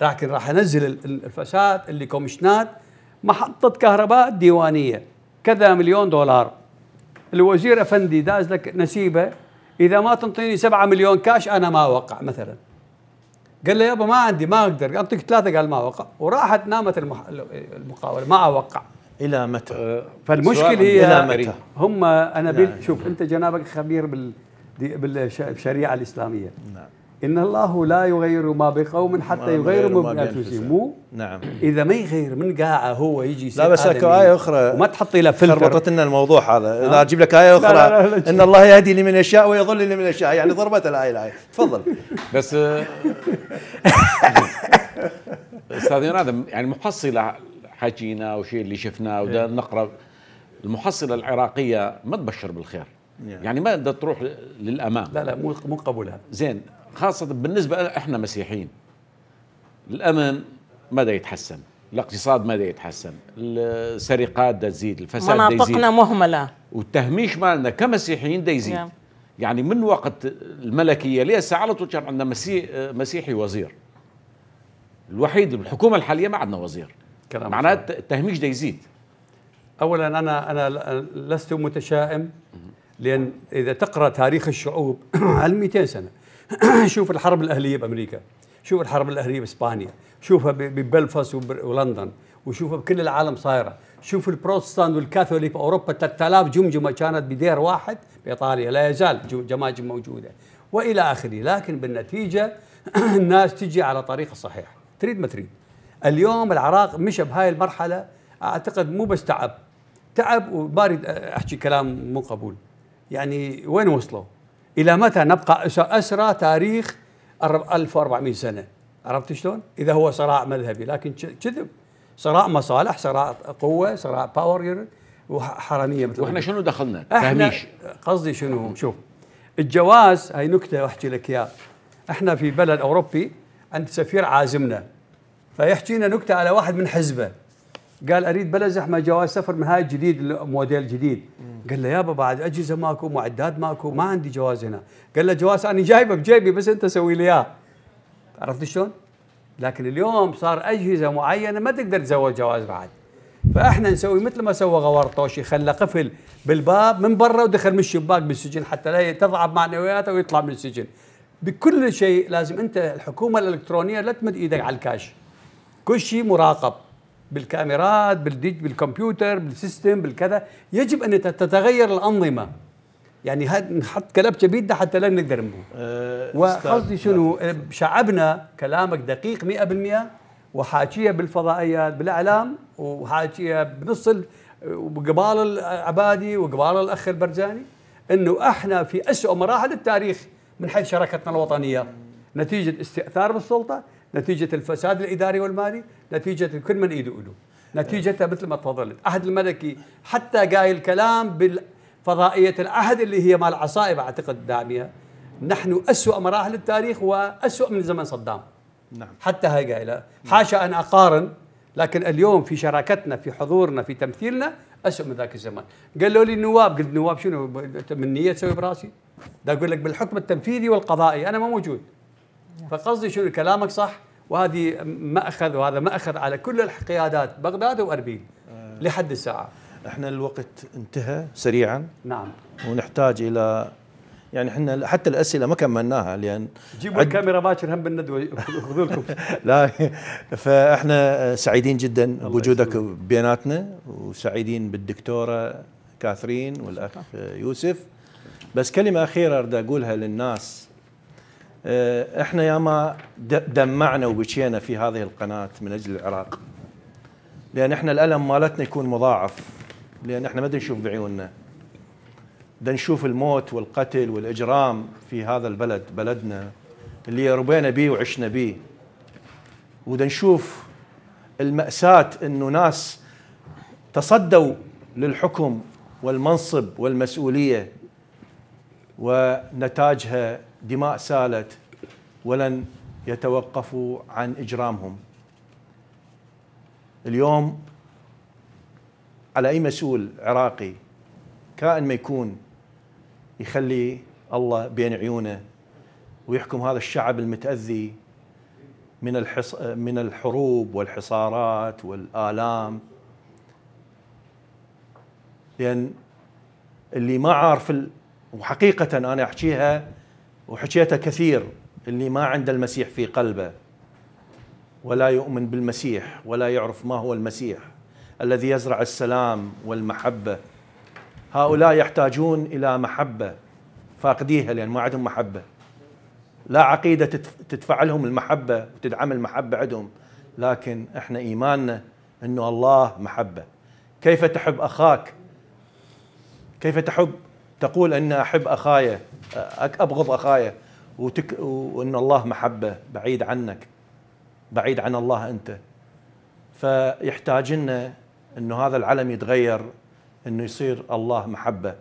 لكن راح انزل الفساد اللي كومشنات محطه كهرباء ديوانيه كذا مليون دولار الوزير افندي داز لك نسيبه اذا ما تنطيني 7 مليون كاش انا ما اوقع مثلا قال له يابا ما عندي ما اقدر اعطيك ثلاثه قال ما اوقع وراحت نامت المح... المقاوله ما اوقع الى متى؟ آه، فالمشكله هي الى متى؟ هم انا نعم. شوف انت جنابك خبير بال بالشريعه الاسلاميه نعم ان الله لا يغير ما بقوم حتى يغيروا ما بانفسهم مو نعم اذا ما يغير من قاعه هو يجي لا بس أكو ايه اخرى ما تحط له فلتر خربطت لنا الموضوع هذا اذا اجيب لك ايه اخرى لا لا لا ان الله يهدي لمن يشاء ويضل لمن يشاء يعني ضربت الايه الايه تفضل بس آه، استاذ هذا يعني محصله حكينا وشيء اللي شفناه إيه. وده نقرا المحصله العراقيه ما تبشر بالخير نعم. يعني ما تروح للامام لا لا مو مو قبولها زين خاصة بالنسبة احنا مسيحيين الأمن ماذا يتحسن الاقتصاد ماذا يتحسن السرقات دا تزيد الفساد دا يزيد مهملة والتهميش مالنا كمسيحيين دا يزيد نعم. يعني من وقت الملكية ليس على طول كان عندنا مسيح مسيحي وزير الوحيد الحكومة الحالية ما عندنا وزير كلام معناته التهميش دا يزيد أولا أنا أنا لست متشائم لأن إذا تقرأ تاريخ الشعوب عن 200 سنة شوف الحرب الاهليه بامريكا شوف الحرب الاهليه باسبانيا شوفها ببلفاس ولندن وشوفها بكل العالم صايره شوف البروتستانت والكاثوليك باوروبا 3000 جمجمه كانت بدير واحد بايطاليا لا يزال جماجم موجوده والى اخره لكن بالنتيجه الناس تجي على طريق الصحيح تريد ما تريد اليوم العراق مشى بهاي المرحله اعتقد مو بس تعب تعب وما اريد احكي كلام مو قبول يعني وين وصلوا؟ إلى متى نبقى أسرى تاريخ 1400 سنة عرفت شلون؟ إذا هو صراع مذهبي لكن كذب صراع مصالح صراع قوة صراع باور وحرميه مثل واحنا شنو دخلنا؟ تهميش قصدي شنو؟ شوف الجواز هاي نكتة أحكي لك إياها احنا في بلد أوروبي عند سفير عازمنا فيحكينا نكتة على واحد من حزبه قال اريد بلا زحمه جواز سفر من هاي جديد موديل جديد قال له يابا بعد اجهزه ماكو معدات ماكو ما عندي جواز هنا قال له جواز انا جايبه بجيبي بس انت سوي لي اياه عرفت شلون؟ لكن اليوم صار اجهزه معينه ما تقدر تزوج جواز بعد فاحنا نسوي مثل ما سوى غورطوشي خلى قفل بالباب من برا ودخل من الشباك بالسجن حتى لا تضعف معنوياته ويطلع من السجن بكل شيء لازم انت الحكومه الالكترونيه لا تمد ايدك على الكاش كل شيء مراقب بالكاميرات بالديج بالكمبيوتر بالسيستم بالكذا يجب ان تتغير الانظمه يعني نحط كلام جديد ده حتى لا نقدر نبوه أه وقصدي شنو شعبنا كلامك دقيق 100% وحاكيه بالفضائيات بالاعلام وحاكيه بنص وقبال العبادي وقبال الاخ البرجاني انه احنا في اسوء مراحل التاريخ من حيث شراكتنا الوطنيه نتيجه استئثار بالسلطه نتيجه الفساد الاداري والمالي نتيجة كل من إيده إله نتيجتها مثل ما تفضلت عهد الملكي حتى قايل الكلام بالفضائية العهد اللي هي مال عصائب أعتقد دامية نحن أسوأ مراحل التاريخ وأسوأ من زمن صدام نعم. حتى هاي قايلة حاشا أن أقارن لكن اليوم في شراكتنا في حضورنا في تمثيلنا أسوأ من ذاك الزمان قالوا لي النواب قلت النواب شنو من نية تسوي براسي ده أقول لك بالحكم التنفيذي والقضائي أنا ما موجود نعم. فقصدي شنو كلامك صح وهذه مأخذ وهذا مأخذ على كل القيادات بغداد وأربيل آه. لحد الساعة احنا الوقت انتهى سريعا نعم ونحتاج الى يعني احنا حتى الاسئله ما كملناها لان جيبوا عد... الكاميرا باكر هم بالندوه خذوا لكم لا فاحنا سعيدين جدا بوجودك بيناتنا وسعيدين بالدكتوره كاثرين والاخ يوسف بس كلمه اخيره اريد اقولها للناس آه، احنا ياما دمعنا وبكينا في هذه القناه من اجل العراق لان احنا الالم مالتنا يكون مضاعف لان احنا ما نشوف بعيوننا دا نشوف الموت والقتل والاجرام في هذا البلد بلدنا اللي ربينا بيه وعشنا بيه ودا نشوف المأساة انه ناس تصدوا للحكم والمنصب والمسؤولية ونتاجها دماء سالت ولن يتوقفوا عن اجرامهم اليوم على اي مسؤول عراقي كائن ما يكون يخلي الله بين عيونه ويحكم هذا الشعب المتاذي من الحص من الحروب والحصارات والالام لان اللي ما عارف ال... وحقيقه انا احكيها وحكيتها كثير اللي ما عنده المسيح في قلبه ولا يؤمن بالمسيح ولا يعرف ما هو المسيح الذي يزرع السلام والمحبه هؤلاء يحتاجون الى محبه فاقديها لان ما عندهم محبه لا عقيده تدفع لهم المحبه وتدعم المحبه عندهم لكن احنا ايماننا انه الله محبه كيف تحب اخاك كيف تحب تقول أن أحب أخايا أبغض أخايا وتك وأن الله محبة بعيد عنك بعيد عن الله أنت فيحتاج لنا أنه هذا العلم يتغير أنه يصير الله محبة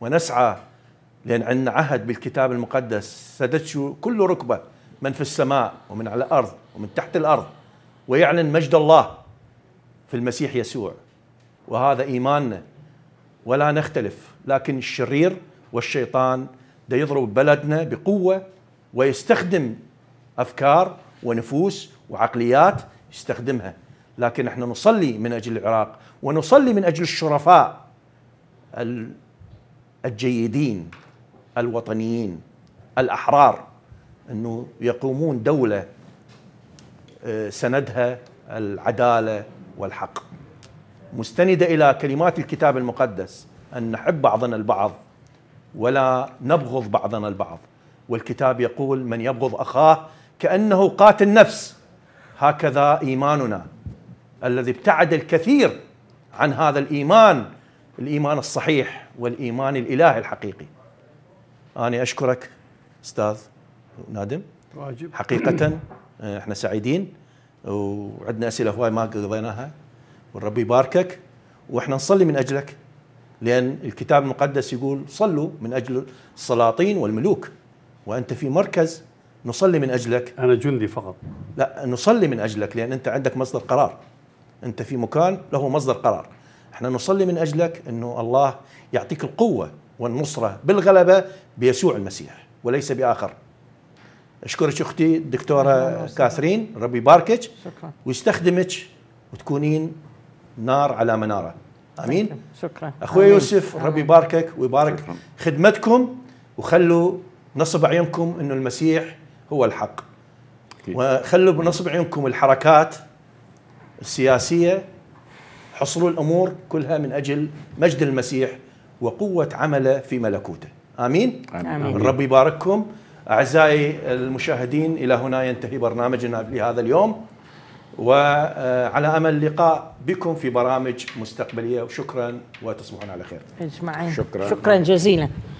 ونسعى لأن عندنا عهد بالكتاب المقدس سدتشو كل ركبة من في السماء ومن على الأرض ومن تحت الأرض ويعلن مجد الله في المسيح يسوع وهذا إيماننا ولا نختلف لكن الشرير والشيطان ده يضرب بلدنا بقوة ويستخدم أفكار ونفوس وعقليات يستخدمها لكن احنا نصلي من أجل العراق ونصلي من أجل الشرفاء الجيدين الوطنيين الأحرار أنه يقومون دولة آه، سندها العدالة والحق مستندة إلى كلمات الكتاب المقدس أن نحب بعضنا البعض ولا نبغض بعضنا البعض والكتاب يقول من يبغض أخاه كأنه قاتل نفس هكذا إيماننا الذي ابتعد الكثير عن هذا الإيمان الإيمان الصحيح والإيمان الإلهي الحقيقي أنا أشكرك أستاذ نادم واجب حقيقة آه، احنا سعيدين وعندنا أسئلة هواي ما قضيناها والرب يباركك واحنا نصلي من أجلك لأن الكتاب المقدس يقول صلوا من أجل السلاطين والملوك وأنت في مركز نصلي من أجلك أنا جندي فقط لا نصلي من أجلك لأن أنت عندك مصدر قرار أنت في مكان له مصدر قرار احنا نصلي من أجلك أنه الله يعطيك القوة والنصرة بالغلبة بيسوع المسيح وليس بآخر أشكرك أختي الدكتورة كاثرين ربي يباركك ويستخدمك وتكونين نار على مناره امين شكرا اخوي يوسف ربي يباركك ويبارك شكرا. خدمتكم وخلوا نصب عيونكم انه المسيح هو الحق وخلوا بنصب عيونكم الحركات السياسيه حصلوا الامور كلها من اجل مجد المسيح وقوه عمله في ملكوته امين, آمين. آمين. الرب يبارككم اعزائي المشاهدين الى هنا ينتهي برنامجنا لهذا اليوم وعلى امل لقاء بكم في برامج مستقبليه وشكرا وتصبحون على خير اجمعين شكرا شكرا جزيلا